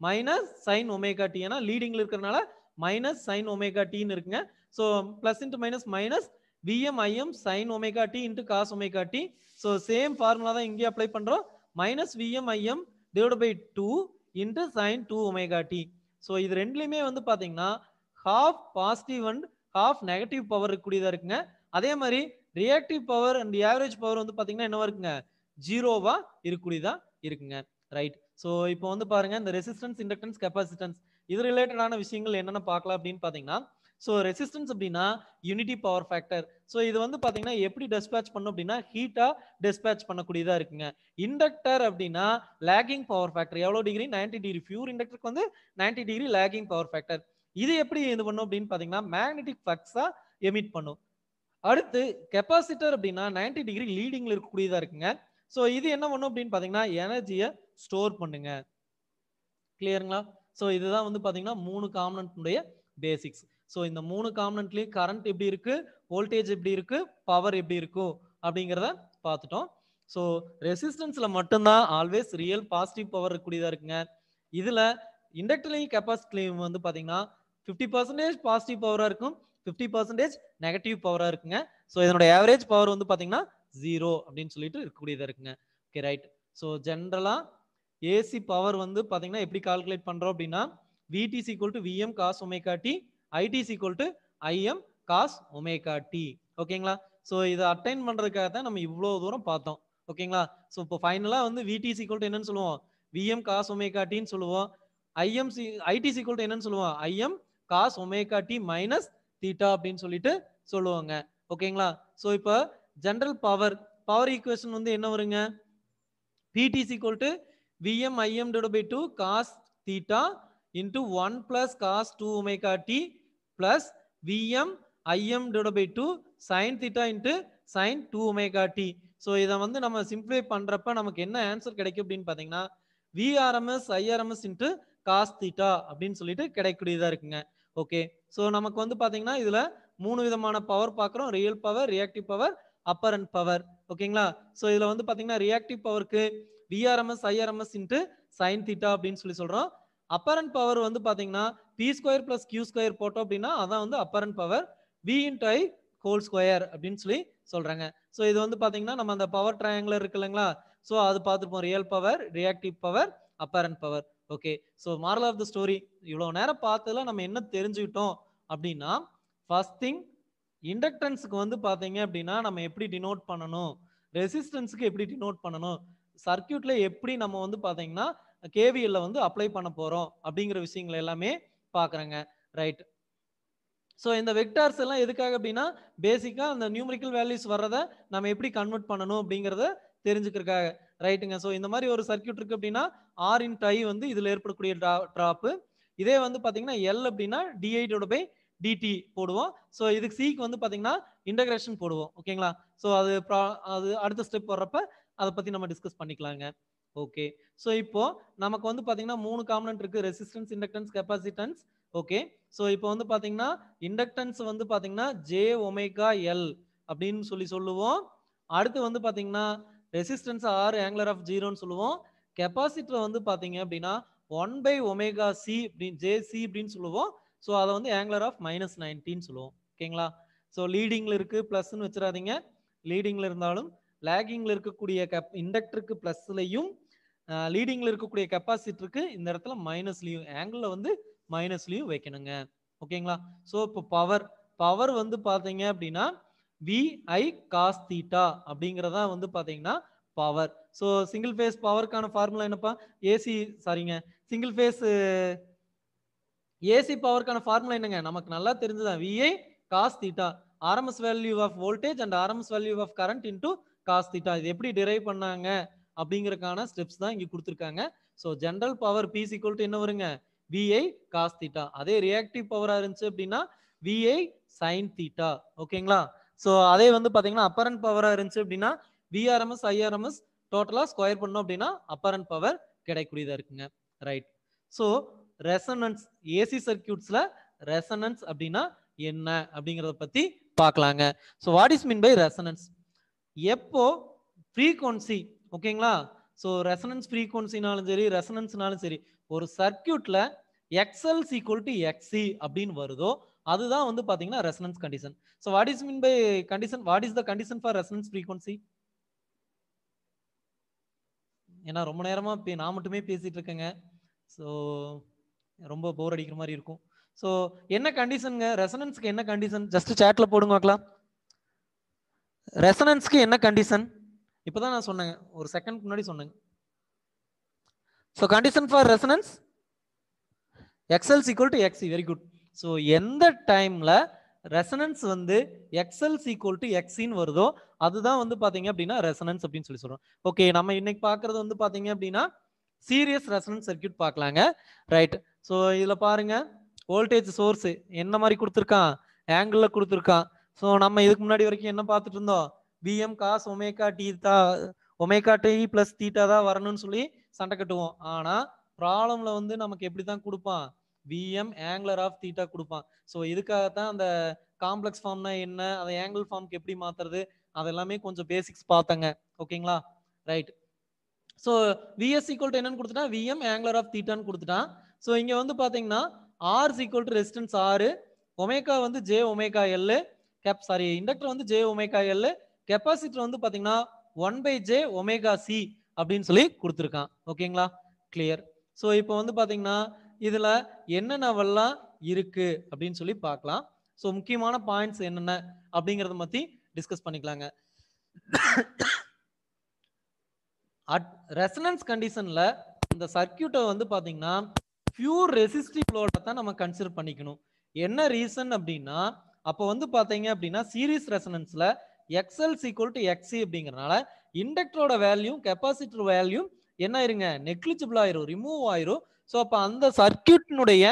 minus sine omega t ஏன்னா லீடிங்கில் இருக்கிறனால மைனஸ் சைன் ஒமேகா டின்னு இருக்குங்க so plus into minus minus VM IM sine omega t into cos omega D so same formula தான் இங்கே அப்ளை பண்ணுறோம் minus VM IM divide by two into sine two omega D so இது ரெண்டுலேயுமே வந்து பார்த்தீங்கன்னா half positive and half negative power இருக்கக்கூடியதாக இருக்குங்க அதே மாதிரி reactive power and average power வந்து பார்த்தீங்கன்னா என்னவா இருக்குங்க ஜீரோவா இருக்கக்கூடியதாக இருக்குங்க ரைட் ஸோ இப்போ வந்து பாருங்க இந்த ரெசிஸ்டன்ஸ் இண்டக்டன்ஸ் கெப்பாசிட்டன்ஸ் இது ரிலேட்டடான விஷயங்கள் என்னென்ன பார்க்கலாம் அப்படின்னு பார்த்தீங்கன்னா ஸோ ரெசிஸ்டன்ஸ் அப்படின்னா யூனிட்டி பவர் ஃபேக்டர் ஸோ இது வந்து பார்த்தீங்கன்னா எப்படி டெஸ்பேச் பண்ணும் அப்படின்னா ஹீட்டாக டெஸ்பேச் பண்ணக்கூடியதாக இருக்குங்க இண்டக்டர் அப்படின்னா லேகிங் பவர் ஃபேக்டர் எவ்வளோ டிகிரி நைன்டி டிகிரி ஃபியூர் இண்டக்டருக்கு வந்து ninety degree lagging power factor இது எப்படி இது பண்ணும் அப்படின்னு பார்த்தீங்கன்னா மேக்னெட்டிக் ஃப்ளக்ஸாக எமிட் பண்ணும் அடுத்து கெப்பாசிட்டர் அப்படின்னா நைன்டி டிகிரி லீடிங்கில் இருக்கக்கூடியதாக இருக்குங்க ஸோ இது என்ன பண்ணும் அப்படின்னு பார்த்தீங்கன்னா எனர்ஜியை ஸ்டோர் பண்ணுங்க கிளியருங்களா ஸோ இதுதான் வந்து பார்த்தீங்கன்னா மூணு காம்பனண்ட்னுடைய பேசிக்ஸ் ஸோ இந்த மூணு காம்பனண்ட்லேயும் கரண்ட் எப்படி இருக்கு வோல்டேஜ் எப்படி இருக்கு பவர் எப்படி இருக்கும் அப்படிங்கிறத பார்த்துட்டோம் ஸோ ரெசிஸ்டன்ஸில் மட்டும்தான் ஆல்வேஸ் ரியல் பாசிட்டிவ் பவர் இருக்கக்கூடியதா இருக்குங்க இதில் இண்டக்டர்லையும் கெப்பாசிட்டிலையும் வந்து பார்த்தீங்கன்னா ஃபிஃப்டி பர்சன்டேஜ் பாசிட்டிவ் பவராக இருக்கும் ஃபிஃப்டி பர்சன்டேஜ் நெகட்டிவ் பவராக இருக்குங்க ஸோ இதனோட ஆவரேஜ் பவர் வந்து பார்த்தீங்கன்னா ஜீரோ அப்படின்னு சொல்லிட்டு இருக்கக்கூடியதாக இருக்குங்க ஓகே ரைட் ஸோ ஜென்ரலாக ஏசி பவர் வந்து பார்த்தீங்கன்னா எப்படி கால்குலேட் பண்ணுறோம் அப்படின்னா VT is equal to VM cos omega t IT is equal to IM cos omega t ஓகேங்களா ஸோ இதை அட்டைன் பண்ணுறதுக்காக தான் நம்ம இவ்வளோ தூரம் பார்த்தோம் ஓகேங்களா ஸோ இப்போ ஃபைனலாக வந்து விடிசி ஈக்குவல் டு என்னன்னு சொல்லுவோம் விஎம் காஸ் ஒமேகாட்டின்னு சொல்லுவோம் IM C IT is equal to என்னன்னு சொல்லுவோம் IM cos omega D minus theta அப்படின்னு சொல்லிட்டு சொல்லுவாங்க ஓகேங்களா ஸோ இப்போ ஜென்ரல் பவர் பவர் ஈக்குவேஷன் வந்து என்ன வருங்க PT is equal to VM IM divide by two cos theta into one plus cos two omega D plus VM IM divide by two sine theta into sine two omega D so இதை வந்து நம்ம சிம்பிளை பண்ணுறப்ப நமக்கு என்ன answer கிடைக்கும் அப்படின்னு பார்த்தீங்கன்னா VRMS IRMS into cos theta அப்படின்னு சொல்லிட்டு கிடைக்கக்கூடியதாக இருக்குங்க ஓகே ஸோ நமக்கு வந்து பார்த்தீங்கன்னா இதில் மூணு விதமான பவர் பார்க்குறோம் real power reactive power apparent and power ஓகேங்களா ஸோ இதில் வந்து பார்த்தீங்கன்னா ரியாக்டிவ் பவருக்கு VRMS IRMS into sine theta அப்படின்னு சொல்லி சொல்கிறோம் அப்பரண்ட் பவர் வந்து பார்த்தீங்கன்னா P square plus Q square போட்டோம் அப்படின்னா அதான் வந்து apparent power V into I whole square அப்படின்னு சொல்லி சொல்கிறாங்க ஸோ இது வந்து பார்த்தீங்கன்னா நம்ம அந்த பவர் ட்ரையாங்கில் இருக்கு இல்லைங்களா ஸோ அது பார்த்துருப்போம் real power reactive power apparent power okay so moral of the story இவ்வளோ நேரம் பார்த்ததுல நம்ம என்ன தெரிஞ்சுக்கிட்டோம் அப்படின்னா ஃபர்ஸ்ட் திங் இண்டக்டன்ஸுக்கு வந்து பார்த்தீங்க அப்படின்னா நம்ம எப்படி டினோட் பண்ணணும் ரெசிஸ்டன்ஸுக்கு எப்படி டினோட் பண்ணணும் சர்க்கியூட்ல எப்படி நம்ம வந்து பார்த்தீங்கன்னா கேவிஎல்ல வந்து அப்ளை பண்ண போகிறோம் அப்படிங்கிற விஷயங்களை எல்லாமே பார்க்குறேங்க ரைட் ஸோ இந்த வெக்டார்ஸ் எல்லாம் எதுக்காக அப்படின்னா பேசிக்காக அந்த நியூமரிக்கல் வேல்யூஸ் வர்றதை நம்ம எப்படி கன்வெர்ட் பண்ணணும் அப்படிங்கிறத தெரிஞ்சுக்கிறதுக்காக ரைட்டுங்க ஸோ இந்த மாதிரி ஒரு சர்க்கியூட் இருக்கு அப்படின்னா ஆர் இன் டை வந்து இதில் ஏற்படக்கூடிய ட்ரா ட்ராப்பு இதே வந்து பார்த்தீங்கன்னா எல் அப்படின்னா டிஐடோட பை டிடி போடுவோம் ஸோ இதுக்கு சிக்கு வந்து பார்த்தீங்கன்னா இன்டகிரேஷன் போடுவோம் ஓகேங்களா ஸோ அது அது அடுத்த ஸ்டெப் வர்றப்ப அதை பற்றி நம்ம டிஸ்கஸ் பண்ணிக்கலாங்க ஓகே ஸோ இப்போ நமக்கு வந்து பார்த்தீங்கன்னா மூணு காமனன்ட் இருக்கு resistance inductance capacitance okay so இப்போ வந்து பார்த்தீங்கன்னா இண்டக்டன்ஸ் வந்து பார்த்தீங்கன்னா ஜே ஒமேகா எல் அப்படின்னு சொல்லி சொல்லுவோம் அடுத்து வந்து பார்த்தீங்கன்னா ரெசிஸ்டன்ஸ் ஆர் ஆங்குலர் ஆஃப் ஜீரோன்னு சொல்லுவோம் கெப்பாசிட்டர் வந்து பார்த்தீங்க அப்படின்னா ஒன் பை ஒமேகா சி அப்படின்னு ஜே சி அப்படின்னு சொல்லுவோம் ஸோ அதை வந்து ஆங்குலர் ஆஃப் மைனஸ் நைன்டின்னு சொல்லுவோம் ஓகேங்களா ஸோ லீடிங்கில் இருக்குது ப்ளஸ்ன்னு வச்சிடாதீங்க லீடிங்கில் இருந்தாலும் லேகிங்கில் இருக்கக்கூடிய கெப் இண்டக்டருக்கு ப்ளஸ்லையும் லீடிங்கில் இருக்கக்கூடிய கெப்பாசிட்டருக்கு இந்த இடத்துல மைனஸ்லையும் ஆங்கிளில் வந்து மைனஸ்லையும் வைக்கணுங்க ஓகேங்களா ஸோ இப்போ பவர் பவர் வந்து பார்த்தீங்க அப்படின்னா விஐ காஸ் தீட்டா அப்படிங்கிறதா வந்து பார்த்தீங்கன்னா பவர் ஸோ சிங்கிள் ஃபேஸ் பவருக்கான ஃபார்முலா என்னப்பா ஏசி சாரிங்க சிங்கிள் ஃபேஸ் ஏசி பவருக்கான ஃபார்முலா என்னங்க நமக்கு நல்லா தெரிஞ்சுதான் VI cos theta RMS value of voltage and RMS value of current into cos theta இது எப்படி டிரைவ் பண்ணாங்க அப்படிங்கிறதுக்கான ஸ்டெப்ஸ் தான் இங்கே கொடுத்துருக்காங்க so general power P is equal என்ன வருங்க விஐ காஸ் தீட்டா அதே ரியாக்டிவ் பவராக இருந்துச்சு அப்படின்னா விஐ சைன் தீட்டா ஓகேங்களா ஸோ அதே வந்து பார்த்தீங்கன்னா அப்பரண்ட் பவராக இருந்துச்சு அப்படின்னா விஆர்எம்எஸ் ஐஆர்எம்எஸ் டோட்டலாக ஸ்கொயர் பண்ணோம் அப்படின்னா அப்பரண்ட் பவர் கிடைக்கூடியதாக இருக்குங்க ரைட் ஸோ ரெசனன்ஸ் ஏசி சர்க்கியூட்ஸில் ரெசனன்ஸ் அப்படின்னா என்ன அப்படிங்கிறத பற்றி பார்க்கலாங்க so what is mean by resonance எப்போ ஃப்ரீக்வன்சி ஓகேங்களா ஸோ ரெசனன்ஸ் ஃப்ரீக்வன்சினாலும் சரி ரெசனன்ஸ்னாலும் சரி ஒரு சர்க்கியூட்டில் எக்ஸ்எல்ஸ் ஈக்குவல் டு எக்ஸி அப்படின்னு வருதோ அதுதான் வந்து பாத்தீங்கன்னா resonance condition so what is mean by condition what is the condition for resonance frequency ஏன்னா ரொம்ப நேரமா நான் மட்டுமே பேசிட்டு இருக்கேங்க ஸோ ரொம்ப போர் அடிக்கிற மாதிரி இருக்கும் ஸோ என்ன கண்டிஷனுங்க ரெசனன்ஸ்க்கு என்ன கண்டிஷன் ஜஸ்ட் சேட்டில் போடுங்க பார்க்கலாம் ரெசனன்ஸ்க்கு என்ன கண்டிஷன் இப்போ தான் நான் சொன்னேங்க ஒரு செகண்ட் முன்னாடி சொன்னேங்க so condition for resonance XL is equal to XC very good so எந்த டைமில் ரெசனன்ஸ் வந்து எக்ஸ்எல் சீக்குவல் டு எக்ஸின்னு வருதோ அதுதான் வந்து பார்த்தீங்க அப்படின்னா ரெசனன்ஸ் அப்படின்னு சொல்லி சொல்கிறோம் ஓகே நம்ம இன்னைக்கு பார்க்குறது வந்து பார்த்தீங்க அப்படின்னா சீரியஸ் ரெசனன்ஸ் சர்க்கியூட் பார்க்கலாங்க ரைட் ஸோ இதில் பாருங்க வோல்டேஜ் சோர்ஸு என்ன மாதிரி கொடுத்துருக்கான் ஆங்கிளில் கொடுத்துருக்கான் ஸோ நம்ம இதுக்கு முன்னாடி வரைக்கும் என்ன பார்த்துட்டு இருந்தோம் பிஎம் காஸ் ஒமேகா டி தா ஒமேகா டி பிளஸ் தீட்டா தான் வரணும்னு சொல்லி சண்டை கட்டுவோம் ஆனால் ப்ராப்ளமில் வந்து நமக்கு எப்படி தான் கொடுப்பான் விஎம் ஆங்குலர் ஆஃப் தீட்டா கொடுப்பான் ஸோ இதுக்காகத்தான் அந்த காம்ப்ளெக்ஸ் ஃபார்ம்னா என்ன அதை ஆங்கிள் ஃபார்ம்க்கு எப்படி மாத்துறது அதெல்லாமே கொஞ்சம் பேசிக்ஸ் பார்த்தங்க ஓகேங்களா right so VS equal to என்னன்னு கொடுத்துட்டா விஎம் ஆங்குலர் ஆஃப் தீட்டான்னு கொடுத்துட்டான் ஸோ இங்கே வந்து பார்த்தீங்கன்னா ஆர் ஈக்குவல் டு ரெசிஸ்டன்ஸ் ஆறு ஒமேகா வந்து j omega L cap sorry inductor வந்து ஜே ஒமேகா எல்லு கெப்பாசிட்டர் வந்து பார்த்தீங்கன்னா one by j omega C அப்படின்னு சொல்லி கொடுத்துருக்கான் ஓகேங்களா கிளியர் ஸோ இப்போ வந்து பார்த்தீங்கன்னா இதில் என்னென்னவெல்லாம் இருக்குது அப்படின்னு சொல்லி பார்க்கலாம் ஸோ முக்கியமான பாயிண்ட்ஸ் என்னென்ன அப்படிங்கிறத பற்றி டிஸ்கஸ் பண்ணிக்கலாங்க அட் ரெசனன்ஸ் கண்டிஷனில் இந்த சர்க்கியூட்டை வந்து பார்த்தீங்கன்னா பியூர் ரெசிஸ்டிவ் லோடை தான் நம்ம கன்சிடர் பண்ணிக்கணும் என்ன ரீசன் அப்படின்னா அப்போ வந்து பார்த்தீங்க அப்படின்னா சீரீஸ் ரெசனன்ஸில் எக்ஸ்எல் சீக்குவல் டு எக்ஸி அப்படிங்கிறனால இண்டக்டரோட வேல்யூ கெப்பாசிட்டர் வேல்யூ என்ன ஆயிருங்க நெக்லிஜிபிள் ஆயிரும் ரிமூவ் ஆயிரும் ஸோ அப்போ அந்த சர்க்கியூட்னுடைய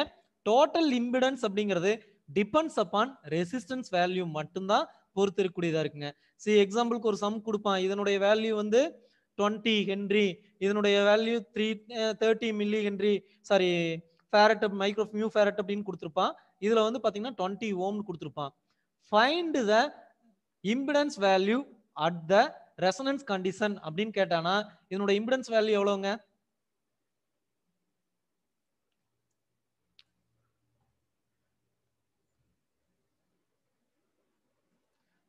டோட்டல் இம்பிடன்ஸ் அப்படிங்கிறது டிபெண்ட்ஸ் அப்பான் ரெசிஸ்டன்ஸ் வேல்யூ மட்டும்தான் பொறுத்து இருக்கக்கூடியதாக இருக்குங்க சரி எக்ஸாம்பிளுக்கு ஒரு சம் கொடுப்பான் இதனுடைய வேல்யூ வந்து டுவெண்ட்டி ஹென்ரி இதனுடைய value three thirty milli henry sorry farad micro mu farad அப்படின்னு கொடுத்துருப்பான் இதில் வந்து பார்த்தீங்கன்னா டுவெண்ட்டி ஓம்னு கொடுத்துருப்பான் find the impedance value at the resonance condition அப்படின்னு கேட்டானா இதனுடைய இம்பிடன்ஸ் வேல்யூ எவ்வளோங்க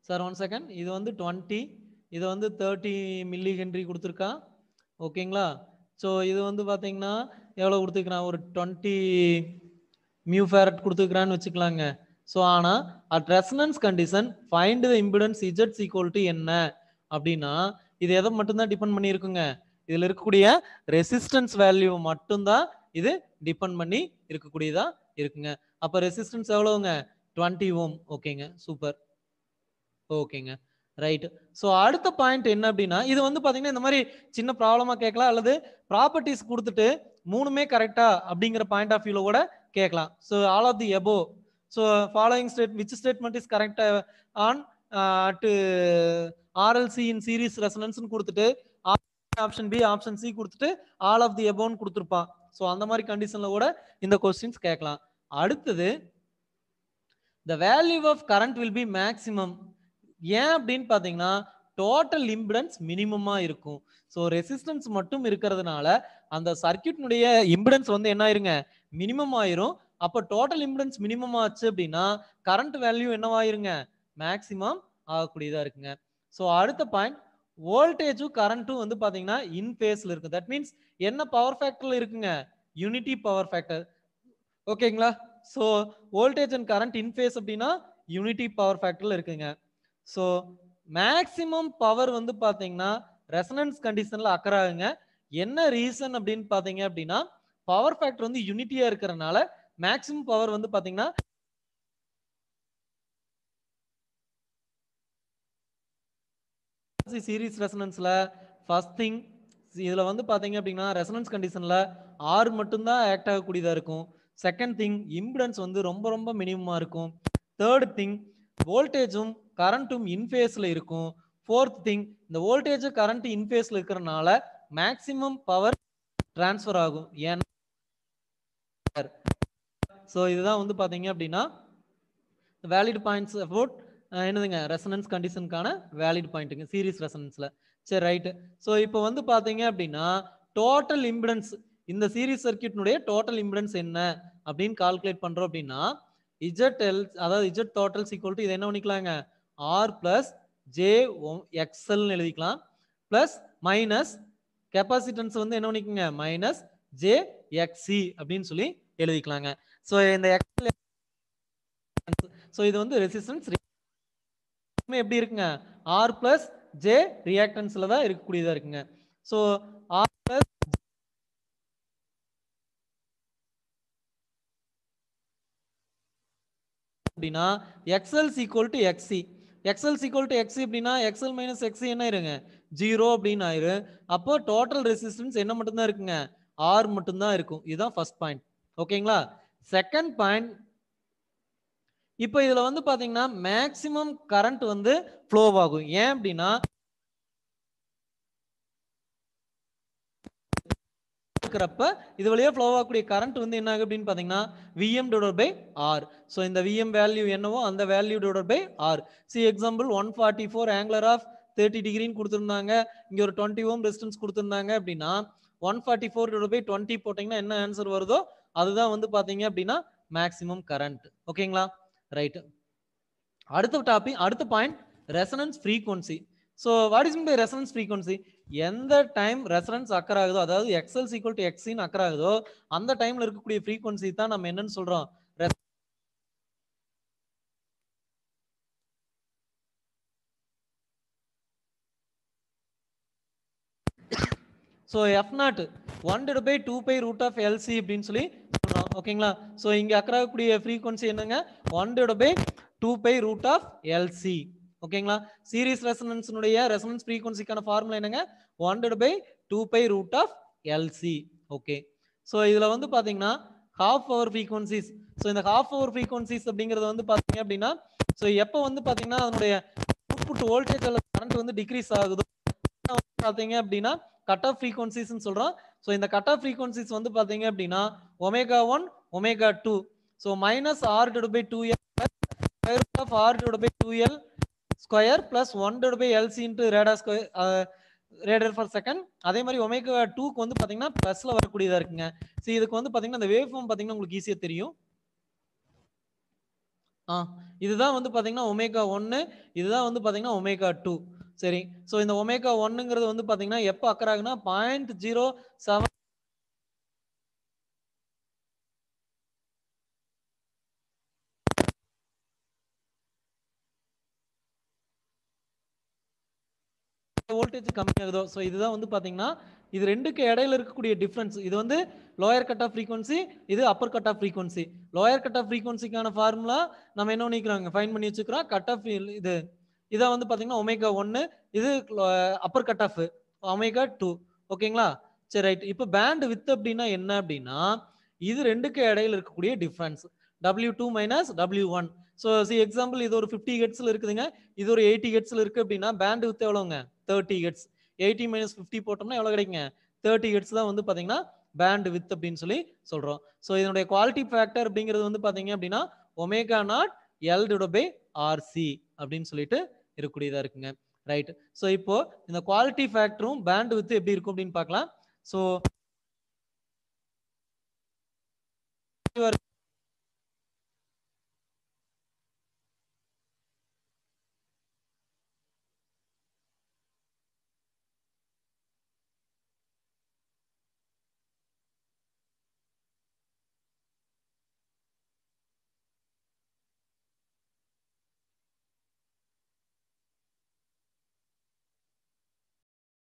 சார் ஒன் செகண்ட் இது வந்து டுவெண்ட்டி இதை வந்து தேர்ட்டி மில்லி ஹென்ரி கொடுத்துருக்கா ஓகேங்களா ஸோ இது வந்து பார்த்தீங்கன்னா எவ்வளோ கொடுத்துக்கிறான் ஒரு டுவெண்ட்டி மியூ ஃபேரட் கொடுத்துக்கிறான்னு வச்சுக்கலாங்க ஸோ ஆனால் at resonance condition find the impedance Z is equal என்ன அப்படின்னா இது எதை மட்டும்தான் டிபெண்ட் பண்ணியிருக்குங்க இதில் இருக்கக்கூடிய ரெசிஸ்டன்ஸ் வேல்யூ மட்டும்தான் இது டிபெண்ட் பண்ணி இருக்கக்கூடியதாக இருக்குங்க அப்போ ரெசிஸ்டன்ஸ் எவ்வளோங்க டுவெண்ட்டி ஓம் ஓகேங்க சூப்பர் ஓகேங்க ரைட்டு ஸோ அடுத்த பாயிண்ட் என்ன அப்படின்னா இது வந்து பார்த்தீங்கன்னா இந்த மாதிரி சின்ன ப்ராப்ளமாக கேட்கலாம் அல்லது ப்ராப்பர்ட்டிஸ் கொடுத்துட்டு மூணுமே கரெக்டா அப்படிங்கிற பாயிண்ட் ஆஃப் வியூவில் கூட கேட்கலாம் so all of the above so following state which statement is correct on to RLC in series ரெசனன்ஸ்னு கொடுத்துட்டு ஆப்ஷன் பி ஆப்ஷன் சி கொடுத்துட்டு ஆல் ஆஃப் தி எபோன்னு கொடுத்துருப்பான் ஸோ அந்த மாதிரி கண்டிஷனில் கூட இந்த கொஸ்டின்ஸ் கேட்கலாம் அடுத்தது the value of current will be maximum ஏன் அப்படின்னு பார்த்தீங்கன்னா டோட்டல் இம்பிடன்ஸ் மினிமமாக இருக்கும் ஸோ ரெசிஸ்டன்ஸ் மட்டும் இருக்கிறதுனால அந்த சர்க்கியூட்னுடைய இம்பிடன்ஸ் வந்து என்ன ஆயிருங்க மினிமம் ஆயிரும் அப்போ டோட்டல் இம்பிடன்ஸ் மினிமம் ஆச்சு அப்படின்னா கரண்ட் வேல்யூ என்னவாயிருங்க மேக்சிமம் ஆகக்கூடியதாக இருக்குங்க ஸோ அடுத்த பாயிண்ட் வோல்டேஜும் கரண்ட்டும் வந்து பார்த்தீங்கன்னா இன் ஃபேஸில் இருக்குது தட் மீன்ஸ் என்ன பவர் ஃபேக்டரில் இருக்குங்க யூனிட்டி பவர் ஃபேக்டர் ஓகேங்களா so voltage and current in phase அப்படின்னா யூனிட்டி பவர் ஃபேக்டரில் இருக்குங்க ஸோ மேக்சிமம் பவர் வந்து பார்த்தீங்கன்னா ரெசனன்ஸ் கண்டிஷனில் அக்கறாகுங்க என்ன ரீசன் அப்படின்னு பார்த்தீங்க அப்படின்னா பவர் ஃபேக்டர் வந்து யூனிட்டியாக இருக்கிறனால மேக்சிமம் பவர் வந்து பார்த்தீங்கன்னா சீரிஸ் ரெசனன்ஸில் ஃபஸ்ட் திங் இதில் வந்து பார்த்தீங்க அப்படின்னா ரெசனன்ஸ் கண்டிஷனில் ஆறு மட்டும்தான் ஆக்ட் ஆகக்கூடியதாக இருக்கும் செகண்ட் திங் இம்பிடன்ஸ் வந்து ரொம்ப ரொம்ப மினிமமாக இருக்கும் தேர்ட் திங் வோல்டேஜும் கரண்ட்டும் இன்ஃபேஸில் இருக்கும் ஃபோர்த் திங் இந்த வோல்டேஜ் கரண்ட் இன்ஃபேஸில் இருக்கிறனால மேக்சிமம் பவர் டிரான்ஸ்ஃபர் ஆகும் ஏன்னா ஸோ இதுதான் வந்து பார்த்தீங்க அப்படின்னா வேலிட் பாயிண்ட்ஸ் அபவுட் என்னதுங்க ரெசனன்ஸ் கண்டிஷனுக்கான வேலிட் பாயிண்ட்டுங்க சீரியஸ் ரெசனன்ஸில் சரி ரைட்டு ஸோ இப்போ வந்து பார்த்தீங்க அப்படின்னா டோட்டல் இம்பிடன்ஸ் இந்த சீரீஸ் சர்க்கியூட்னுடைய டோட்டல் இம்பிடன்ஸ் என்ன அப்படின்னு கால்குலேட் பண்ணுறோம் அப்படின்னா இஜட் எல் அதாவது இஜட் டோட்டல் சீக்வல் டு இதை என்ன பண்ணிக்கலாங்க ஆர் பிளஸ் ஜே ஒம் எக்ஸ்எல்னு எழுதிக்கலாம் ப்ளஸ் மைனஸ் கெப்பாசிட்டன்ஸ் வந்து என்ன பண்ணிக்கோங்க மைனஸ் ஜே எக்ஸி அப்படின்னு சொல்லி எழுதிக்கலாங்க ஸோ இந்த எக்ஸல் ஸோ இது வந்து ரெசிஸ்டன்ஸ் எப்படி இருக்குங்க ஆர் பிளஸ் ஜே ரியாக்டன்ஸில் தான் இருக்கக்கூடியதாக இருக்குங்க ஸோ ஆர் பிளஸ் அப்படின்னா XLs equal to XC XL equal to X அப்படின்னா எக்ஸல் மைனஸ் எக்ஸ் என்ன ஆயிருங்க ஜீரோ அப்படின்னு ஆயிரு அப்போ டோட்டல் ரெசிஸ்டன்ஸ் என்ன மட்டும்தான் இருக்குங்க ஆர் மட்டும்தான் இருக்கும் இதுதான் ஃபர்ஸ்ட் பாயிண்ட் ஓகேங்களா செகண்ட் பாயிண்ட் இப்போ இதில் வந்து பார்த்தீங்கன்னா மேக்சிமம் கரண்ட் வந்து ஃப்ளோ ஆகும் ஏன் அப்படின்னா இருக்கிறப்ப இது வழியா ஃப்ளோ ஆகக்கூடிய கரண்ட் வந்து என்ன ஆகும் அப்படின்னு பார்த்தீங்கன்னா VM divide by R so இந்த விஎம் வேல்யூ என்னவோ அந்த value divide by R see example one forty four angular of thirty டிகிரின்னு கொடுத்துருந்தாங்க இங்கே ஒரு டுவெண்ட்டி ஓம் ரெசிஸ்டன்ஸ் கொடுத்துருந்தாங்க அப்படின்னா one forty four divide by twenty போட்டிங்கன்னா என்ன ஆன்சர் வருதோ அதுதான் வந்து பார்த்தீங்க அப்படின்னா மேக்ஸிமம் கரண்ட் ஓகேங்களா ரைட்டு அடுத்த டாபிக் அடுத்த point resonance frequency so what is mean by resonance frequency எந்த டைம் ரெஃபரன்ஸ் அக்கர் ஆகுதோ அதாவது எக்ஸல் ஈக்குவல் டு எக்ஸின் அக்கர் ஆகுதோ அந்த டைம்ல இருக்கக்கூடிய ஃப்ரீக்வன்சி தான் நம்ம என்னன்னு சொல்றோம் so F naught one divided by two pi root of LC அப்படின்னு சொல்லி சொல்கிறோம் ஓகேங்களா ஸோ இங்கே அக்கறாகக்கூடிய ஃப்ரீக்வன்சி என்னங்க one divided by two pi root of LC ஓகேங்களா சீரீஸ் ரெசனன்ஸ்னுடைய ரெசனன்ஸ் ஃப்ரீக்வன்சிக்கான ஃபார்முலா என்னங்க one by two pi root of LC okay so இதில் வந்து பார்த்தீங்கன்னா ஹாஃப் ஹவர் ஃப்ரீக்வன்சிஸ் ஸோ இந்த ஹாஃப் ஹவர் ஃப்ரீக்வன்சிஸ் அப்படிங்கிறது வந்து பார்த்தீங்க அப்படின்னா ஸோ எப்போ வந்து பார்த்தீங்கன்னா அதனுடைய அவுட்புட் வோல்டேஜ் அல்லது கரண்ட் வந்து டிக்ரீஸ் ஆகுது பார்த்தீங்க அப்படின்னா கட் ஆஃப் ஃப்ரீக்வன்சிஸ்ன்னு சொல்கிறோம் ஸோ இந்த கட் ஆஃப் ஃப்ரீக்வன்சிஸ் வந்து பார்த்தீங்க அப்படின்னா omega one omega two so minus R to by two L of R to by two L square plus one to by LC into radian square radian per second அதே மாதிரி omega டூக்கு வந்து பார்த்தீங்கன்னா ப்ளஸில் வரக்கூடியதாக இருக்குங்க ஸோ இதுக்கு வந்து பார்த்தீங்கன்னா இந்த வேவ் ஃபார்ம் பார்த்தீங்கன்னா உங்களுக்கு ஈஸியாக தெரியும் ஆ இதுதான் வந்து பார்த்தீங்கன்னா ஒமேகா ஒன்று இதுதான் வந்து பார்த்தீங்கன்னா ஒமேகா டூ சரி ஸோ இந்த ஒமேகா ஒன்னுங்கிறது வந்து பார்த்தீங்கன்னா எப்போ அக்கறாங்கன்னா பாயிண்ட் ஜீரோ செவன் பர்சன்டேஜ் கம்மியாகுதோ ஸோ இதுதான் வந்து பார்த்தீங்கன்னா இது ரெண்டுக்கு இடையில இருக்கக்கூடிய டிஃப்ரென்ஸ் இது வந்து லோயர் கட் ஆஃப் ஃப்ரீக்வன்சி இது upper cut off frequency lower cut off ஃப்ரீக்வன்சிக்கான ஃபார்முலா நம்ம என்ன பண்ணிக்கிறாங்க ஃபைன் பண்ணி வச்சுக்கிறோம் கட் ஆஃப் இது இதை வந்து பார்த்தீங்கன்னா ஒமேகா ஒன்று இது upper cut off omega two ஓகேங்களா சரி ரைட் இப்போ பேண்ட் வித் அப்படின்னா என்ன அப்படின்னா இது ரெண்டுக்கு இடையில இருக்கக்கூடிய difference W two minus W one so see example இது ஒரு ஃபிஃப்டி ஹெட்ஸில் இருக்குதுங்க இது ஒரு எயிட்டி ஹெட்ஸில் இருக்குது அப்படின்னா பேண்ட் வித் எவ்வளோங்க thirty hertz eighty minus fifty போட்டோம்னா எவ்வளோ கிடைக்குங்க தேர்ட்டி ஹெட்ஸ் தான் வந்து பார்த்தீங்கன்னா பேண்ட் வித் அப்படின்னு சொல்லி சொல்கிறோம் ஸோ இதனுடைய குவாலிட்டி ஃபேக்டர் அப்படிங்கிறது வந்து பார்த்தீங்க அப்படின்னா omega naught L divided by RC அப்படின்னு சொல்லிட்டு இருக்கக்கூடியதாக இருக்குங்க ரைட் ஸோ இப்போ இந்த குவாலிட்டி ஃபேக்டரும் பேண்ட் வித் எப்படி இருக்கும் அப்படின்னு பார்க்கலாம் ஸோ